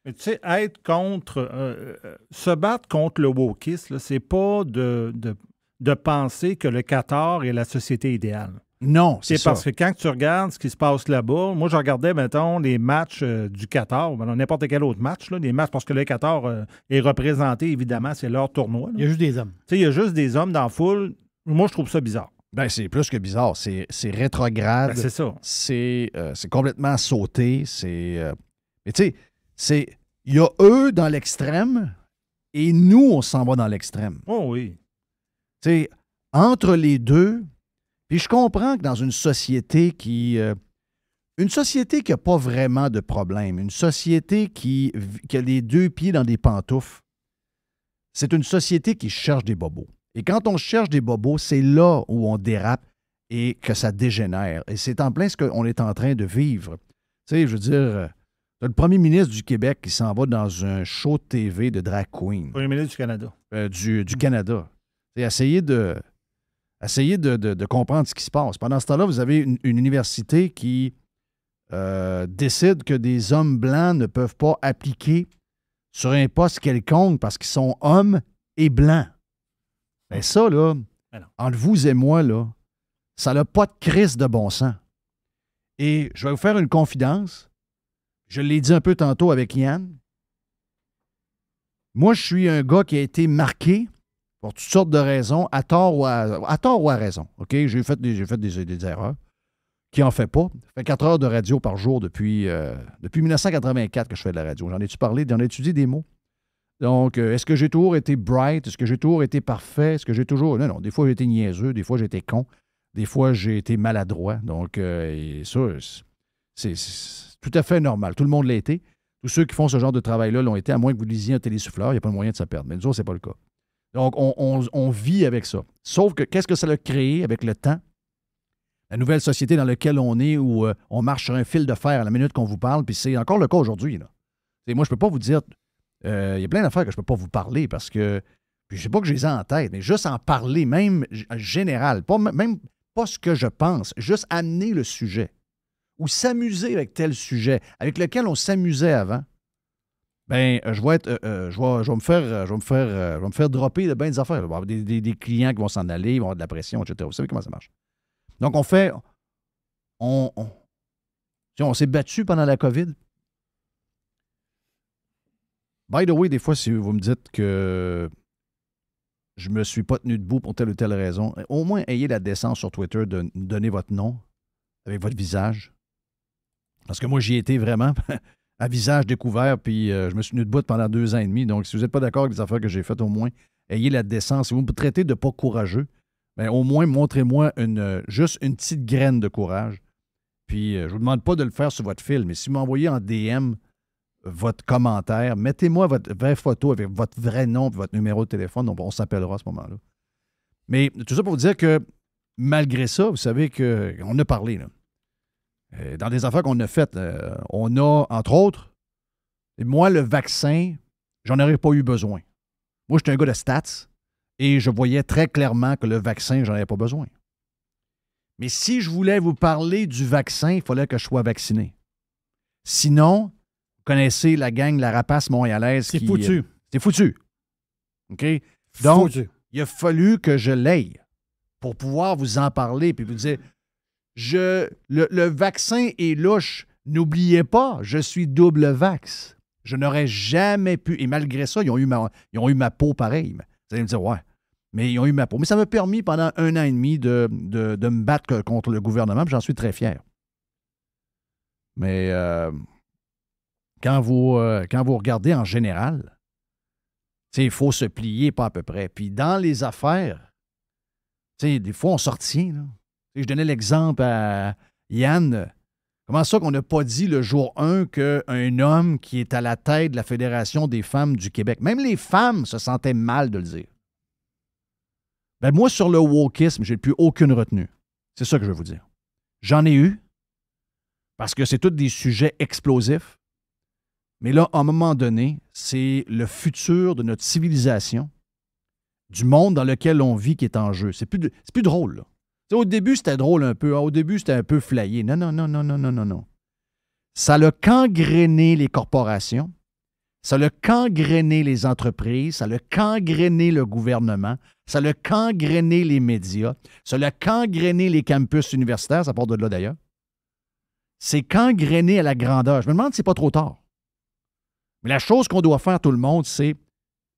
Mais tu sais, être contre, euh, se battre contre le wokisme, c'est pas de, de, de penser que le Qatar est la société idéale. Non, c'est parce que quand tu regardes ce qui se passe là-bas, moi, je regardais, mettons, les matchs euh, du Qatar, ben, n'importe quel autre match, là, matchs, parce que le 14 euh, est représenté, évidemment, c'est leur tournoi. Il y a juste des hommes. il y a juste des hommes dans la foule. Moi, je trouve ça bizarre. Ben, c'est plus que bizarre. C'est rétrograde. Ben, c'est ça. Euh, c'est complètement sauté. C'est. Mais tu sais, c'est. Il y a eux dans l'extrême et nous, on s'en va dans l'extrême. Oh oui. Tu sais, entre les deux, puis je comprends que dans une société qui. Euh, une société qui n'a pas vraiment de problème, une société qui, a les deux pieds dans des pantoufles, c'est une société qui cherche des bobos. Et quand on cherche des bobos, c'est là où on dérape et que ça dégénère. Et c'est en plein ce qu'on est en train de vivre. Tu sais, je veux dire, euh, le premier ministre du Québec qui s'en va dans un show TV de drag queen. Premier ministre du Canada. Euh, du, du Canada. C'est essayer de, Essayez de, comprendre ce qui se passe. Pendant ce temps-là, vous avez une, université qui euh, décide que des hommes blancs ne peuvent pas appliquer sur un poste quelconque parce qu'ils sont hommes et blancs. Mais ça, là, entre vous et moi, là, ça n'a pas de crise de bon sens. Et je vais vous faire une confidence. Je l'ai dit un peu tantôt avec Yann. Moi, je suis un gars qui a été marqué pour toutes sortes de raisons, à tort ou à, ou à raison. OK? J'ai fait, des, fait des, erreurs qui en fait pas. Ça fait quatre heures de radio par jour depuis, euh, depuis 1984 que je fais de la radio. J'en ai-tu parlé? J'en ai étudié des mots? Donc, euh, est-ce que j'ai toujours été bright? Est-ce que j'ai toujours été parfait? Est-ce que j'ai toujours. Non, non, des fois j'ai été niaiseux, des fois j'ai été con, des fois j'ai été maladroit. Donc, euh, ça, c'est tout à fait normal. Tout le monde l'a été. Tous ceux qui font ce genre de travail-là l'ont été, à moins que vous lisiez un télésouffleur. Il n'y a pas de moyen de se perdre. Mais nous autres, ce n'est pas le cas. Donc, on, vit avec ça. Sauf que qu'est-ce que ça a créé avec le temps? La nouvelle société dans laquelle on est, où euh, on marche sur un fil de fer à la minute qu'on vous parle, puis c'est encore le cas aujourd'hui. Moi, je ne peux pas vous dire. Euh, il y a plein d'affaires que je ne peux pas vous parler parce que. Puis je sais pas que je les ai en tête, mais juste en parler, même général, pas, même pas ce que je pense, juste amener le sujet ou s'amuser avec tel sujet avec lequel on s'amusait avant ben euh, je vais être euh, euh, je, vais, me faire je me faire me faire dropper de bien des affaires. des, clients qui vont s'en aller, ils vont avoir de la pression, etc. Vous savez comment ça marche. Donc on fait on, on, on s'est battu pendant la COVID. By the way, des fois, si vous me dites que je me suis pas tenu debout pour telle ou telle raison, au moins ayez la décence sur Twitter de donner votre nom avec votre visage. Parce que moi, j'y étais vraiment. [LAUGHS] à visage découvert, puis euh, je me suis de bout pendant deux ans et demi. Donc, si vous n'êtes pas d'accord avec les affaires que j'ai faites, au moins, ayez la décence. Si vous me traitez de pas courageux, mais ben, au moins, montrez-moi une, euh, juste une petite graine de courage. Puis, euh, je ne vous demande pas de le faire sur votre fil, mais si vous m'envoyez en DM votre commentaire, mettez-moi votre vraie photo avec votre vrai nom et votre numéro de téléphone. Donc, on s'appellera à ce moment-là. Mais tout ça pour vous dire que, malgré ça, vous savez qu'on a parlé, là. Euh, dans des affaires qu'on a faites, euh, on a, entre autres, moi, le vaccin, j'en aurais pas eu besoin. Moi, j'étais un gars de stats et je voyais très clairement que le vaccin, j'en avais pas besoin. Mais si je voulais vous parler du vaccin, il fallait que je sois vacciné. Sinon, vous connaissez la gang La Rapace montréalaise. C'est foutu. Euh, c'est foutu. OK? Donc, il a fallu que je l'aille pour pouvoir vous en parler puis vous dire je, le, vaccin est louche. N'oubliez pas, je suis double vax. Je n'aurais jamais pu. Et malgré ça, ils ont eu ma, eu ma peau pareille. Vous allez me dire, ouais. Mais ils ont eu ma peau. Mais ça m'a permis pendant un an et demi de, me battre contre le gouvernement, j'en suis très fier. Mais euh, quand, vous, euh, quand vous regardez en général, il faut se plier pas à peu près. Puis dans les affaires, des fois, on sortit, je donnais l'exemple à Yann. Comment ça qu'on n'a pas dit le jour 1 qu'un homme qui est à la tête de la Fédération des femmes du Québec, même les femmes se sentaient mal de le dire. Ben moi, sur le wokisme, n'ai plus aucune retenue. C'est ça que je veux vous dire. J'en ai eu, parce que c'est tous des sujets explosifs. Mais là, à un moment donné, c'est le futur de notre civilisation, du monde dans lequel on vit qui est en jeu. C'est plus, plus drôle. Là au début, c'était drôle un peu. Hein. Au début, c'était un peu flayé. Non, non, non, non, non, non, non, non. Ça l'a cangréné les corporations. Ça l'a cangréné les entreprises. Ça l'a cangréné le gouvernement. Ça l'a cangréné les médias. Ça l'a cangréné les campus universitaires. Ça part de là, d'ailleurs. C'est gangréné à la grandeur. Je me demande si c'est pas trop tard. Mais la chose qu'on doit faire, tout le monde, c'est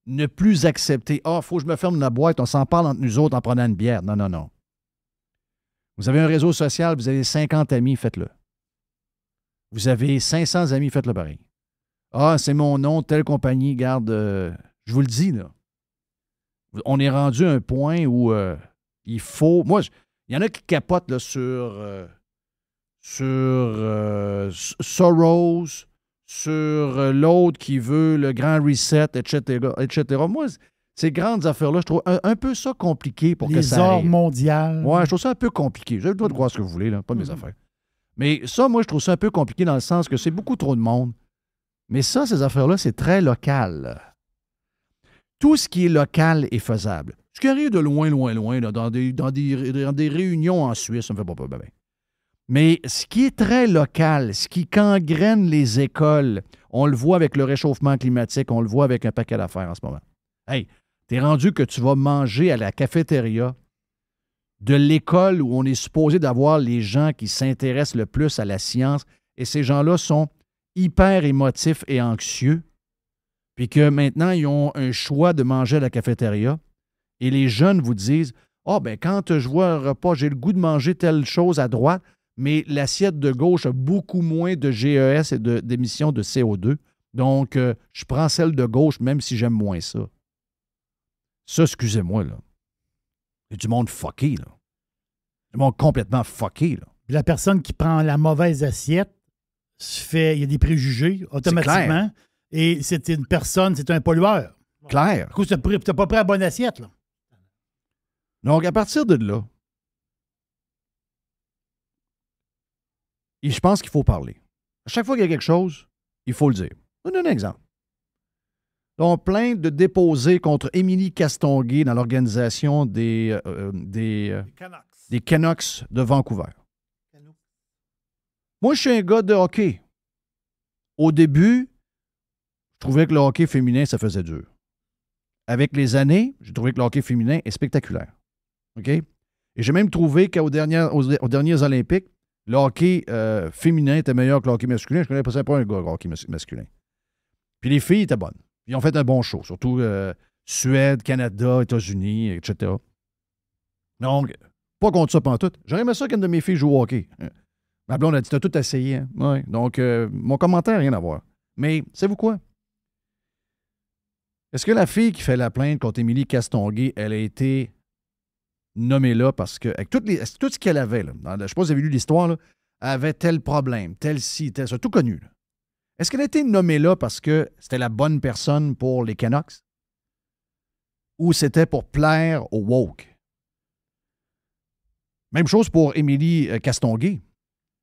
ne plus accepter. Ah, il faut que je me ferme la boîte. On s'en parle entre nous autres en prenant une bière. Non, non, non. Vous avez un réseau social, vous avez 50 amis, faites-le. Vous avez 500 amis, faites-le pareil. Ah, c'est mon nom, telle compagnie, garde. Euh, je vous le dis, là. On est rendu à un point où euh, il faut. Moi, il y en a qui capotent là, sur. Euh, sur Soros, sur l'autre qui veut le grand reset, etc. etc. Moi, ces grandes affaires-là, je trouve un, peu ça compliqué pour que ça Les arts mondiales. Ouais, je trouve ça un peu compliqué. je dois droit de croire ce que vous voulez, pas de mes mm-hmm. affaires. Mais ça, moi, je trouve ça un peu compliqué dans le sens que c'est beaucoup trop de monde. Mais ça, ces affaires-là, c'est très local. Tout ce qui est local est faisable. Ce qui arrive de loin, loin, loin, dans, des, des, réunions en Suisse, ça me fait pas peur. Ben, ben. Mais ce qui est très local, ce qui gangrène les écoles, on le voit avec le réchauffement climatique, on le voit avec un paquet d'affaires en ce moment. Hey, tu rendu que tu vas manger à la cafétéria de l'école où on est supposé d'avoir les gens qui s'intéressent le plus à la science, et ces gens-là sont hyper émotifs et anxieux, puis que maintenant, ils ont un choix de manger à la cafétéria, et les jeunes vous disent Ah, oh, ben quand je vois un repas, j'ai le goût de manger telle chose à droite, mais l'assiette de gauche a beaucoup moins de GES et d'émissions de, CO2. Donc, euh, je prends celle de gauche, même si j'aime moins ça. Ça, excusez-moi, là. C'est du monde fucké, là. Du monde complètement fucké, là. la personne qui prend la mauvaise assiette se fait. Il y a des préjugés automatiquement. Et c'est une personne, c'est un pollueur. Clair. Du coup, tu n'as pas pris la bonne assiette, là. Donc, à partir de là, et je pense qu'il faut parler. À chaque fois qu'il y a quelque chose, il faut le dire. Je un exemple ont plainte de déposer contre Émilie Castonguay dans l'organisation des, euh, euh, euh, des, Canucks de Vancouver. Moi, je suis un gars de hockey. Au début, je trouvais que le hockey féminin, ça faisait dur. Avec les années, j'ai trouvé que le hockey féminin est spectaculaire. OK? Et j'ai même trouvé qu'aux dernières aux, Olympiques, le hockey féminin était meilleur que le hockey masculin. Je ne connais pas, un gars, de hockey masculin. Puis les filles étaient bonnes. Ils ont fait un bon show, surtout euh, Suède, Canada, États-Unis, etc. Donc, pas contre ça tout. J'aurais aimé ça qu'une de mes filles joue au hockey. Euh, ma blonde a dit T'as tout essayé. Hein? Donc, euh, mon commentaire n'a rien à voir. Mais, savez-vous quoi Est-ce que la fille qui fait la plainte contre Émilie Castonguay, elle a été nommée là parce que, avec toutes les, tout ce qu'elle avait, là, je ne sais pas si vous avez lu l'histoire, là, avait tel problème, tel ci, tel c'est tout connu. Là. Est-ce qu'elle a été nommée là parce que c'était la bonne personne pour les Canucks? Ou c'était pour plaire aux woke? Même chose pour Émilie euh, Castonguay.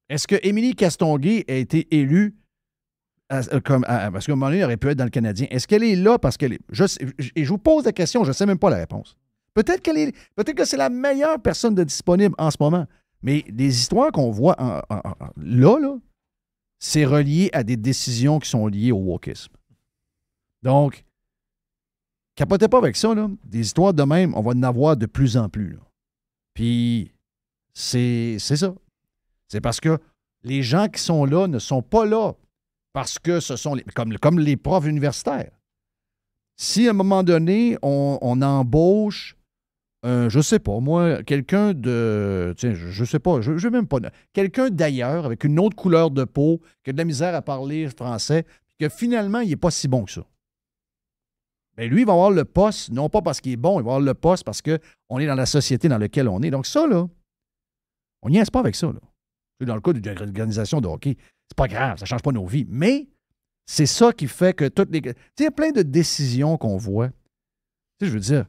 Est-ce que Émilie Castonguay a été élue euh, euh, comme, parce qu'à un moment donné, elle aurait pu être dans le Canadien. Est-ce qu'elle est là parce qu'elle est. et je vous pose la question, je ne sais même pas la réponse. Peut-être qu'elle est. Peut-être que c'est la meilleure personne de disponible en ce moment. Mais des histoires qu'on voit là, là, c'est relié à des décisions qui sont liées au wokisme. Donc, capotez pas avec ça, là. Des histoires de même, on va en avoir de plus en plus. Puis, c'est ça. C'est parce que les gens qui sont là ne sont pas là parce que ce sont comme, comme les profs universitaires. Si à un moment donné, on embauche euh, je sais pas, moi, quelqu'un de. Tiens, je, sais pas, je, je même pas. Quelqu'un d'ailleurs, avec une autre couleur de peau, qui a de la misère à parler français, que finalement, il n'est pas si bon que ça. Mais ben, lui, il va avoir le poste, non pas parce qu'il est bon, il va avoir le poste parce qu'on est dans la société dans laquelle on est. Donc, ça, là, on n'y est pas avec ça. Là. Dans le cas d'une organisation de hockey, c'est pas grave, ça ne change pas nos vies. Mais c'est ça qui fait que toutes les. Tu sais, il y a plein de décisions qu'on voit. Tu sais, je veux dire,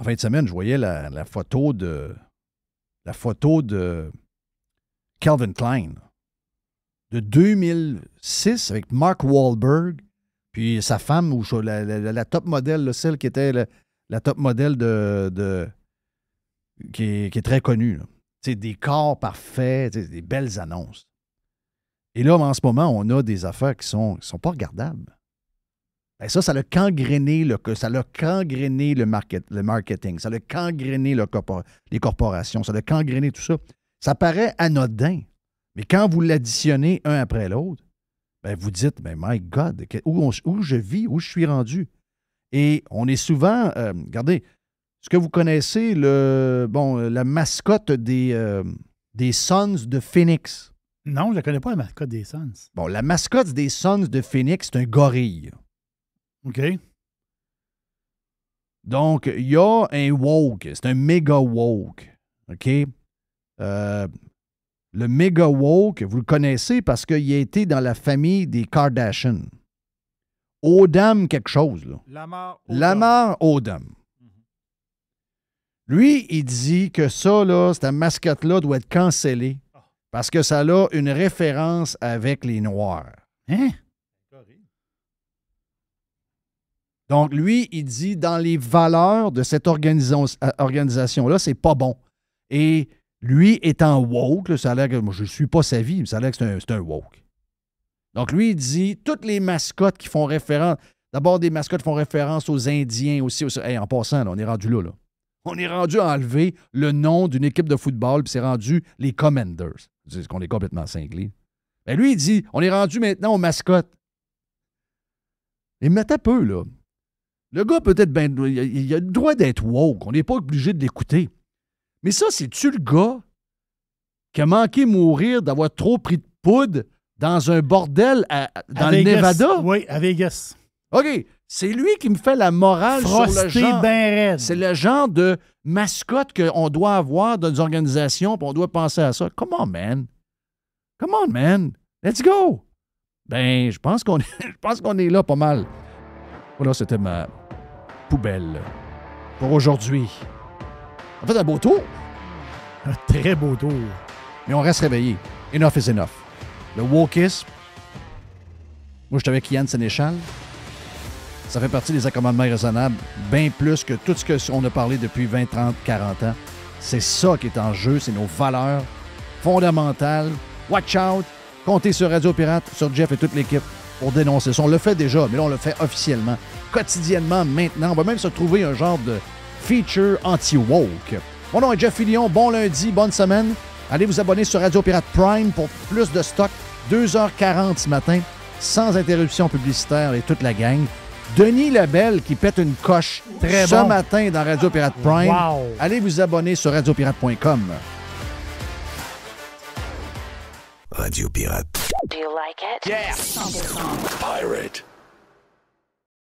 en fin de semaine, je voyais la, photo de. La photo de Calvin Klein de 2006 avec Mark Wahlberg, puis sa femme, ou la, top modèle, celle qui était la, top modèle de, qui, est, très connue. C'est des corps parfaits, des belles annonces. Et là, en ce moment, on a des affaires qui sont, sont pas regardables. Ben, ça, ça l'a cangréné le, ça l'a cangréné le, market, le marketing, ça l'a cangréné les corporations, ça l'a cangréné tout ça. Ça paraît anodin, mais quand vous l'additionnez un après l'autre, ben, vous dites, mais ben, my God, où, je vis, où je suis rendu. Et on est souvent, euh, regardez, est-ce que vous connaissez le, bon, euh, la mascotte des, euh, des Suns de Phoenix? Non, je ne connais pas la mascotte des Suns. Bon, la mascotte des Sons de Phoenix, c'est un gorille. OK? Donc, il y a un woke. C'est un méga woke. OK? Euh, le méga woke, vous le connaissez parce qu'il a été dans la famille des Kardashian. Odam quelque chose, là. Lamar Odom. Lamar mhm. Lui, il dit que ça, là, cette mascotte-là doit être cancellée ah. parce que ça a une référence avec les Noirs. Hein? Donc, lui, il dit dans les valeurs de cette euh, organisation-là, c'est pas bon. Et lui étant woke, ça a l'air que je ne suis pas sa vie, mais ça a l'air que c'est un, woke. Donc, lui, il dit toutes les mascottes qui font référence. D'abord, des mascottes font référence aux Indiens aussi. en passant, on est rendu là, là. On est rendu à enlever le nom d'une équipe de football, puis c'est rendu les Commanders. C'est qu'on est complètement cinglé. Mais ben, lui, il dit on est rendu maintenant aux mascottes. Et mettez peu, là. Le gars peut-être ben, il a le droit d'être woke, on n'est pas obligé de l'écouter. Mais ça, c'est-tu le gars qui a manqué mourir d'avoir trop pris de poudre dans un bordel dans le Nevada? Oui, à Vegas. OK. C'est lui qui me fait la morale sur le ben c'est le genre de mascotte qu'on doit avoir dans nos organisations, et on doit penser à ça. Come on, man. Come on, man. Let's go. Ben, je pense qu'on [LAUGHS] je pense qu'on est là pas mal. Voilà, c'était ma poubelle pour aujourd'hui. En fait un beau tour. Un très beau tour. Mais on reste réveillé. Enough is enough. Le wokisme. Moi, suis avec Yann Sénéchal. Ça fait partie des accommodements raisonnables, bien plus que tout ce qu'on a parlé depuis 20, 30, 40 ans. C'est ça qui est en jeu, c'est nos valeurs fondamentales. Watch out, comptez sur Radio Pirate, sur Jeff et toute l'équipe pour dénoncer ça. On le fait déjà, mais là, on le fait officiellement, quotidiennement, maintenant. On va même se trouver un genre de feature anti-woke. Mon nom Jeff Fillion. Bon lundi, bonne semaine. Allez vous abonner sur Radio Pirate Prime pour plus de stock. 2h40 ce matin, sans interruption publicitaire et toute la gang. Denis Labelle qui pète une coche Très ce matin dans Radio Pirate Prime. Allez vous abonner sur radiopirate.com. Radio Pirate. Do you like it? Yeah. Pirate.